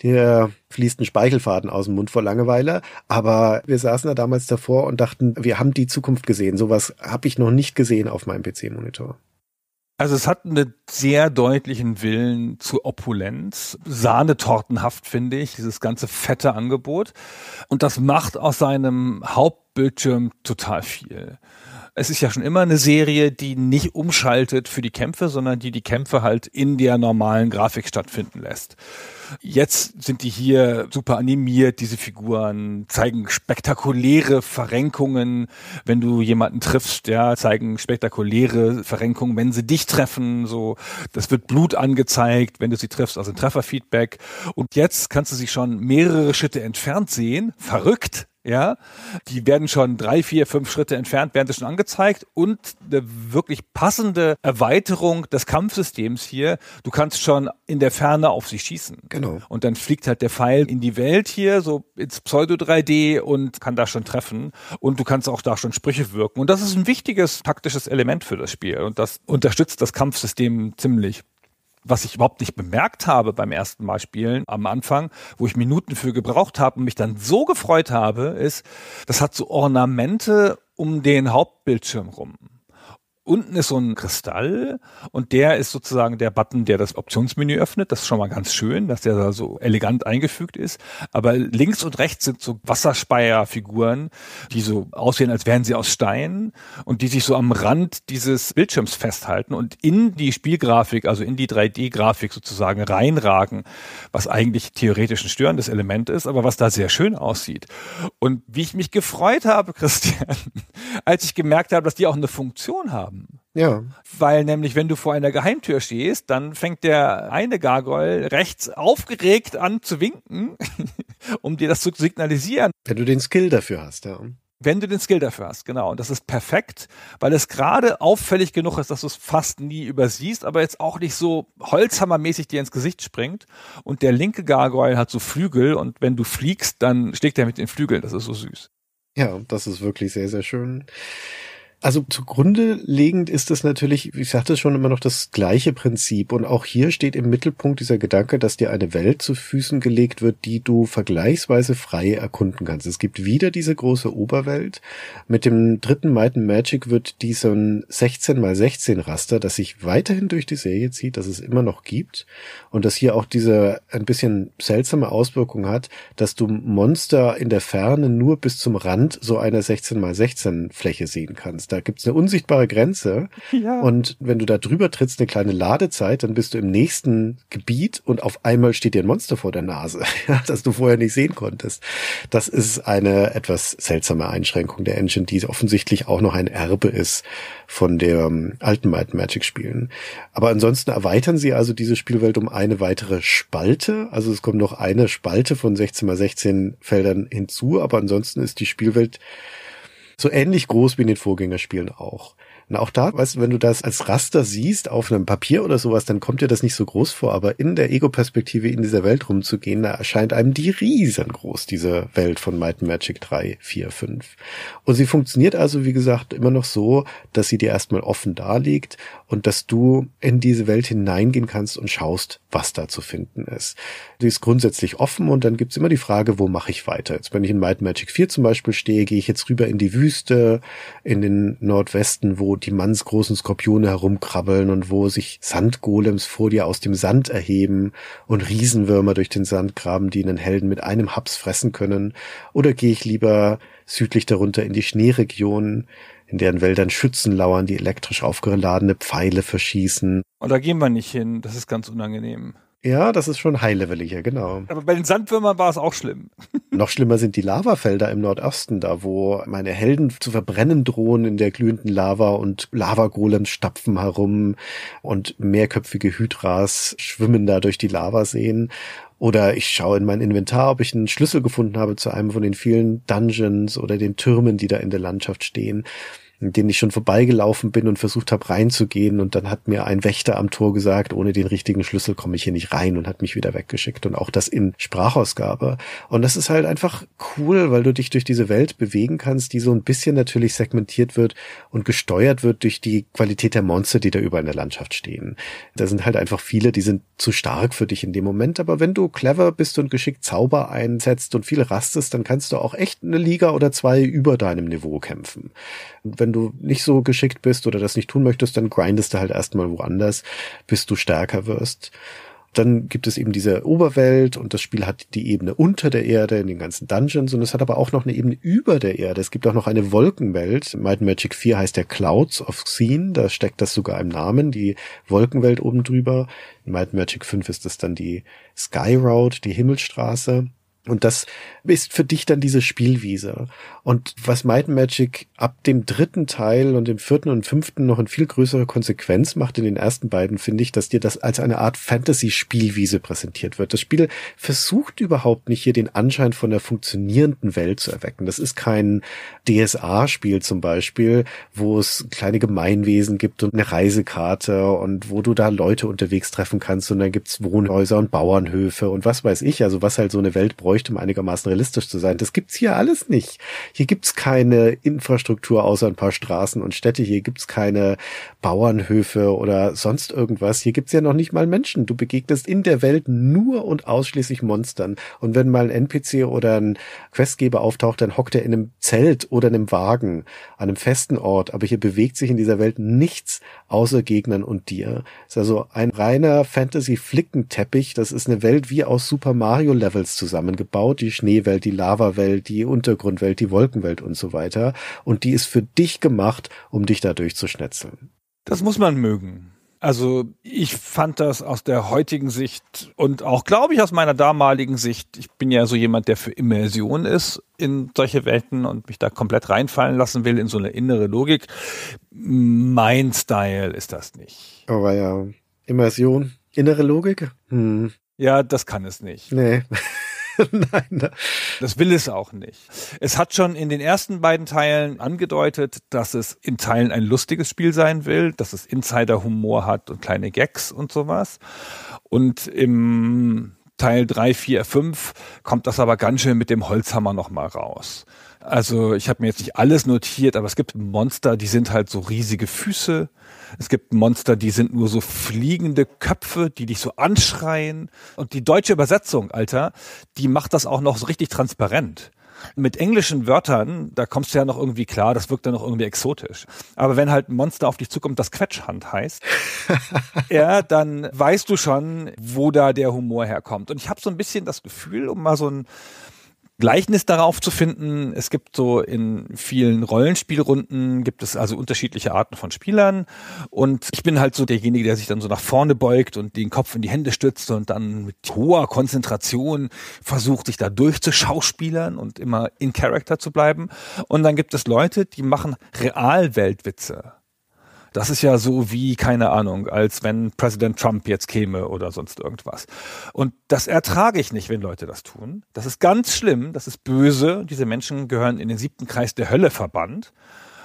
dir fließt ein Speichelfaden aus dem Mund vor Langeweile. Aber wir saßen da damals davor und dachten, wir haben die Zukunft gesehen. Sowas habe ich noch nicht gesehen auf meinem PC-Monitor. Also es hat einen sehr deutlichen Willen zu Opulenz, sahnetortenhaft finde ich, dieses ganze fette Angebot. Und das macht aus seinem Hauptbildschirm total viel es ist ja schon immer eine Serie, die nicht umschaltet für die Kämpfe, sondern die die Kämpfe halt in der normalen Grafik stattfinden lässt. Jetzt sind die hier super animiert, diese Figuren zeigen spektakuläre Verrenkungen, wenn du jemanden triffst, ja, zeigen spektakuläre Verrenkungen, wenn sie dich treffen, so, das wird Blut angezeigt, wenn du sie triffst, also ein Trefferfeedback. Und jetzt kannst du sie schon mehrere Schritte entfernt sehen, verrückt, ja, die werden schon drei, vier, fünf Schritte entfernt, werden sie schon angezeigt und eine wirklich passende Erweiterung des Kampfsystems hier. Du kannst schon in der Ferne auf sie schießen. Genau. Und dann fliegt halt der Pfeil in die Welt hier, so ins Pseudo 3D und kann da schon treffen und du kannst auch da schon Sprüche wirken. Und das ist ein wichtiges taktisches Element für das Spiel und das unterstützt das Kampfsystem ziemlich was ich überhaupt nicht bemerkt habe beim ersten Mal spielen am Anfang, wo ich Minuten für gebraucht habe und mich dann so gefreut habe, ist, das hat so Ornamente um den Hauptbildschirm rum unten ist so ein Kristall und der ist sozusagen der Button, der das Optionsmenü öffnet. Das ist schon mal ganz schön, dass der da so elegant eingefügt ist. Aber links und rechts sind so Wasserspeierfiguren, die so aussehen, als wären sie aus Stein und die sich so am Rand dieses Bildschirms festhalten und in die Spielgrafik, also in die 3D-Grafik sozusagen reinragen, was eigentlich theoretisch ein störendes Element ist, aber was da sehr schön aussieht. Und wie ich mich gefreut habe, Christian, als ich gemerkt habe, dass die auch eine Funktion haben. Ja. Weil nämlich, wenn du vor einer Geheimtür stehst, dann fängt der eine Gargoyle rechts aufgeregt an zu winken, um dir das zu signalisieren. Wenn du den Skill dafür hast, ja. Wenn du den Skill dafür hast, genau. Und das ist perfekt, weil es gerade auffällig genug ist, dass du es fast nie übersiehst, aber jetzt auch nicht so holzhammermäßig dir ins Gesicht springt. Und der linke Gargoyle hat so Flügel und wenn du fliegst, dann schlägt er mit den Flügeln. Das ist so süß. Ja, das ist wirklich sehr, sehr schön. Also zugrunde legend ist es natürlich, ich sagte schon immer noch das gleiche Prinzip. Und auch hier steht im Mittelpunkt dieser Gedanke, dass dir eine Welt zu Füßen gelegt wird, die du vergleichsweise frei erkunden kannst. Es gibt wieder diese große Oberwelt. Mit dem dritten Might Magic wird diesen 16 mal 16 Raster, das sich weiterhin durch die Serie zieht, dass es immer noch gibt. Und dass hier auch diese ein bisschen seltsame Auswirkung hat, dass du Monster in der Ferne nur bis zum Rand so einer 16 mal 16 Fläche sehen kannst ist. Da gibt's eine unsichtbare Grenze. Ja. Und wenn du da drüber trittst, eine kleine Ladezeit, dann bist du im nächsten Gebiet und auf einmal steht dir ein Monster vor der Nase, das du vorher nicht sehen konntest. Das ist eine etwas seltsame Einschränkung der Engine, die offensichtlich auch noch ein Erbe ist von der ähm, alten Might Magic Spielen. Aber ansonsten erweitern sie also diese Spielwelt um eine weitere Spalte. Also es kommt noch eine Spalte von 16 mal 16 Feldern hinzu, aber ansonsten ist die Spielwelt so ähnlich groß wie in den Vorgängerspielen auch. Und auch da, weißt du, wenn du das als Raster siehst auf einem Papier oder sowas, dann kommt dir das nicht so groß vor. Aber in der Ego-Perspektive in dieser Welt rumzugehen, da erscheint einem die riesengroß, diese Welt von Might and Magic 3, 4, 5. Und sie funktioniert also, wie gesagt, immer noch so, dass sie dir erstmal offen darlegt und dass du in diese Welt hineingehen kannst und schaust, was da zu finden ist. Die ist grundsätzlich offen und dann gibt's immer die Frage, wo mache ich weiter? Jetzt, wenn ich in Might Magic 4 zum Beispiel stehe, gehe ich jetzt rüber in die Wüste, in den Nordwesten, wo die mannsgroßen Skorpione herumkrabbeln und wo sich Sandgolems vor dir aus dem Sand erheben und Riesenwürmer durch den Sand graben, die einen Helden mit einem Haps fressen können. Oder gehe ich lieber südlich darunter in die Schneeregionen, in deren Wäldern Schützen lauern, die elektrisch aufgeladene Pfeile verschießen. Und da gehen wir nicht hin, das ist ganz unangenehm. Ja, das ist schon high-leveliger, genau. Aber bei den Sandwürmern war es auch schlimm. Noch schlimmer sind die Lavafelder im Nordosten, da wo meine Helden zu verbrennen drohen in der glühenden Lava und Lavagolems stapfen herum und mehrköpfige Hydras schwimmen da durch die Lavaseen oder ich schaue in mein Inventar, ob ich einen Schlüssel gefunden habe zu einem von den vielen Dungeons oder den Türmen, die da in der Landschaft stehen in denen ich schon vorbeigelaufen bin und versucht habe reinzugehen und dann hat mir ein Wächter am Tor gesagt, ohne den richtigen Schlüssel komme ich hier nicht rein und hat mich wieder weggeschickt und auch das in Sprachausgabe. Und das ist halt einfach cool, weil du dich durch diese Welt bewegen kannst, die so ein bisschen natürlich segmentiert wird und gesteuert wird durch die Qualität der Monster, die da über in der Landschaft stehen. Da sind halt einfach viele, die sind zu stark für dich in dem Moment, aber wenn du clever bist und geschickt Zauber einsetzt und viel rastest, dann kannst du auch echt eine Liga oder zwei über deinem Niveau kämpfen. Und wenn du nicht so geschickt bist oder das nicht tun möchtest, dann grindest du halt erstmal woanders, bis du stärker wirst. Dann gibt es eben diese Oberwelt und das Spiel hat die Ebene unter der Erde in den ganzen Dungeons und es hat aber auch noch eine Ebene über der Erde. Es gibt auch noch eine Wolkenwelt. Might Magic 4 heißt der Clouds of Scene. Da steckt das sogar im Namen, die Wolkenwelt oben drüber. In Might Magic 5 ist das dann die Sky Road, die Himmelstraße. Und das ist für dich dann diese Spielwiese. Und was Might Magic ab dem dritten Teil und dem vierten und fünften noch in viel größere Konsequenz macht in den ersten beiden, finde ich, dass dir das als eine Art Fantasy-Spielwiese präsentiert wird. Das Spiel versucht überhaupt nicht hier den Anschein von einer funktionierenden Welt zu erwecken. Das ist kein DSA-Spiel zum Beispiel, wo es kleine Gemeinwesen gibt und eine Reisekarte und wo du da Leute unterwegs treffen kannst und dann gibt's Wohnhäuser und Bauernhöfe und was weiß ich, also was halt so eine Welt bräuchte bräuchte, um einigermaßen realistisch zu sein. Das gibt's hier alles nicht. Hier gibt's keine Infrastruktur außer ein paar Straßen und Städte. Hier gibt's keine Bauernhöfe oder sonst irgendwas. Hier gibt's ja noch nicht mal Menschen. Du begegnest in der Welt nur und ausschließlich Monstern. Und wenn mal ein NPC oder ein Questgeber auftaucht, dann hockt er in einem Zelt oder einem Wagen an einem festen Ort. Aber hier bewegt sich in dieser Welt nichts außer Gegnern und dir. Das ist also ein reiner Fantasy-Flickenteppich. Das ist eine Welt wie aus Super Mario Levels zusammengebracht gebaut, die Schneewelt, die Lavawelt, die Untergrundwelt, die Wolkenwelt und so weiter. Und die ist für dich gemacht, um dich dadurch zu schnetzeln. Das muss man mögen. Also ich fand das aus der heutigen Sicht und auch, glaube ich, aus meiner damaligen Sicht, ich bin ja so jemand, der für Immersion ist in solche Welten und mich da komplett reinfallen lassen will in so eine innere Logik. Mein Style ist das nicht. Aber ja, Immersion, innere Logik? Hm. Ja, das kann es nicht. Nee. Nein. Ne? Das will es auch nicht. Es hat schon in den ersten beiden Teilen angedeutet, dass es in Teilen ein lustiges Spiel sein will, dass es Insider-Humor hat und kleine Gags und sowas. Und im Teil 3, 4, 5 kommt das aber ganz schön mit dem Holzhammer nochmal raus. Also ich habe mir jetzt nicht alles notiert, aber es gibt Monster, die sind halt so riesige Füße es gibt Monster, die sind nur so fliegende Köpfe, die dich so anschreien. Und die deutsche Übersetzung, Alter, die macht das auch noch so richtig transparent. Mit englischen Wörtern, da kommst du ja noch irgendwie klar, das wirkt dann noch irgendwie exotisch. Aber wenn halt ein Monster auf dich zukommt, das Quetschhand heißt, ja, dann weißt du schon, wo da der Humor herkommt. Und ich habe so ein bisschen das Gefühl, um mal so ein Gleichnis darauf zu finden. Es gibt so in vielen Rollenspielrunden gibt es also unterschiedliche Arten von Spielern und ich bin halt so derjenige, der sich dann so nach vorne beugt und den Kopf in die Hände stützt und dann mit hoher Konzentration versucht, sich da durchzuschauspielern und immer in Character zu bleiben. Und dann gibt es Leute, die machen Realweltwitze. Das ist ja so wie, keine Ahnung, als wenn Präsident Trump jetzt käme oder sonst irgendwas. Und das ertrage ich nicht, wenn Leute das tun. Das ist ganz schlimm, das ist böse. Diese Menschen gehören in den siebten Kreis der Hölle verbannt.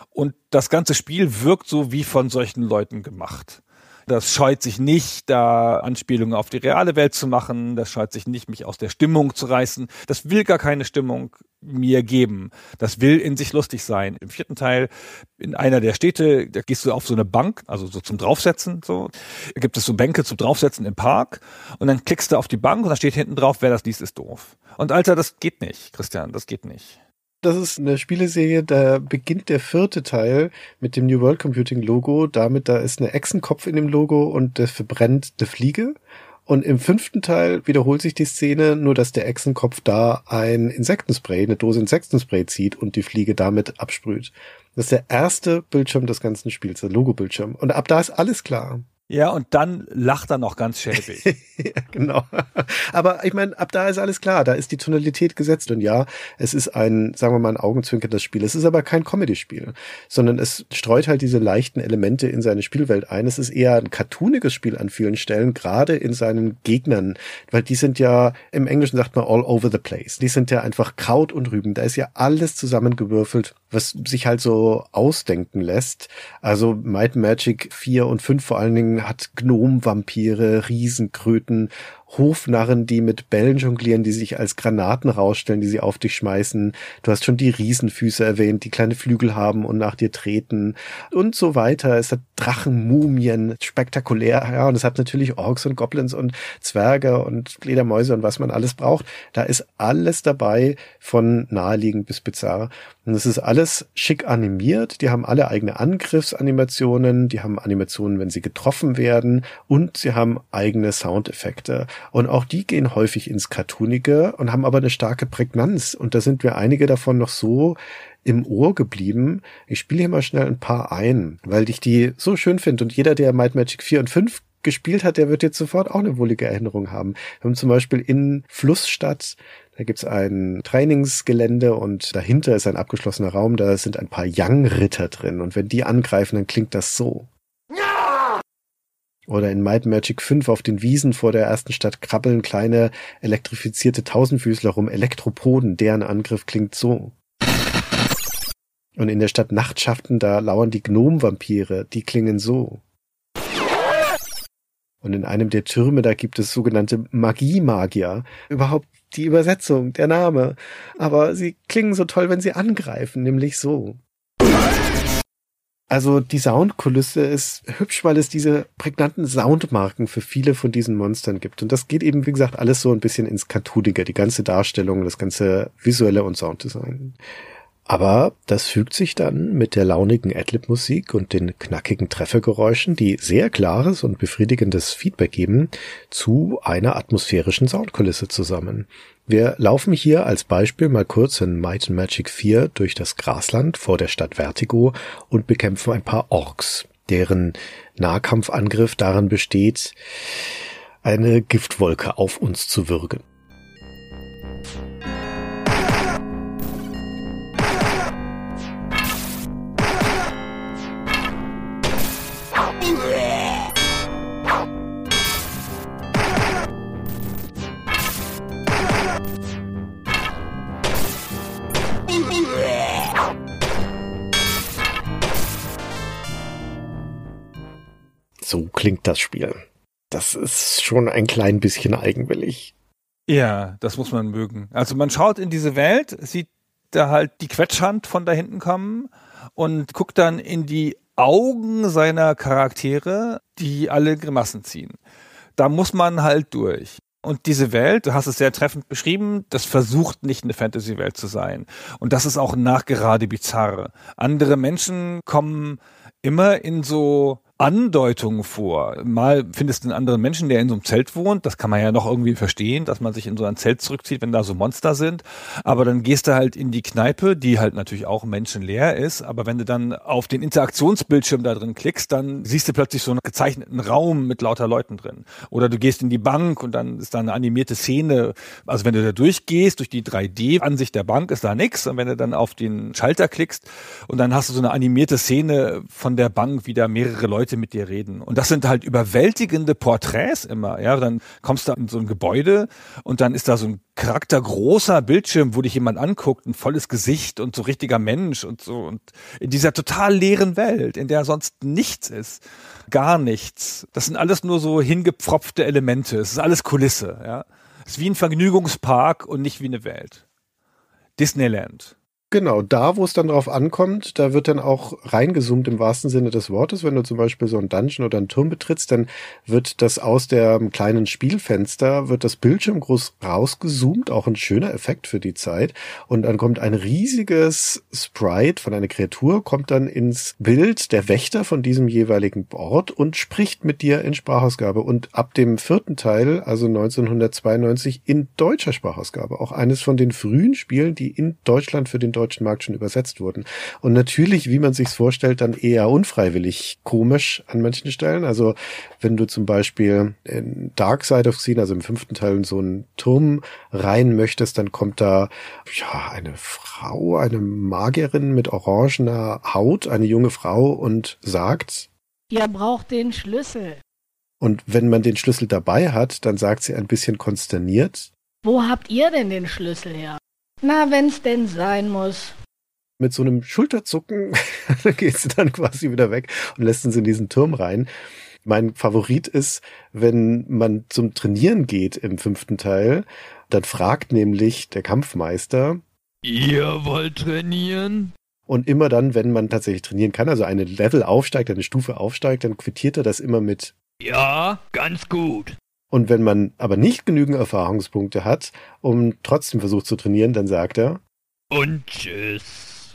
Und das ganze Spiel wirkt so wie von solchen Leuten gemacht. Das scheut sich nicht, da Anspielungen auf die reale Welt zu machen. Das scheut sich nicht, mich aus der Stimmung zu reißen. Das will gar keine Stimmung mir geben. Das will in sich lustig sein. Im vierten Teil, in einer der Städte, da gehst du auf so eine Bank, also so zum Draufsetzen, so. Da gibt es so Bänke zum Draufsetzen im Park. Und dann klickst du auf die Bank und da steht hinten drauf, wer das liest, ist doof. Und Alter, das geht nicht, Christian, das geht nicht. Das ist eine Spieleserie, da beginnt der vierte Teil mit dem New World Computing Logo, damit da ist eine Echsenkopf in dem Logo und das verbrennt eine Fliege. Und im fünften Teil wiederholt sich die Szene, nur dass der Echsenkopf da ein Insektenspray, eine Dose Insektenspray zieht und die Fliege damit absprüht. Das ist der erste Bildschirm des ganzen Spiels, der Logo-Bildschirm. Und ab da ist alles klar. Ja, und dann lacht er noch ganz schäbig. ja, genau. Aber ich meine, ab da ist alles klar. Da ist die Tonalität gesetzt. Und ja, es ist ein, sagen wir mal, ein augenzwinkendes Spiel. Es ist aber kein Comedy-Spiel, sondern es streut halt diese leichten Elemente in seine Spielwelt ein. Es ist eher ein cartooniges Spiel an vielen Stellen, gerade in seinen Gegnern. Weil die sind ja, im Englischen sagt man all over the place. Die sind ja einfach Kraut und Rüben. Da ist ja alles zusammengewürfelt, was sich halt so ausdenken lässt. Also Might Magic 4 und 5 vor allen Dingen hat Gnom-Vampire, Riesenkröten Hofnarren, die mit Bällen jonglieren, die sich als Granaten rausstellen, die sie auf dich schmeißen. Du hast schon die Riesenfüße erwähnt, die kleine Flügel haben und nach dir treten und so weiter. Es hat Drachenmumien, spektakulär. Ja, und es hat natürlich Orks und Goblins und Zwerge und Fledermäuse und was man alles braucht. Da ist alles dabei, von naheliegend bis bizarr. Und es ist alles schick animiert. Die haben alle eigene Angriffsanimationen. Die haben Animationen, wenn sie getroffen werden. Und sie haben eigene Soundeffekte. Und auch die gehen häufig ins Cartoonige und haben aber eine starke Prägnanz. Und da sind mir einige davon noch so im Ohr geblieben. Ich spiele hier mal schnell ein paar ein, weil ich die so schön finde. Und jeder, der Might Magic 4 und 5 gespielt hat, der wird jetzt sofort auch eine wohlige Erinnerung haben. Wir haben zum Beispiel in Flussstadt da gibt's ein Trainingsgelände und dahinter ist ein abgeschlossener Raum. Da sind ein paar young ritter drin. Und wenn die angreifen, dann klingt das so. Oder in Might Magic 5 auf den Wiesen vor der ersten Stadt krabbeln kleine elektrifizierte Tausendfüßler rum, Elektropoden, deren Angriff klingt so. Und in der Stadt Nachtschaften, da lauern die Gnomvampire, die klingen so. Und in einem der Türme, da gibt es sogenannte Magie-Magier. Überhaupt die Übersetzung, der Name. Aber sie klingen so toll, wenn sie angreifen, nämlich so. Also die Soundkulisse ist hübsch, weil es diese prägnanten Soundmarken für viele von diesen Monstern gibt. Und das geht eben, wie gesagt, alles so ein bisschen ins Cartoonige, die ganze Darstellung, das ganze visuelle und Sounddesign. Aber das fügt sich dann mit der launigen Adlib-Musik und den knackigen Treffergeräuschen, die sehr klares und befriedigendes Feedback geben, zu einer atmosphärischen Soundkulisse zusammen. Wir laufen hier als Beispiel mal kurz in Might and Magic 4 durch das Grasland vor der Stadt Vertigo und bekämpfen ein paar Orks, deren Nahkampfangriff darin besteht, eine Giftwolke auf uns zu würgen. so klingt das Spiel. Das ist schon ein klein bisschen eigenwillig. Ja, das muss man mögen. Also man schaut in diese Welt, sieht da halt die Quetschhand von da hinten kommen und guckt dann in die Augen seiner Charaktere, die alle Grimassen ziehen. Da muss man halt durch. Und diese Welt, du hast es sehr treffend beschrieben, das versucht nicht eine Fantasy-Welt zu sein. Und das ist auch nachgerade bizarr. Andere Menschen kommen immer in so Andeutungen vor. Mal findest du einen anderen Menschen, der in so einem Zelt wohnt. Das kann man ja noch irgendwie verstehen, dass man sich in so ein Zelt zurückzieht, wenn da so Monster sind. Aber dann gehst du halt in die Kneipe, die halt natürlich auch menschenleer ist. Aber wenn du dann auf den Interaktionsbildschirm da drin klickst, dann siehst du plötzlich so einen gezeichneten Raum mit lauter Leuten drin. Oder du gehst in die Bank und dann ist da eine animierte Szene. Also wenn du da durchgehst, durch die 3D-Ansicht der Bank ist da nichts. Und wenn du dann auf den Schalter klickst und dann hast du so eine animierte Szene von der Bank, wie da mehrere Leute Leute mit dir reden. Und das sind halt überwältigende Porträts immer. Ja, dann kommst du in so ein Gebäude und dann ist da so ein charaktergroßer Bildschirm, wo dich jemand anguckt, ein volles Gesicht und so richtiger Mensch und so. Und in dieser total leeren Welt, in der sonst nichts ist, gar nichts. Das sind alles nur so hingepfropfte Elemente. Es ist alles Kulisse. Ja, es ist wie ein Vergnügungspark und nicht wie eine Welt. Disneyland. Genau, da, wo es dann drauf ankommt, da wird dann auch reingezoomt im wahrsten Sinne des Wortes. Wenn du zum Beispiel so einen Dungeon oder einen Turm betrittst, dann wird das aus dem kleinen Spielfenster, wird das Bildschirm groß rausgezoomt, auch ein schöner Effekt für die Zeit. Und dann kommt ein riesiges Sprite von einer Kreatur, kommt dann ins Bild der Wächter von diesem jeweiligen Ort und spricht mit dir in Sprachausgabe. Und ab dem vierten Teil, also 1992, in deutscher Sprachausgabe. Auch eines von den frühen Spielen, die in Deutschland für den deutschen Markt schon übersetzt wurden. Und natürlich, wie man sich vorstellt, dann eher unfreiwillig komisch an manchen Stellen. Also wenn du zum Beispiel in Dark Side of Scene, also im fünften Teil, in so einen Turm rein möchtest, dann kommt da ja eine Frau, eine Magierin mit orangener Haut, eine junge Frau und sagt, Ihr braucht den Schlüssel. Und wenn man den Schlüssel dabei hat, dann sagt sie ein bisschen konsterniert, Wo habt ihr denn den Schlüssel her? Na, wenn's denn sein muss. Mit so einem Schulterzucken geht sie dann quasi wieder weg und lässt uns in diesen Turm rein. Mein Favorit ist, wenn man zum Trainieren geht im fünften Teil, dann fragt nämlich der Kampfmeister, Ihr wollt trainieren? Und immer dann, wenn man tatsächlich trainieren kann, also eine Level aufsteigt, eine Stufe aufsteigt, dann quittiert er das immer mit Ja, ganz gut. Und wenn man aber nicht genügend Erfahrungspunkte hat, um trotzdem versucht zu trainieren, dann sagt er. Und tschüss.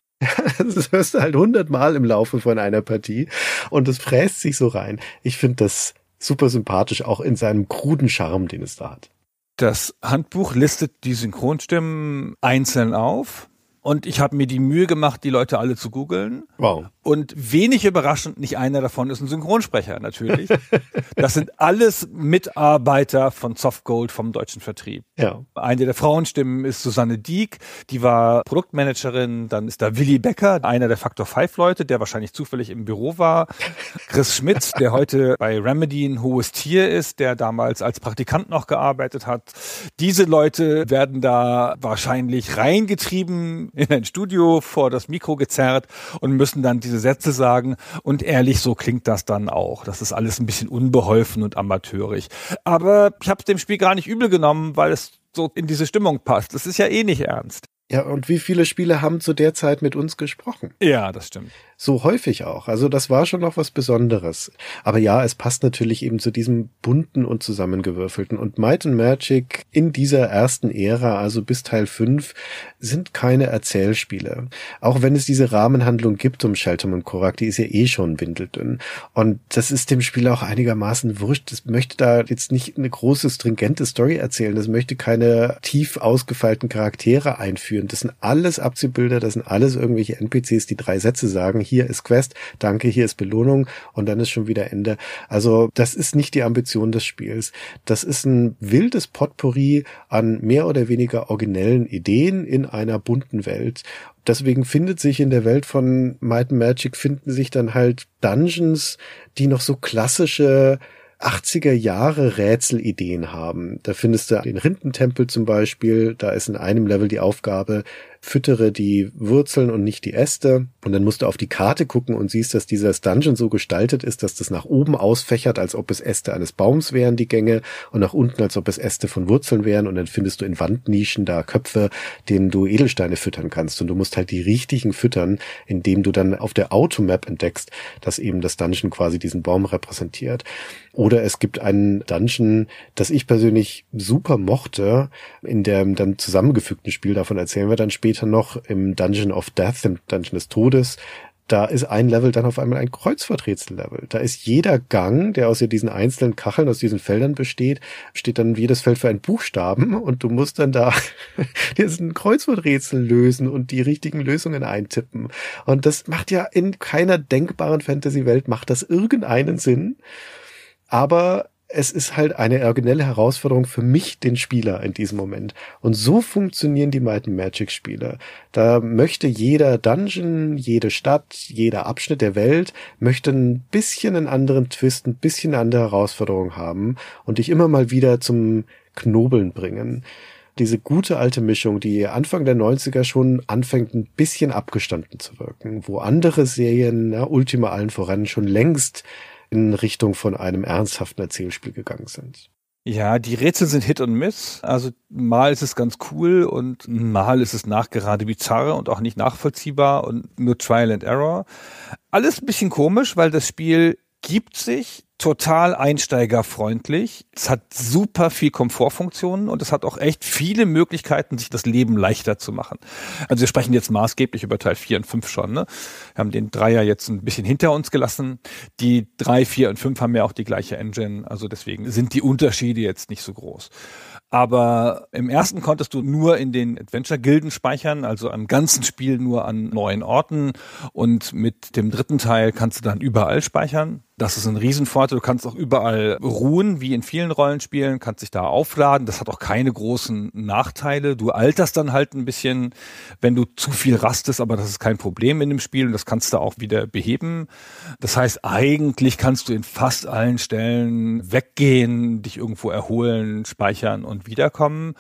das hörst du halt hundertmal im Laufe von einer Partie. Und das fräst sich so rein. Ich finde das super sympathisch, auch in seinem kruden Charme, den es da hat. Das Handbuch listet die Synchronstimmen einzeln auf. Und ich habe mir die Mühe gemacht, die Leute alle zu googeln. Wow. Und wenig überraschend, nicht einer davon ist ein Synchronsprecher, natürlich. das sind alles Mitarbeiter von Softgold vom deutschen Vertrieb. Ja. Eine der Frauenstimmen ist Susanne Dieck, die war Produktmanagerin. Dann ist da Willi Becker, einer der Factor 5 Leute, der wahrscheinlich zufällig im Büro war. Chris Schmidt, der heute bei Remedy ein hohes Tier ist, der damals als Praktikant noch gearbeitet hat. Diese Leute werden da wahrscheinlich reingetrieben in ein Studio, vor das Mikro gezerrt und müssen dann diese diese Sätze sagen und ehrlich, so klingt das dann auch. Das ist alles ein bisschen unbeholfen und amateurig. Aber ich habe dem Spiel gar nicht übel genommen, weil es so in diese Stimmung passt. Das ist ja eh nicht ernst. Ja, und wie viele Spiele haben zu der Zeit mit uns gesprochen? Ja, das stimmt so häufig auch. Also das war schon noch was Besonderes. Aber ja, es passt natürlich eben zu diesem bunten und zusammengewürfelten. Und Might and Magic in dieser ersten Ära, also bis Teil 5, sind keine Erzählspiele. Auch wenn es diese Rahmenhandlung gibt um Shelton und Korak, die ist ja eh schon windeldünn. Und das ist dem Spiel auch einigermaßen wurscht. Es möchte da jetzt nicht eine große, stringente Story erzählen. Es möchte keine tief ausgefeilten Charaktere einführen. Das sind alles Abziehbilder, das sind alles irgendwelche NPCs, die drei Sätze sagen hier ist Quest, danke, hier ist Belohnung und dann ist schon wieder Ende. Also das ist nicht die Ambition des Spiels. Das ist ein wildes Potpourri an mehr oder weniger originellen Ideen in einer bunten Welt deswegen findet sich in der Welt von Might and Magic finden sich dann halt Dungeons, die noch so klassische 80er Jahre Rätselideen haben. Da findest du den Rindentempel zum Beispiel, da ist in einem Level die Aufgabe, füttere die Wurzeln und nicht die Äste. Und dann musst du auf die Karte gucken und siehst, dass dieses Dungeon so gestaltet ist, dass das nach oben ausfächert, als ob es Äste eines Baums wären, die Gänge, und nach unten, als ob es Äste von Wurzeln wären. Und dann findest du in Wandnischen da Köpfe, denen du Edelsteine füttern kannst. Und du musst halt die richtigen füttern, indem du dann auf der Automap entdeckst, dass eben das Dungeon quasi diesen Baum repräsentiert. Oder es gibt einen Dungeon, das ich persönlich super mochte, in dem dann zusammengefügten Spiel, davon erzählen wir dann später, später noch im Dungeon of Death, im Dungeon des Todes, da ist ein Level dann auf einmal ein Kreuzworträtsel-Level. Da ist jeder Gang, der aus diesen einzelnen Kacheln, aus diesen Feldern besteht, steht dann jedes Feld für einen Buchstaben und du musst dann da diesen Kreuzworträtsel lösen und die richtigen Lösungen eintippen. Und das macht ja in keiner denkbaren Fantasy-Welt, macht das irgendeinen Sinn. Aber es ist halt eine originelle Herausforderung für mich, den Spieler in diesem Moment. Und so funktionieren die Might Magic Spiele. Da möchte jeder Dungeon, jede Stadt, jeder Abschnitt der Welt möchte ein bisschen einen anderen Twist, ein bisschen eine andere Herausforderung haben und dich immer mal wieder zum Knobeln bringen. Diese gute alte Mischung, die Anfang der 90er schon anfängt, ein bisschen abgestanden zu wirken, wo andere Serien, na, ne, Ultima allen voran, schon längst in Richtung von einem ernsthaften Erzählspiel gegangen sind. Ja, die Rätsel sind Hit und Miss. Also mal ist es ganz cool und mal ist es nachgerade bizarr und auch nicht nachvollziehbar und nur Trial and Error. Alles ein bisschen komisch, weil das Spiel gibt sich total einsteigerfreundlich. Es hat super viel Komfortfunktionen und es hat auch echt viele Möglichkeiten, sich das Leben leichter zu machen. Also wir sprechen jetzt maßgeblich über Teil 4 und 5 schon. Ne? Wir haben den Dreier jetzt ein bisschen hinter uns gelassen. Die 3, 4 und 5 haben ja auch die gleiche Engine. Also deswegen sind die Unterschiede jetzt nicht so groß. Aber im ersten konntest du nur in den Adventure-Gilden speichern, also am ganzen Spiel nur an neuen Orten. Und mit dem dritten Teil kannst du dann überall speichern. Das ist ein Riesenvorteil. Du kannst auch überall ruhen, wie in vielen Rollenspielen, kannst dich da aufladen. Das hat auch keine großen Nachteile. Du alterst dann halt ein bisschen, wenn du zu viel rastest, aber das ist kein Problem in dem Spiel und das kannst du auch wieder beheben. Das heißt, eigentlich kannst du in fast allen Stellen weggehen, dich irgendwo erholen, speichern und wiederkommen.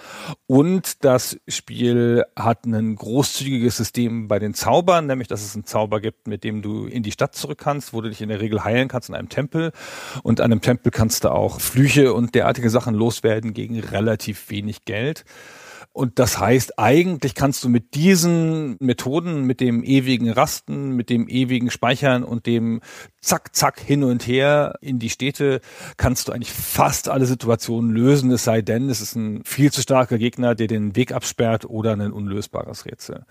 Und das Spiel hat ein großzügiges System bei den Zaubern, nämlich dass es einen Zauber gibt, mit dem du in die Stadt zurück kannst, wo du dich in der Regel heilen kannst in einem Tempel. Und an einem Tempel kannst du auch Flüche und derartige Sachen loswerden gegen relativ wenig Geld. Und das heißt, eigentlich kannst du mit diesen Methoden, mit dem ewigen Rasten, mit dem ewigen Speichern und dem Zack, Zack hin und her in die Städte, kannst du eigentlich fast alle Situationen lösen, es sei denn, es ist ein viel zu starker Gegner, der den Weg absperrt oder ein unlösbares Rätsel.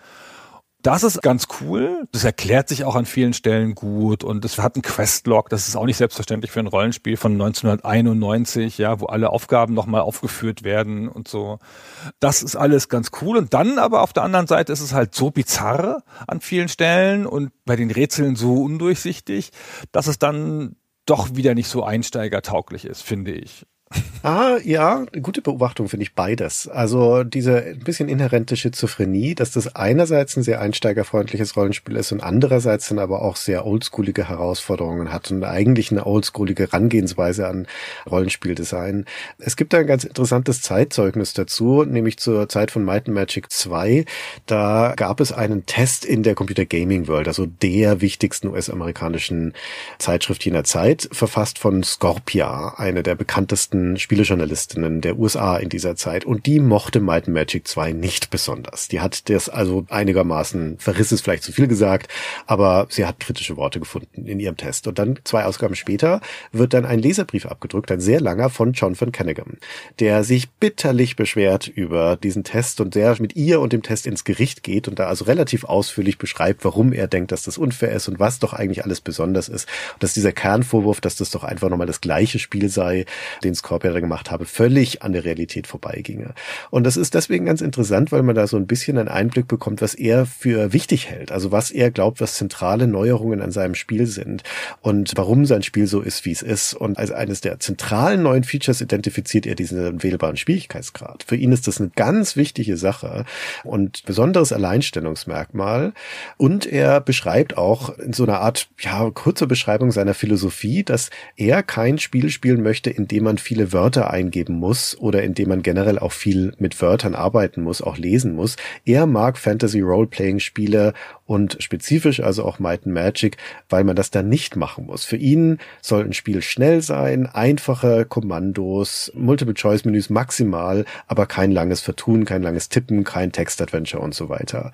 Das ist ganz cool. Das erklärt sich auch an vielen Stellen gut und es hat einen Questlog. Das ist auch nicht selbstverständlich für ein Rollenspiel von 1991, ja, wo alle Aufgaben nochmal aufgeführt werden und so. Das ist alles ganz cool. Und dann aber auf der anderen Seite ist es halt so bizarr an vielen Stellen und bei den Rätseln so undurchsichtig, dass es dann doch wieder nicht so einsteigertauglich ist, finde ich. Ah, ja, gute Beobachtung finde ich beides. Also diese ein bisschen inhärente Schizophrenie, dass das einerseits ein sehr einsteigerfreundliches Rollenspiel ist und andererseits dann aber auch sehr oldschoolige Herausforderungen hat und eigentlich eine oldschoolige Herangehensweise an Rollenspieldesign. Es gibt da ein ganz interessantes Zeitzeugnis dazu, nämlich zur Zeit von Might and Magic 2. Da gab es einen Test in der Computer Gaming World, also der wichtigsten US-amerikanischen Zeitschrift jener Zeit, verfasst von Scorpia, eine der bekanntesten Spielejournalistinnen der USA in dieser Zeit und die mochte Might Magic 2 nicht besonders. Die hat das also einigermaßen, verriss ist vielleicht zu viel gesagt, aber sie hat kritische Worte gefunden in ihrem Test. Und dann zwei Ausgaben später wird dann ein Leserbrief abgedruckt, ein sehr langer von John von Kennigam, der sich bitterlich beschwert über diesen Test und der mit ihr und dem Test ins Gericht geht und da also relativ ausführlich beschreibt, warum er denkt, dass das unfair ist und was doch eigentlich alles besonders ist. Und dass dieser Kernvorwurf, dass das doch einfach nochmal das gleiche Spiel sei, den es Vorbilder gemacht habe, völlig an der Realität vorbeiginge. Und das ist deswegen ganz interessant, weil man da so ein bisschen einen Einblick bekommt, was er für wichtig hält, also was er glaubt, was zentrale Neuerungen an seinem Spiel sind und warum sein Spiel so ist, wie es ist. Und als eines der zentralen neuen Features identifiziert er diesen wählbaren Schwierigkeitsgrad. Für ihn ist das eine ganz wichtige Sache und besonderes Alleinstellungsmerkmal. Und er beschreibt auch in so einer Art, ja, kurze Beschreibung seiner Philosophie, dass er kein Spiel spielen möchte, in dem man viel viele Wörter eingeben muss oder in dem man generell auch viel mit Wörtern arbeiten muss, auch lesen muss. Er mag Fantasy Roleplaying Spiele und spezifisch also auch Might and Magic, weil man das dann nicht machen muss. Für ihn soll ein Spiel schnell sein, einfache Kommandos, Multiple-Choice-Menüs maximal, aber kein langes Vertun, kein langes Tippen, kein Text-Adventure und so weiter.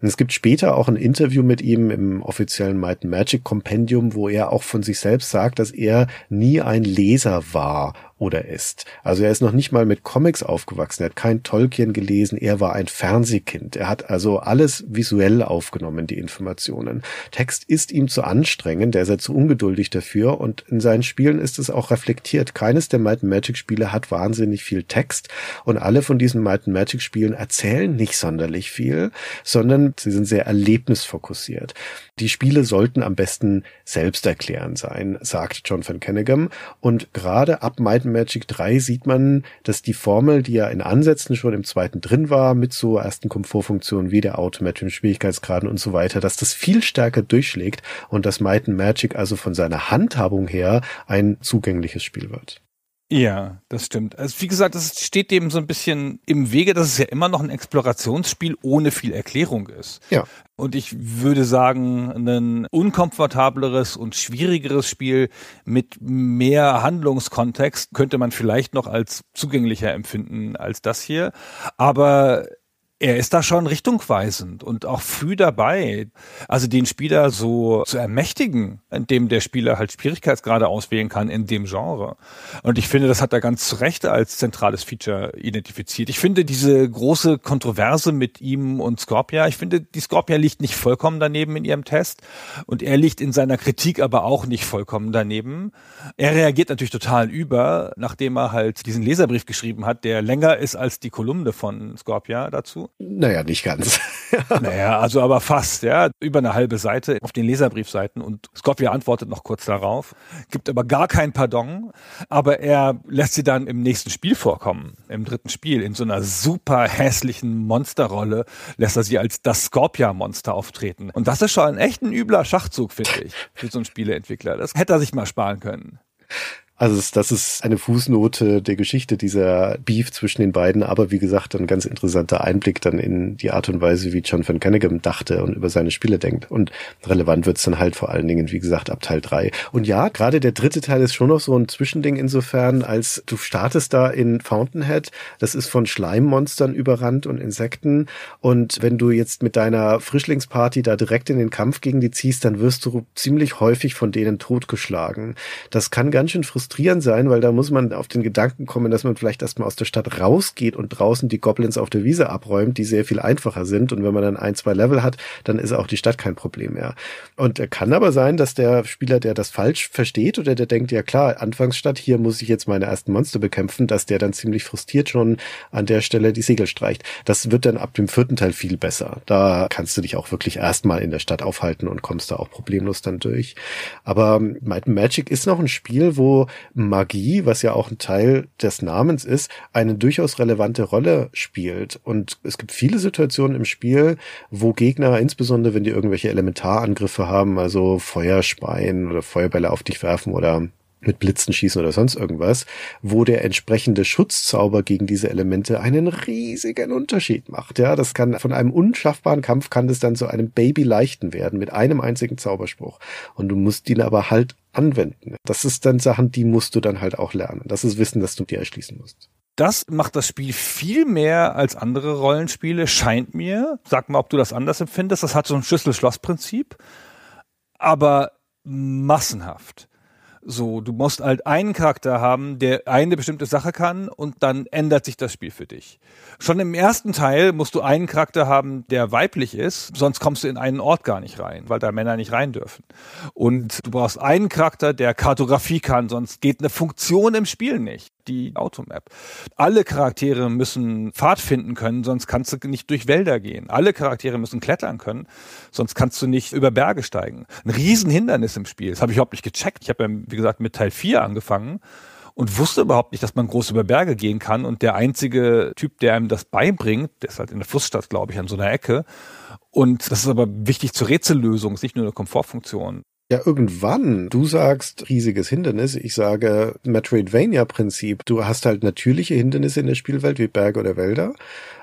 Und es gibt später auch ein Interview mit ihm im offiziellen Might and Magic Kompendium, wo er auch von sich selbst sagt, dass er nie ein Leser war oder ist. Also er ist noch nicht mal mit Comics aufgewachsen, er hat kein Tolkien gelesen, er war ein Fernsehkind. Er hat also alles visuell aufgenommen, die Informationen. Text ist ihm zu anstrengend, er ist ja zu ungeduldig dafür und in seinen Spielen ist es auch reflektiert. Keines der Might Magic Spiele hat wahnsinnig viel Text und alle von diesen Might Magic Spielen erzählen nicht sonderlich viel, sondern sie sind sehr erlebnisfokussiert. Die Spiele sollten am besten selbsterklärend sein, sagt John van Kennegam und gerade ab Might Magic 3 sieht man, dass die Formel, die ja in Ansätzen schon im zweiten drin war, mit so ersten Komfortfunktionen wie der automatischen Schwierigkeitsgraden und so weiter, dass das viel stärker durchschlägt und dass Might and Magic also von seiner Handhabung her ein zugängliches Spiel wird. Ja, das stimmt. Also wie gesagt, das steht dem so ein bisschen im Wege, dass es ja immer noch ein Explorationsspiel ohne viel Erklärung ist. Ja. Und ich würde sagen, ein unkomfortableres und schwierigeres Spiel mit mehr Handlungskontext könnte man vielleicht noch als zugänglicher empfinden als das hier. Aber er ist da schon richtungweisend und auch früh dabei. Also den Spieler so zu ermächtigen, indem der Spieler halt Schwierigkeitsgrade auswählen kann in dem Genre. Und ich finde, das hat er ganz zu Recht als zentrales Feature identifiziert. Ich finde diese große Kontroverse mit ihm und Scorpia, ich finde, die Scorpia liegt nicht vollkommen daneben in ihrem Test und er liegt in seiner Kritik aber auch nicht vollkommen daneben. Er reagiert natürlich total über, nachdem er halt diesen Leserbrief geschrieben hat, der länger ist als die Kolumne von Scorpia dazu. Naja, nicht ganz. naja, also aber fast, ja. Über eine halbe Seite auf den Leserbriefseiten und Scofield antwortet noch kurz darauf, gibt aber gar kein Pardon, aber er lässt sie dann im nächsten Spiel vorkommen, im dritten Spiel, in so einer super hässlichen Monsterrolle lässt er sie als das Scorpia-Monster auftreten. Und das ist schon echt ein übler Schachzug, finde ich, für so einen Spieleentwickler. Das hätte er sich mal sparen können. Also das ist eine Fußnote der Geschichte dieser Beef zwischen den beiden, aber wie gesagt, ein ganz interessanter Einblick dann in die Art und Weise, wie John van Cannaghan dachte und über seine Spiele denkt. Und relevant wird's dann halt vor allen Dingen, wie gesagt, ab Teil drei. Und ja, gerade der dritte Teil ist schon noch so ein Zwischending insofern, als du startest da in Fountainhead, das ist von Schleimmonstern überrannt und Insekten. Und wenn du jetzt mit deiner Frischlingsparty da direkt in den Kampf gegen die ziehst, dann wirst du ziemlich häufig von denen totgeschlagen. Das kann ganz schön frustrierend frustrierend sein, weil da muss man auf den Gedanken kommen, dass man vielleicht erstmal aus der Stadt rausgeht und draußen die Goblins auf der Wiese abräumt, die sehr viel einfacher sind. Und wenn man dann ein, zwei Level hat, dann ist auch die Stadt kein Problem mehr. Und äh, kann aber sein, dass der Spieler, der das falsch versteht oder der denkt, ja klar, Anfangsstadt, hier muss ich jetzt meine ersten Monster bekämpfen, dass der dann ziemlich frustriert schon an der Stelle die Segel streicht. Das wird dann ab dem vierten Teil viel besser. Da kannst du dich auch wirklich erstmal in der Stadt aufhalten und kommst da auch problemlos dann durch. Aber ähm, Might Magic ist noch ein Spiel, wo Magie, was ja auch ein Teil des Namens ist, eine durchaus relevante Rolle spielt. Und es gibt viele Situationen im Spiel, wo Gegner, insbesondere wenn die irgendwelche Elementarangriffe haben, also Feuerspeien oder Feuerbälle auf dich werfen oder mit Blitzen schießen oder sonst irgendwas, wo der entsprechende Schutzzauber gegen diese Elemente einen riesigen Unterschied macht. Ja, das kann von einem unschaffbaren Kampf kann das dann zu einem Baby leichten werden mit einem einzigen Zauberspruch. Und du musst ihn aber halt anwenden. Das ist dann Sachen, die musst du dann halt auch lernen. Das ist Wissen, das du dir erschließen musst. Das macht das Spiel viel mehr als andere Rollenspiele, scheint mir. Sag mal, ob du das anders empfindest. Das hat so ein Schlüssel-Schloss-Prinzip, aber massenhaft. So, du musst halt einen Charakter haben, der eine bestimmte Sache kann und dann ändert sich das Spiel für dich. Schon im ersten Teil musst du einen Charakter haben, der weiblich ist, sonst kommst du in einen Ort gar nicht rein, weil da Männer nicht rein dürfen. Und du brauchst einen Charakter, der Kartografie kann, sonst geht eine Funktion im Spiel nicht die Automap. Alle Charaktere müssen Fahrt finden können, sonst kannst du nicht durch Wälder gehen. Alle Charaktere müssen klettern können, sonst kannst du nicht über Berge steigen. Ein Riesenhindernis im Spiel. Das habe ich überhaupt nicht gecheckt. Ich habe ja, wie gesagt, mit Teil 4 angefangen und wusste überhaupt nicht, dass man groß über Berge gehen kann. Und der einzige Typ, der einem das beibringt, der ist halt in der Flussstadt, glaube ich, an so einer Ecke. Und das ist aber wichtig zur Rätsellösung, ist nicht nur eine Komfortfunktion ja irgendwann, du sagst riesiges Hindernis, ich sage Metroidvania-Prinzip. Du hast halt natürliche Hindernisse in der Spielwelt wie Berge oder Wälder,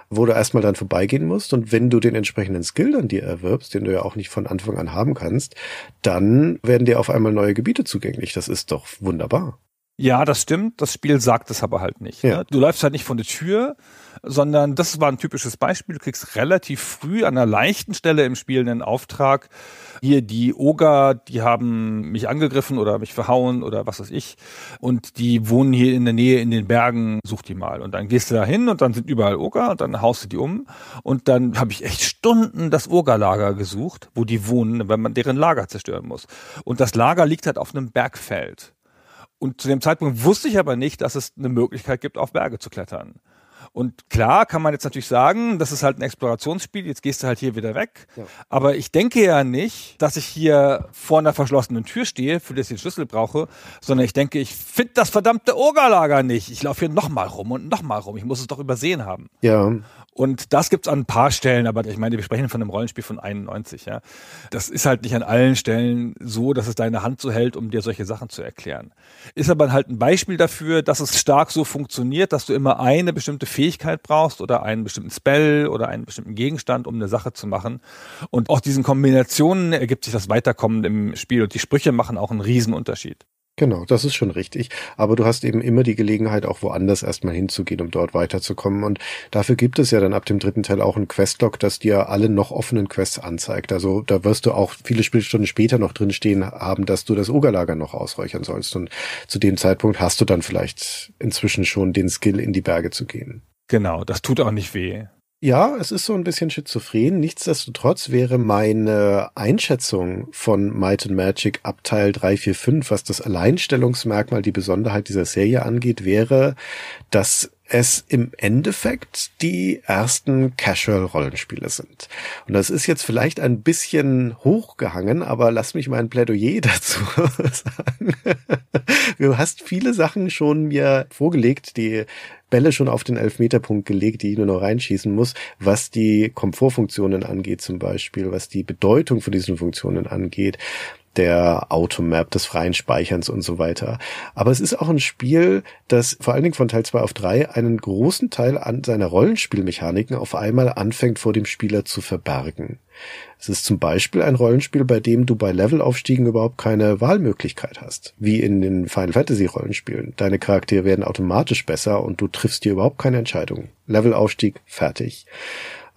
wo du erstmal dann vorbeigehen musst. Und wenn du den entsprechenden Skill dann dir erwirbst, den du ja auch nicht von Anfang an haben kannst, dann werden dir auf einmal neue Gebiete zugänglich. Das ist doch wunderbar. Ja, das stimmt. Das Spiel sagt es aber halt nicht. Ja. Ne? Du läufst halt nicht von der Tür, sondern das war ein typisches Beispiel. Du kriegst relativ früh an einer leichten Stelle im Spiel einen Auftrag. Hier die Oger, die haben mich angegriffen oder mich verhauen oder was weiß ich. Und die wohnen hier in der Nähe in den Bergen. Such die mal. Und dann gehst du da hin und dann sind überall Oger und dann haust du die um. Und dann habe ich echt Stunden das Ogerlager gesucht, wo die wohnen, wenn man deren Lager zerstören muss. Und das Lager liegt halt auf einem Bergfeld. Und zu dem Zeitpunkt wusste ich aber nicht, dass es eine Möglichkeit gibt, auf Berge zu klettern. Und klar kann man jetzt natürlich sagen, das ist halt ein Explorationsspiel, jetzt gehst du halt hier wieder weg. Ja. Aber ich denke ja nicht, dass ich hier vor einer verschlossenen Tür stehe, für das ich den Schlüssel brauche, sondern ich denke, ich finde das verdammte Ogerlager nicht. Ich laufe hier nochmal rum und nochmal rum. Ich muss es doch übersehen haben. Ja. Und das gibt's an ein paar Stellen, aber ich meine, wir sprechen von einem Rollenspiel von 91, ja. Das ist halt nicht an allen Stellen so, dass es deine Hand so hält, um dir solche Sachen zu erklären. Ist aber halt ein Beispiel dafür, dass es stark so funktioniert, dass du immer eine bestimmte Fähigkeit brauchst oder einen bestimmten Spell oder einen bestimmten Gegenstand, um eine Sache zu machen. Und auch diesen Kombinationen ergibt sich das Weiterkommen im Spiel und die Sprüche machen auch einen Riesenunterschied. Genau, das ist schon richtig. Aber du hast eben immer die Gelegenheit, auch woanders erstmal hinzugehen, um dort weiterzukommen. Und dafür gibt es ja dann ab dem dritten Teil auch ein Questlog, das dir alle noch offenen Quests anzeigt. Also da wirst du auch viele Spielstunden später noch drin stehen haben, dass du das Ogerlager noch ausräuchern sollst. Und zu dem Zeitpunkt hast du dann vielleicht inzwischen schon den Skill, in die Berge zu gehen. Genau, das tut auch nicht weh. Ja, es ist so ein bisschen schizophren. Nichtsdestotrotz wäre meine Einschätzung von Might and Magic ab Teil 345, was das Alleinstellungsmerkmal, die Besonderheit dieser Serie angeht, wäre, dass es im Endeffekt die ersten Casual-Rollenspiele sind. Und das ist jetzt vielleicht ein bisschen hochgehangen, aber lass mich mein Plädoyer dazu sagen. Du hast viele Sachen schon mir vorgelegt, die Bälle schon auf den Elfmeterpunkt gelegt, die ich nur noch reinschießen muss, was die Komfortfunktionen angeht zum Beispiel, was die Bedeutung von diesen Funktionen angeht der Automap, des freien Speicherns und so weiter. Aber es ist auch ein Spiel, das vor allen Dingen von Teil 2 auf 3 einen großen Teil an seiner Rollenspielmechaniken auf einmal anfängt vor dem Spieler zu verbergen. Es ist zum Beispiel ein Rollenspiel, bei dem du bei Levelaufstiegen überhaupt keine Wahlmöglichkeit hast, wie in den Final Fantasy Rollenspielen. Deine Charaktere werden automatisch besser und du triffst dir überhaupt keine Entscheidung. Levelaufstieg, fertig.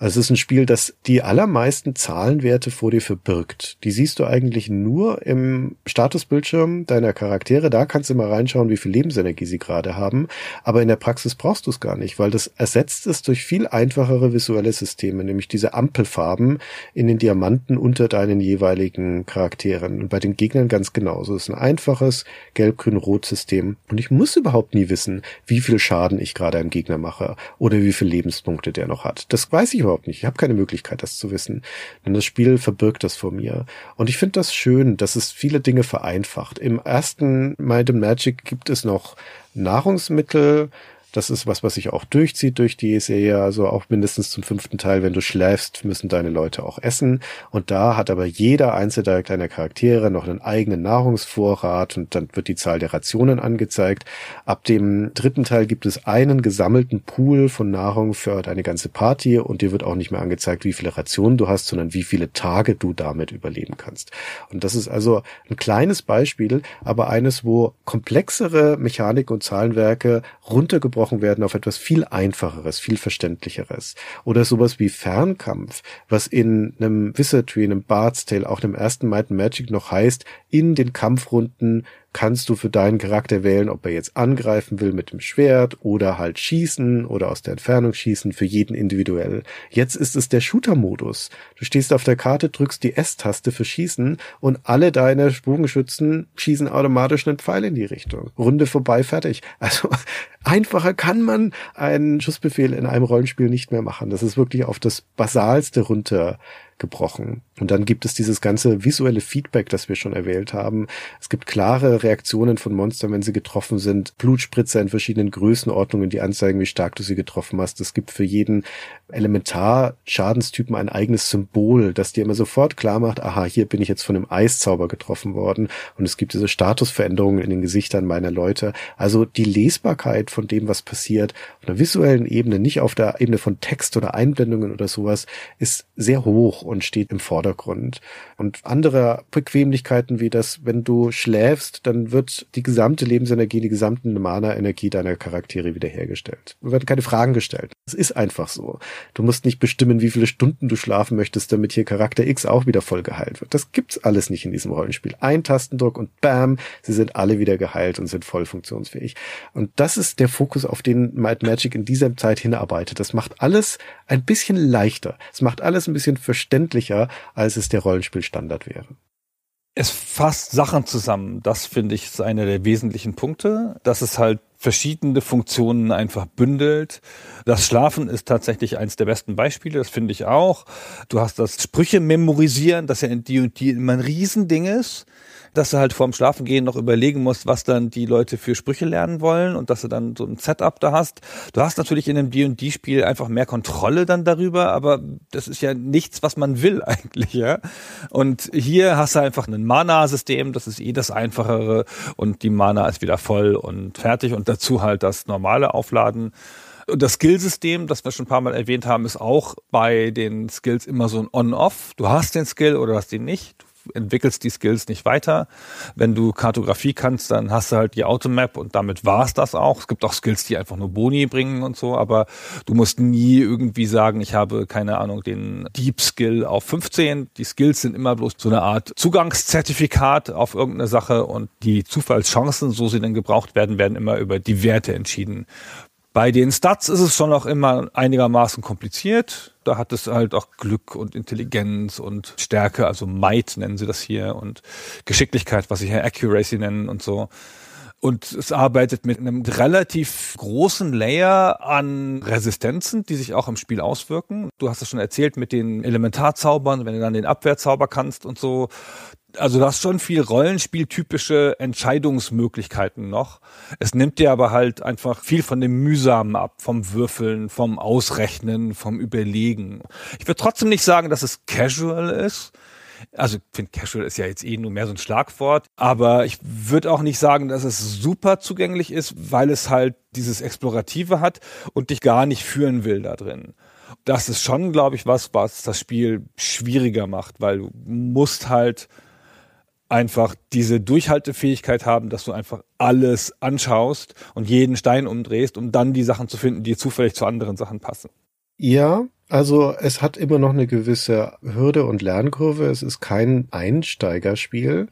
Also es ist ein Spiel, das die allermeisten Zahlenwerte vor dir verbirgt. Die siehst du eigentlich nur im Statusbildschirm deiner Charaktere. Da kannst du mal reinschauen, wie viel Lebensenergie sie gerade haben. Aber in der Praxis brauchst du es gar nicht, weil das ersetzt es durch viel einfachere visuelle Systeme, nämlich diese Ampelfarben in den Diamanten unter deinen jeweiligen Charakteren. Und bei den Gegnern ganz genauso. Es ist ein einfaches Gelb-Grün-Rot-System. Und ich muss überhaupt nie wissen, wie viel Schaden ich gerade einem Gegner mache oder wie viele Lebenspunkte der noch hat. Das weiß ich überhaupt nicht. Ich habe keine Möglichkeit, das zu wissen. Denn das Spiel verbirgt das vor mir. Und ich finde das schön, dass es viele Dinge vereinfacht. Im ersten Mind and Magic gibt es noch Nahrungsmittel, das ist was, was sich auch durchzieht durch die Serie. Also auch mindestens zum fünften Teil, wenn du schläfst, müssen deine Leute auch essen. Und da hat aber jeder einzelne kleiner Charaktere noch einen eigenen Nahrungsvorrat und dann wird die Zahl der Rationen angezeigt. Ab dem dritten Teil gibt es einen gesammelten Pool von Nahrung für deine ganze Party und dir wird auch nicht mehr angezeigt, wie viele Rationen du hast, sondern wie viele Tage du damit überleben kannst. Und das ist also ein kleines Beispiel, aber eines, wo komplexere Mechanik und Zahlenwerke runtergebrochen runtergebrochen werden auf etwas viel einfacheres, viel verständlicheres. Oder sowas wie Fernkampf, was in einem Wizardry, einem Bard's Tale, auch einem ersten Might and Magic noch heißt, in den Kampfrunden kannst du für deinen Charakter wählen, ob er jetzt angreifen will mit dem Schwert oder halt schießen oder aus der Entfernung schießen, für jeden individuell. Jetzt ist es der Shooter-Modus. Du stehst auf der Karte, drückst die S-Taste für Schießen und alle deine Bogenschützen schießen automatisch einen Pfeil in die Richtung. Runde vorbei, fertig. Also einfacher kann man einen Schussbefehl in einem Rollenspiel nicht mehr machen. Das ist wirklich auf das Basalste runter gebrochen. Und dann gibt es dieses ganze visuelle Feedback, das wir schon erwähnt haben. Es gibt klare Reaktionen von Monstern, wenn sie getroffen sind. Blutspritzer in verschiedenen Größenordnungen, die anzeigen, wie stark du sie getroffen hast. Es gibt für jeden Elementar-Schadenstypen ein eigenes Symbol, das dir immer sofort klar macht, aha, hier bin ich jetzt von einem Eiszauber getroffen worden. Und es gibt diese Statusveränderungen in den Gesichtern meiner Leute. Also die Lesbarkeit von dem, was passiert, auf einer visuellen Ebene, nicht auf der Ebene von Text oder Einblendungen oder sowas, ist sehr hoch und steht im Vordergrund. Und andere Bequemlichkeiten wie das, wenn du schläfst, dann wird die gesamte Lebensenergie, die gesamten Mana-Energie deiner Charaktere wiederhergestellt. Wir werden keine Fragen gestellt. Es ist einfach so. Du musst nicht bestimmen, wie viele Stunden du schlafen möchtest, damit hier Charakter X auch wieder voll geheilt wird. Das gibt's alles nicht in diesem Rollenspiel. Ein Tastendruck und bam, sie sind alle wieder geheilt und sind voll funktionsfähig. Und das ist der Fokus, auf den Might Magic in dieser Zeit hinarbeitet. Das macht alles ein bisschen leichter. Es macht alles ein bisschen verständlicher verständlicher, als es der Rollenspielstandard wäre. Es fasst Sachen zusammen. Das finde ich ist einer der wesentlichen Punkte, dass es halt verschiedene Funktionen einfach bündelt. Das Schlafen ist tatsächlich eines der besten Beispiele, das finde ich auch. Du hast das Sprüche memorisieren, das ja in die und die immer ein Riesending ist dass du halt vorm Schlafengehen noch überlegen musst, was dann die Leute für Sprüche lernen wollen und dass du dann so ein Setup da hast. Du hast natürlich in einem D&D-Spiel einfach mehr Kontrolle dann darüber, aber das ist ja nichts, was man will eigentlich, ja. Und hier hast du einfach ein Mana-System, das ist eh das einfachere und die Mana ist wieder voll und fertig und dazu halt das normale Aufladen. Und das Skillsystem, das wir schon ein paar Mal erwähnt haben, ist auch bei den Skills immer so ein On-Off. Du hast den Skill oder hast ihn nicht. Du entwickelst die Skills nicht weiter. Wenn du Kartografie kannst, dann hast du halt die Automap und damit war es das auch. Es gibt auch Skills, die einfach nur Boni bringen und so, aber du musst nie irgendwie sagen, ich habe, keine Ahnung, den Deep Skill auf 15. Die Skills sind immer bloß so eine Art Zugangszertifikat auf irgendeine Sache und die Zufallschancen, so sie denn gebraucht werden, werden immer über die Werte entschieden. Bei den Stats ist es schon auch immer einigermaßen kompliziert. Da hat es halt auch Glück und Intelligenz und Stärke, also Might nennen sie das hier und Geschicklichkeit, was sie hier Accuracy nennen und so. Und es arbeitet mit einem relativ großen Layer an Resistenzen, die sich auch im Spiel auswirken. Du hast es schon erzählt mit den Elementarzaubern, wenn du dann den Abwehrzauber kannst und so, also du hast schon viel Rollenspieltypische Entscheidungsmöglichkeiten noch. Es nimmt dir aber halt einfach viel von dem Mühsamen ab, vom Würfeln, vom Ausrechnen, vom Überlegen. Ich würde trotzdem nicht sagen, dass es casual ist. Also ich finde, casual ist ja jetzt eh nur mehr so ein Schlagwort, aber ich würde auch nicht sagen, dass es super zugänglich ist, weil es halt dieses Explorative hat und dich gar nicht führen will da drin das ist schon, glaube ich, was, was das Spiel schwieriger macht, weil du musst halt einfach diese Durchhaltefähigkeit haben, dass du einfach alles anschaust und jeden Stein umdrehst, um dann die Sachen zu finden, die zufällig zu anderen Sachen passen. Ja, also es hat immer noch eine gewisse Hürde und Lernkurve. Es ist kein Einsteigerspiel.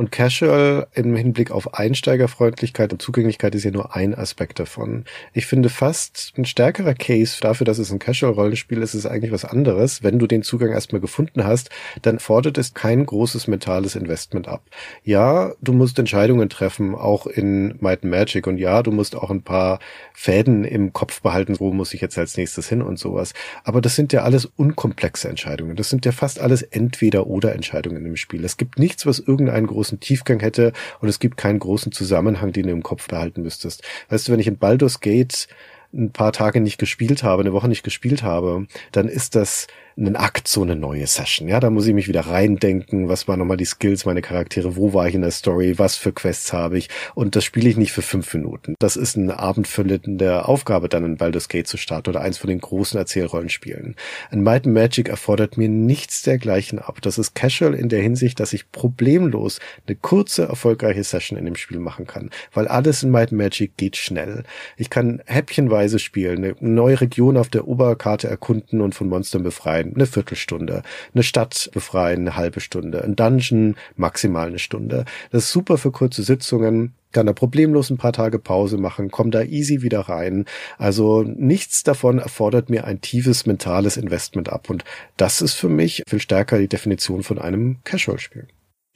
Und Casual im Hinblick auf Einsteigerfreundlichkeit und Zugänglichkeit ist ja nur ein Aspekt davon. Ich finde fast ein stärkerer Case dafür, dass es ein Casual-Rollenspiel ist, ist eigentlich was anderes. Wenn du den Zugang erstmal gefunden hast, dann fordert es kein großes mentales Investment ab. Ja, du musst Entscheidungen treffen, auch in Might and Magic. Und ja, du musst auch ein paar Fäden im Kopf behalten, wo muss ich jetzt als nächstes hin und sowas. Aber das sind ja alles unkomplexe Entscheidungen. Das sind ja fast alles entweder oder Entscheidungen im Spiel. Es gibt nichts, was irgendeinen großen großen Tiefgang hätte und es gibt keinen großen Zusammenhang, den du im Kopf behalten müsstest. Weißt du, wenn ich in Baldur's Gate ein paar Tage nicht gespielt habe, eine Woche nicht gespielt habe, dann ist das ein Akt, so eine neue Session. Ja, da muss ich mich wieder reindenken, was waren nochmal die Skills, meine Charaktere, wo war ich in der Story, was für Quests habe ich. Und das spiele ich nicht für fünf Minuten. Das ist eine abendfüllende Aufgabe, dann in Baldur's Gate zu starten oder eins von den großen Erzählrollenspielen. Ein Might and Magic erfordert mir nichts dergleichen ab. Das ist casual in der Hinsicht, dass ich problemlos eine kurze, erfolgreiche Session in dem Spiel machen kann. Weil alles in Might and Magic geht schnell. Ich kann häppchenweise spielen, eine neue Region auf der Oberkarte erkunden und von Monstern befreien befreien, eine Viertelstunde, eine Stadt befreien, eine halbe Stunde, ein Dungeon maximal eine Stunde. Das ist super für kurze Sitzungen, kann da problemlos ein paar Tage Pause machen, komm da easy wieder rein. Also nichts davon erfordert mir ein tiefes mentales Investment ab und das ist für mich viel stärker die Definition von einem Casual-Spiel.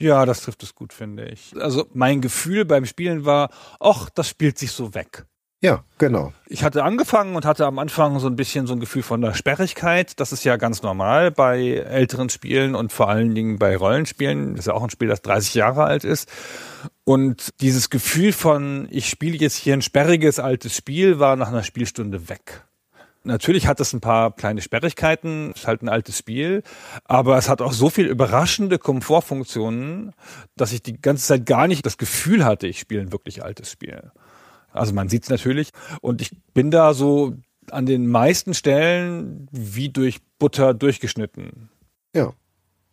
Ja, das trifft es gut, finde ich. Also mein Gefühl beim Spielen war, ach, das spielt sich so weg. Ja, genau. Ich hatte angefangen und hatte am Anfang so ein bisschen so ein Gefühl von der Sperrigkeit. Das ist ja ganz normal bei älteren Spielen und vor allen Dingen bei Rollenspielen. Das ist ja auch ein Spiel, das 30 Jahre alt ist. Und dieses Gefühl von, ich spiele jetzt hier ein sperriges altes Spiel, war nach einer Spielstunde weg. Natürlich hat es ein paar kleine Sperrigkeiten, es ist halt ein altes Spiel, aber es hat auch so viel überraschende Komfortfunktionen, dass ich die ganze Zeit gar nicht das Gefühl hatte, ich spiele ein wirklich altes Spiel. Also man sieht es natürlich. Und ich bin da so an den meisten Stellen wie durch Butter durchgeschnitten. Ja.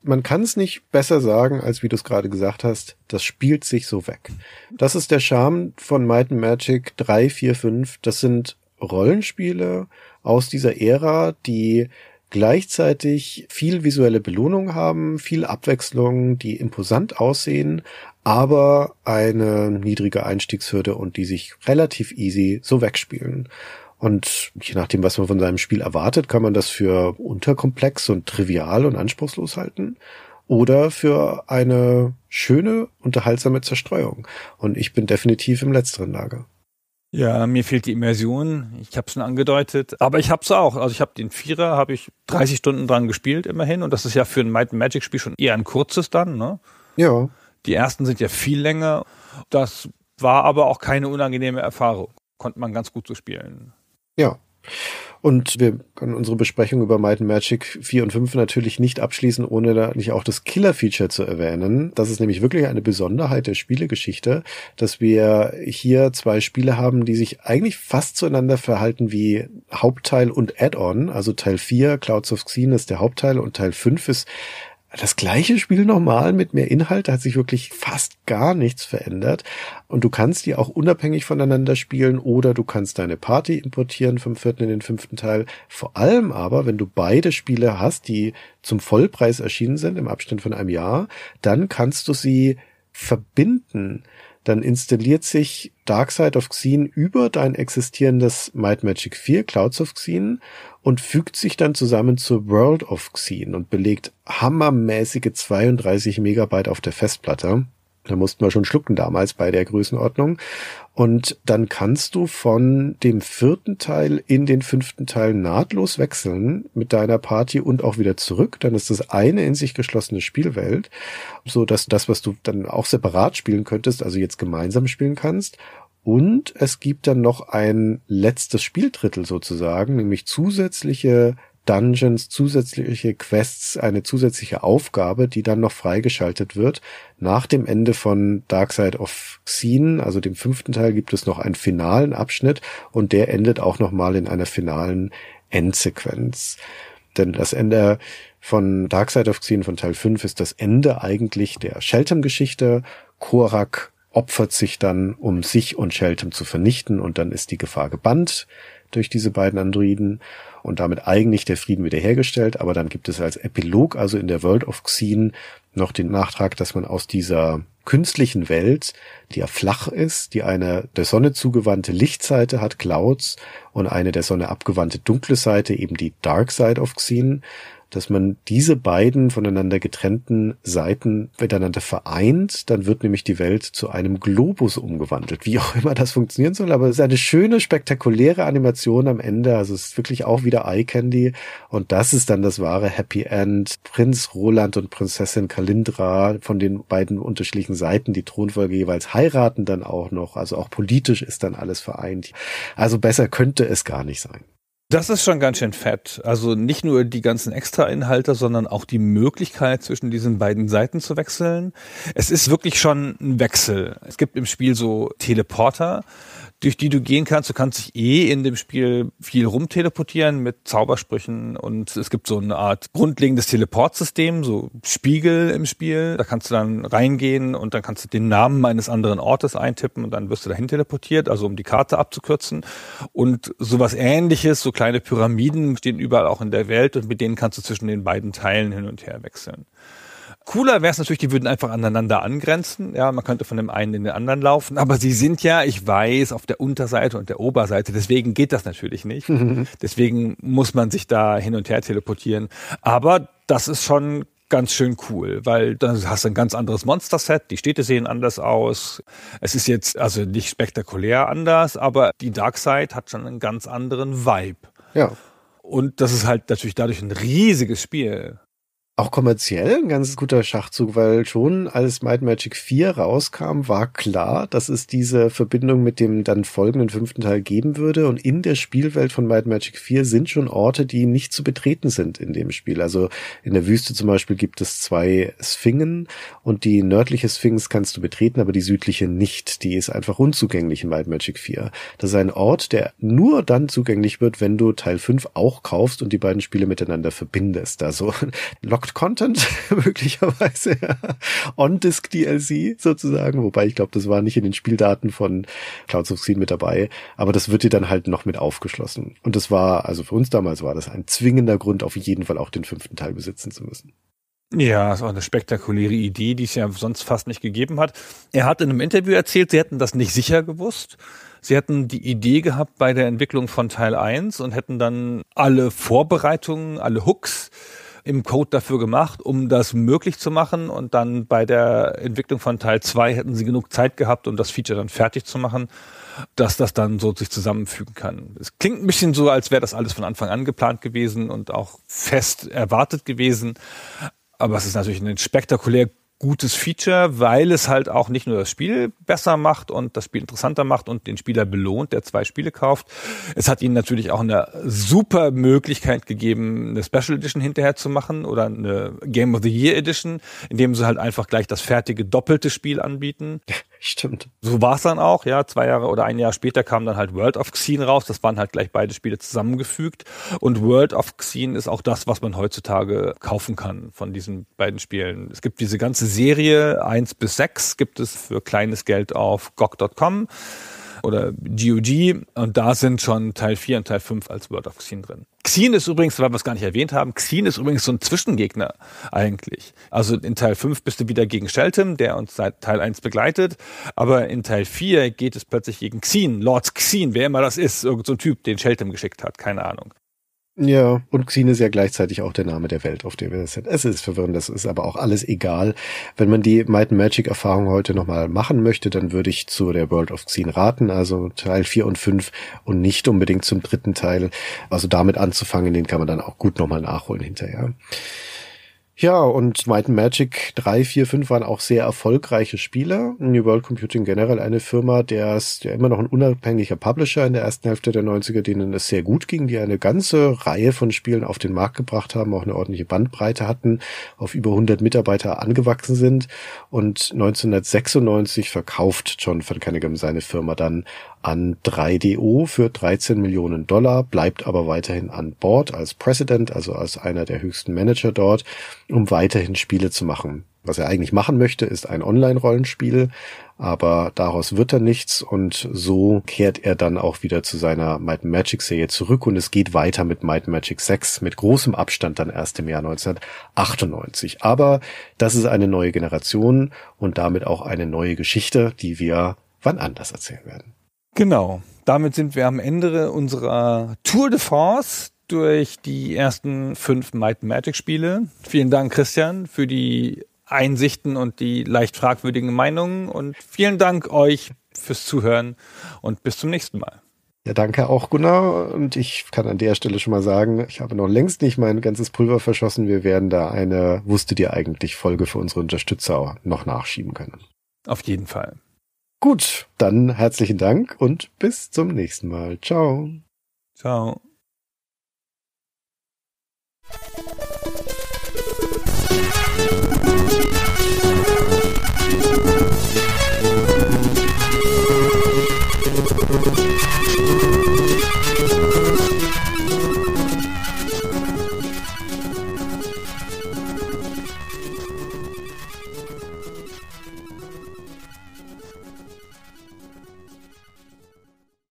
Man kann es nicht besser sagen, als wie du es gerade gesagt hast. Das spielt sich so weg. Das ist der Charme von Might and Magic 3, 4, 5. Das sind Rollenspiele aus dieser Ära, die gleichzeitig viel visuelle Belohnung haben, viel Abwechslung, die imposant aussehen, aber eine niedrige Einstiegshürde und die sich relativ easy so wegspielen. Und je nachdem, was man von seinem Spiel erwartet, kann man das für unterkomplex und trivial und anspruchslos halten oder für eine schöne, unterhaltsame Zerstreuung. Und ich bin definitiv im letzteren Lager. Ja, mir fehlt die Immersion. Ich habe es schon angedeutet, aber ich habe es auch. Also ich habe den Vierer, habe ich 30 Stunden dran gespielt immerhin und das ist ja für ein Might Magic Spiel schon eher ein kurzes dann, ne? Ja. Die ersten sind ja viel länger. Das war aber auch keine unangenehme Erfahrung. Konnte man ganz gut so spielen. Ja. Und wir können unsere Besprechung über Might and Magic 4 und 5 natürlich nicht abschließen, ohne da nicht auch das Killer-Feature zu erwähnen. Das ist nämlich wirklich eine Besonderheit der Spielegeschichte, dass wir hier zwei Spiele haben, die sich eigentlich fast zueinander verhalten wie Hauptteil und Add-on. Also Teil 4, Clouds of Xen ist der Hauptteil und Teil 5 ist das gleiche Spiel nochmal mit mehr Inhalt, da hat sich wirklich fast gar nichts verändert. Und du kannst die auch unabhängig voneinander spielen oder du kannst deine Party importieren vom vierten in den fünften Teil. Vor allem aber, wenn du beide Spiele hast, die zum Vollpreis erschienen sind im Abstand von einem Jahr, dann kannst du sie verbinden dann installiert sich Dark Side of Xen über dein existierendes Might Magic 4 Clouds of Xen und fügt sich dann zusammen zur World of Xen und belegt hammermäßige 32 Megabyte auf der Festplatte. Da mussten wir schon schlucken damals bei der Größenordnung. Und dann kannst du von dem vierten Teil in den fünften Teil nahtlos wechseln mit deiner Party und auch wieder zurück. Dann ist das eine in sich geschlossene Spielwelt, so dass das, was du dann auch separat spielen könntest, also jetzt gemeinsam spielen kannst. Und es gibt dann noch ein letztes Spieldrittel sozusagen, nämlich zusätzliche Dungeons, zusätzliche Quests, eine zusätzliche Aufgabe, die dann noch freigeschaltet wird. Nach dem Ende von Dark Side of Scene, also dem fünften Teil, gibt es noch einen finalen Abschnitt und der endet auch nochmal in einer finalen Endsequenz. Denn das Ende von Dark Side of Xen von Teil 5 ist das Ende eigentlich der shelter geschichte Korak opfert sich dann, um sich und Sheltem zu vernichten und dann ist die Gefahr gebannt durch diese beiden Androiden und damit eigentlich der Frieden wiederhergestellt. Aber dann gibt es als Epilog, also in der World of Xen, noch den Nachtrag, dass man aus dieser künstlichen Welt, die ja flach ist, die eine der Sonne zugewandte Lichtseite hat, Clouds, und eine der Sonne abgewandte dunkle Seite, eben die Dark Side of Xen, dass man diese beiden voneinander getrennten Seiten miteinander vereint, dann wird nämlich die Welt zu einem Globus umgewandelt. Wie auch immer das funktionieren soll, aber es ist eine schöne, spektakuläre Animation am Ende. Also es ist wirklich auch wieder Eye Candy. Und das ist dann das wahre Happy End. Prinz Roland und Prinzessin Kalindra von den beiden unterschiedlichen Seiten, die Thronfolge jeweils heiraten dann auch noch. Also auch politisch ist dann alles vereint. Also besser könnte es gar nicht sein. Das ist schon ganz schön fett. Also nicht nur die ganzen Extra-Inhalte, sondern auch die Möglichkeit, zwischen diesen beiden Seiten zu wechseln. Es ist wirklich schon ein Wechsel. Es gibt im Spiel so Teleporter durch die du gehen kannst. Du kannst dich eh in dem Spiel viel rumteleportieren mit Zaubersprüchen und es gibt so eine Art grundlegendes Teleportsystem, so Spiegel im Spiel. Da kannst du dann reingehen und dann kannst du den Namen eines anderen Ortes eintippen und dann wirst du dahin teleportiert, also um die Karte abzukürzen. Und sowas ähnliches, so kleine Pyramiden stehen überall auch in der Welt und mit denen kannst du zwischen den beiden Teilen hin und her wechseln. Cooler wäre es natürlich, die würden einfach aneinander angrenzen. Ja, man könnte von dem einen in den anderen laufen. Aber sie sind ja, ich weiß, auf der Unterseite und der Oberseite. Deswegen geht das natürlich nicht. Mhm. Deswegen muss man sich da hin und her teleportieren. Aber das ist schon ganz schön cool, weil dann hast du ein ganz anderes Monster-Set, die Städte sehen anders aus. Es ist jetzt also nicht spektakulär anders, aber die Darkseid hat schon einen ganz anderen Vibe. Ja. Und das ist halt natürlich dadurch ein riesiges Spiel auch kommerziell ein ganz guter Schachzug, weil schon als Might Magic 4 rauskam, war klar, dass es diese Verbindung mit dem dann folgenden fünften Teil geben würde. Und in der Spielwelt von Might Magic 4 sind schon Orte, die nicht zu betreten sind in dem Spiel. Also in der Wüste zum Beispiel gibt es zwei Sphingen und die nördliche Sphinx kannst du betreten, aber die südliche nicht. Die ist einfach unzugänglich in Might Magic 4. Das ist ein Ort, der nur dann zugänglich wird, wenn du Teil 5 auch kaufst und die beiden Spiele miteinander verbindest. Also Locked Content möglicherweise, ja. On-Disk DLC sozusagen, wobei ich glaube, das war nicht in den Spieldaten von Clouds of Scene mit dabei, aber das wird dir dann halt noch mit aufgeschlossen. Und das war, also für uns damals war das ein zwingender Grund, auf jeden Fall auch den fünften Teil besitzen zu müssen. Ja, das war eine spektakuläre Idee, die es ja sonst fast nicht gegeben hat. Er hat in einem Interview erzählt, sie hätten das nicht sicher gewusst. Sie hätten die Idee gehabt bei der Entwicklung von Teil 1 und hätten dann alle Vorbereitungen, alle Hooks, im Code dafür gemacht, um das möglich zu machen. Und dann bei der Entwicklung von Teil 2 hätten sie genug Zeit gehabt, um das Feature dann fertig zu machen, dass das dann so sich zusammenfügen kann. Es klingt ein bisschen so, als wäre das alles von Anfang an geplant gewesen und auch fest erwartet gewesen. Aber es ist natürlich ein spektakulär gutes Feature, weil es halt auch nicht nur das Spiel besser macht und das Spiel interessanter macht und den Spieler belohnt, der zwei Spiele kauft. Es hat ihnen natürlich auch eine super Möglichkeit gegeben, eine Special Edition hinterher zu machen oder eine Game of the Year Edition, indem sie halt einfach gleich das fertige doppelte Spiel anbieten. Stimmt. So war es dann auch, ja. Zwei Jahre oder ein Jahr später kam dann halt World of Xen raus. Das waren halt gleich beide Spiele zusammengefügt. Und World of Xen ist auch das, was man heutzutage kaufen kann von diesen beiden Spielen. Es gibt diese ganze Serie eins bis sechs gibt es für kleines Geld auf GOG.com oder GOG und da sind schon Teil 4 und Teil 5 als World of Xin drin. Xin ist übrigens, weil wir es gar nicht erwähnt haben, Xin ist übrigens so ein Zwischengegner eigentlich. Also in Teil 5 bist du wieder gegen Shelton, der uns seit Teil 1 begleitet, aber in Teil 4 geht es plötzlich gegen Xin, Lord Xin, wer immer das ist, irgendein so Typ, den Shelton geschickt hat, keine Ahnung. Ja, und Xin ist ja gleichzeitig auch der Name der Welt, auf der wir das sind. Es ist verwirrend, das ist aber auch alles egal. Wenn man die Might and Magic Erfahrung heute nochmal machen möchte, dann würde ich zu der World of Xin raten, also Teil 4 und 5 und nicht unbedingt zum dritten Teil. Also damit anzufangen, den kann man dann auch gut nochmal nachholen hinterher. Ja, und Might and Magic 3, 4, 5 waren auch sehr erfolgreiche Spiele. New World Computing generell eine Firma, der ist ja immer noch ein unabhängiger Publisher in der ersten Hälfte der 90er, denen es sehr gut ging, die eine ganze Reihe von Spielen auf den Markt gebracht haben, auch eine ordentliche Bandbreite hatten, auf über 100 Mitarbeiter angewachsen sind und 1996 verkauft John Van Cunningham seine Firma dann an 3DO für 13 Millionen Dollar, bleibt aber weiterhin an Bord als President, also als einer der höchsten Manager dort, um weiterhin Spiele zu machen. Was er eigentlich machen möchte, ist ein Online-Rollenspiel, aber daraus wird er nichts und so kehrt er dann auch wieder zu seiner Might Magic Serie zurück und es geht weiter mit Might Magic 6 mit großem Abstand dann erst im Jahr 1998. Aber das ist eine neue Generation und damit auch eine neue Geschichte, die wir wann anders erzählen werden. Genau. Damit sind wir am Ende unserer Tour de France durch die ersten fünf Might Magic Spiele. Vielen Dank, Christian, für die Einsichten und die leicht fragwürdigen Meinungen und vielen Dank euch fürs Zuhören und bis zum nächsten Mal. Ja, danke auch, Gunnar. Und ich kann an der Stelle schon mal sagen, ich habe noch längst nicht mein ganzes Pulver verschossen. Wir werden da eine Wusstet ihr eigentlich Folge für unsere Unterstützer noch nachschieben können. Auf jeden Fall. Gut, dann herzlichen Dank und bis zum nächsten Mal. Ciao. Ciao.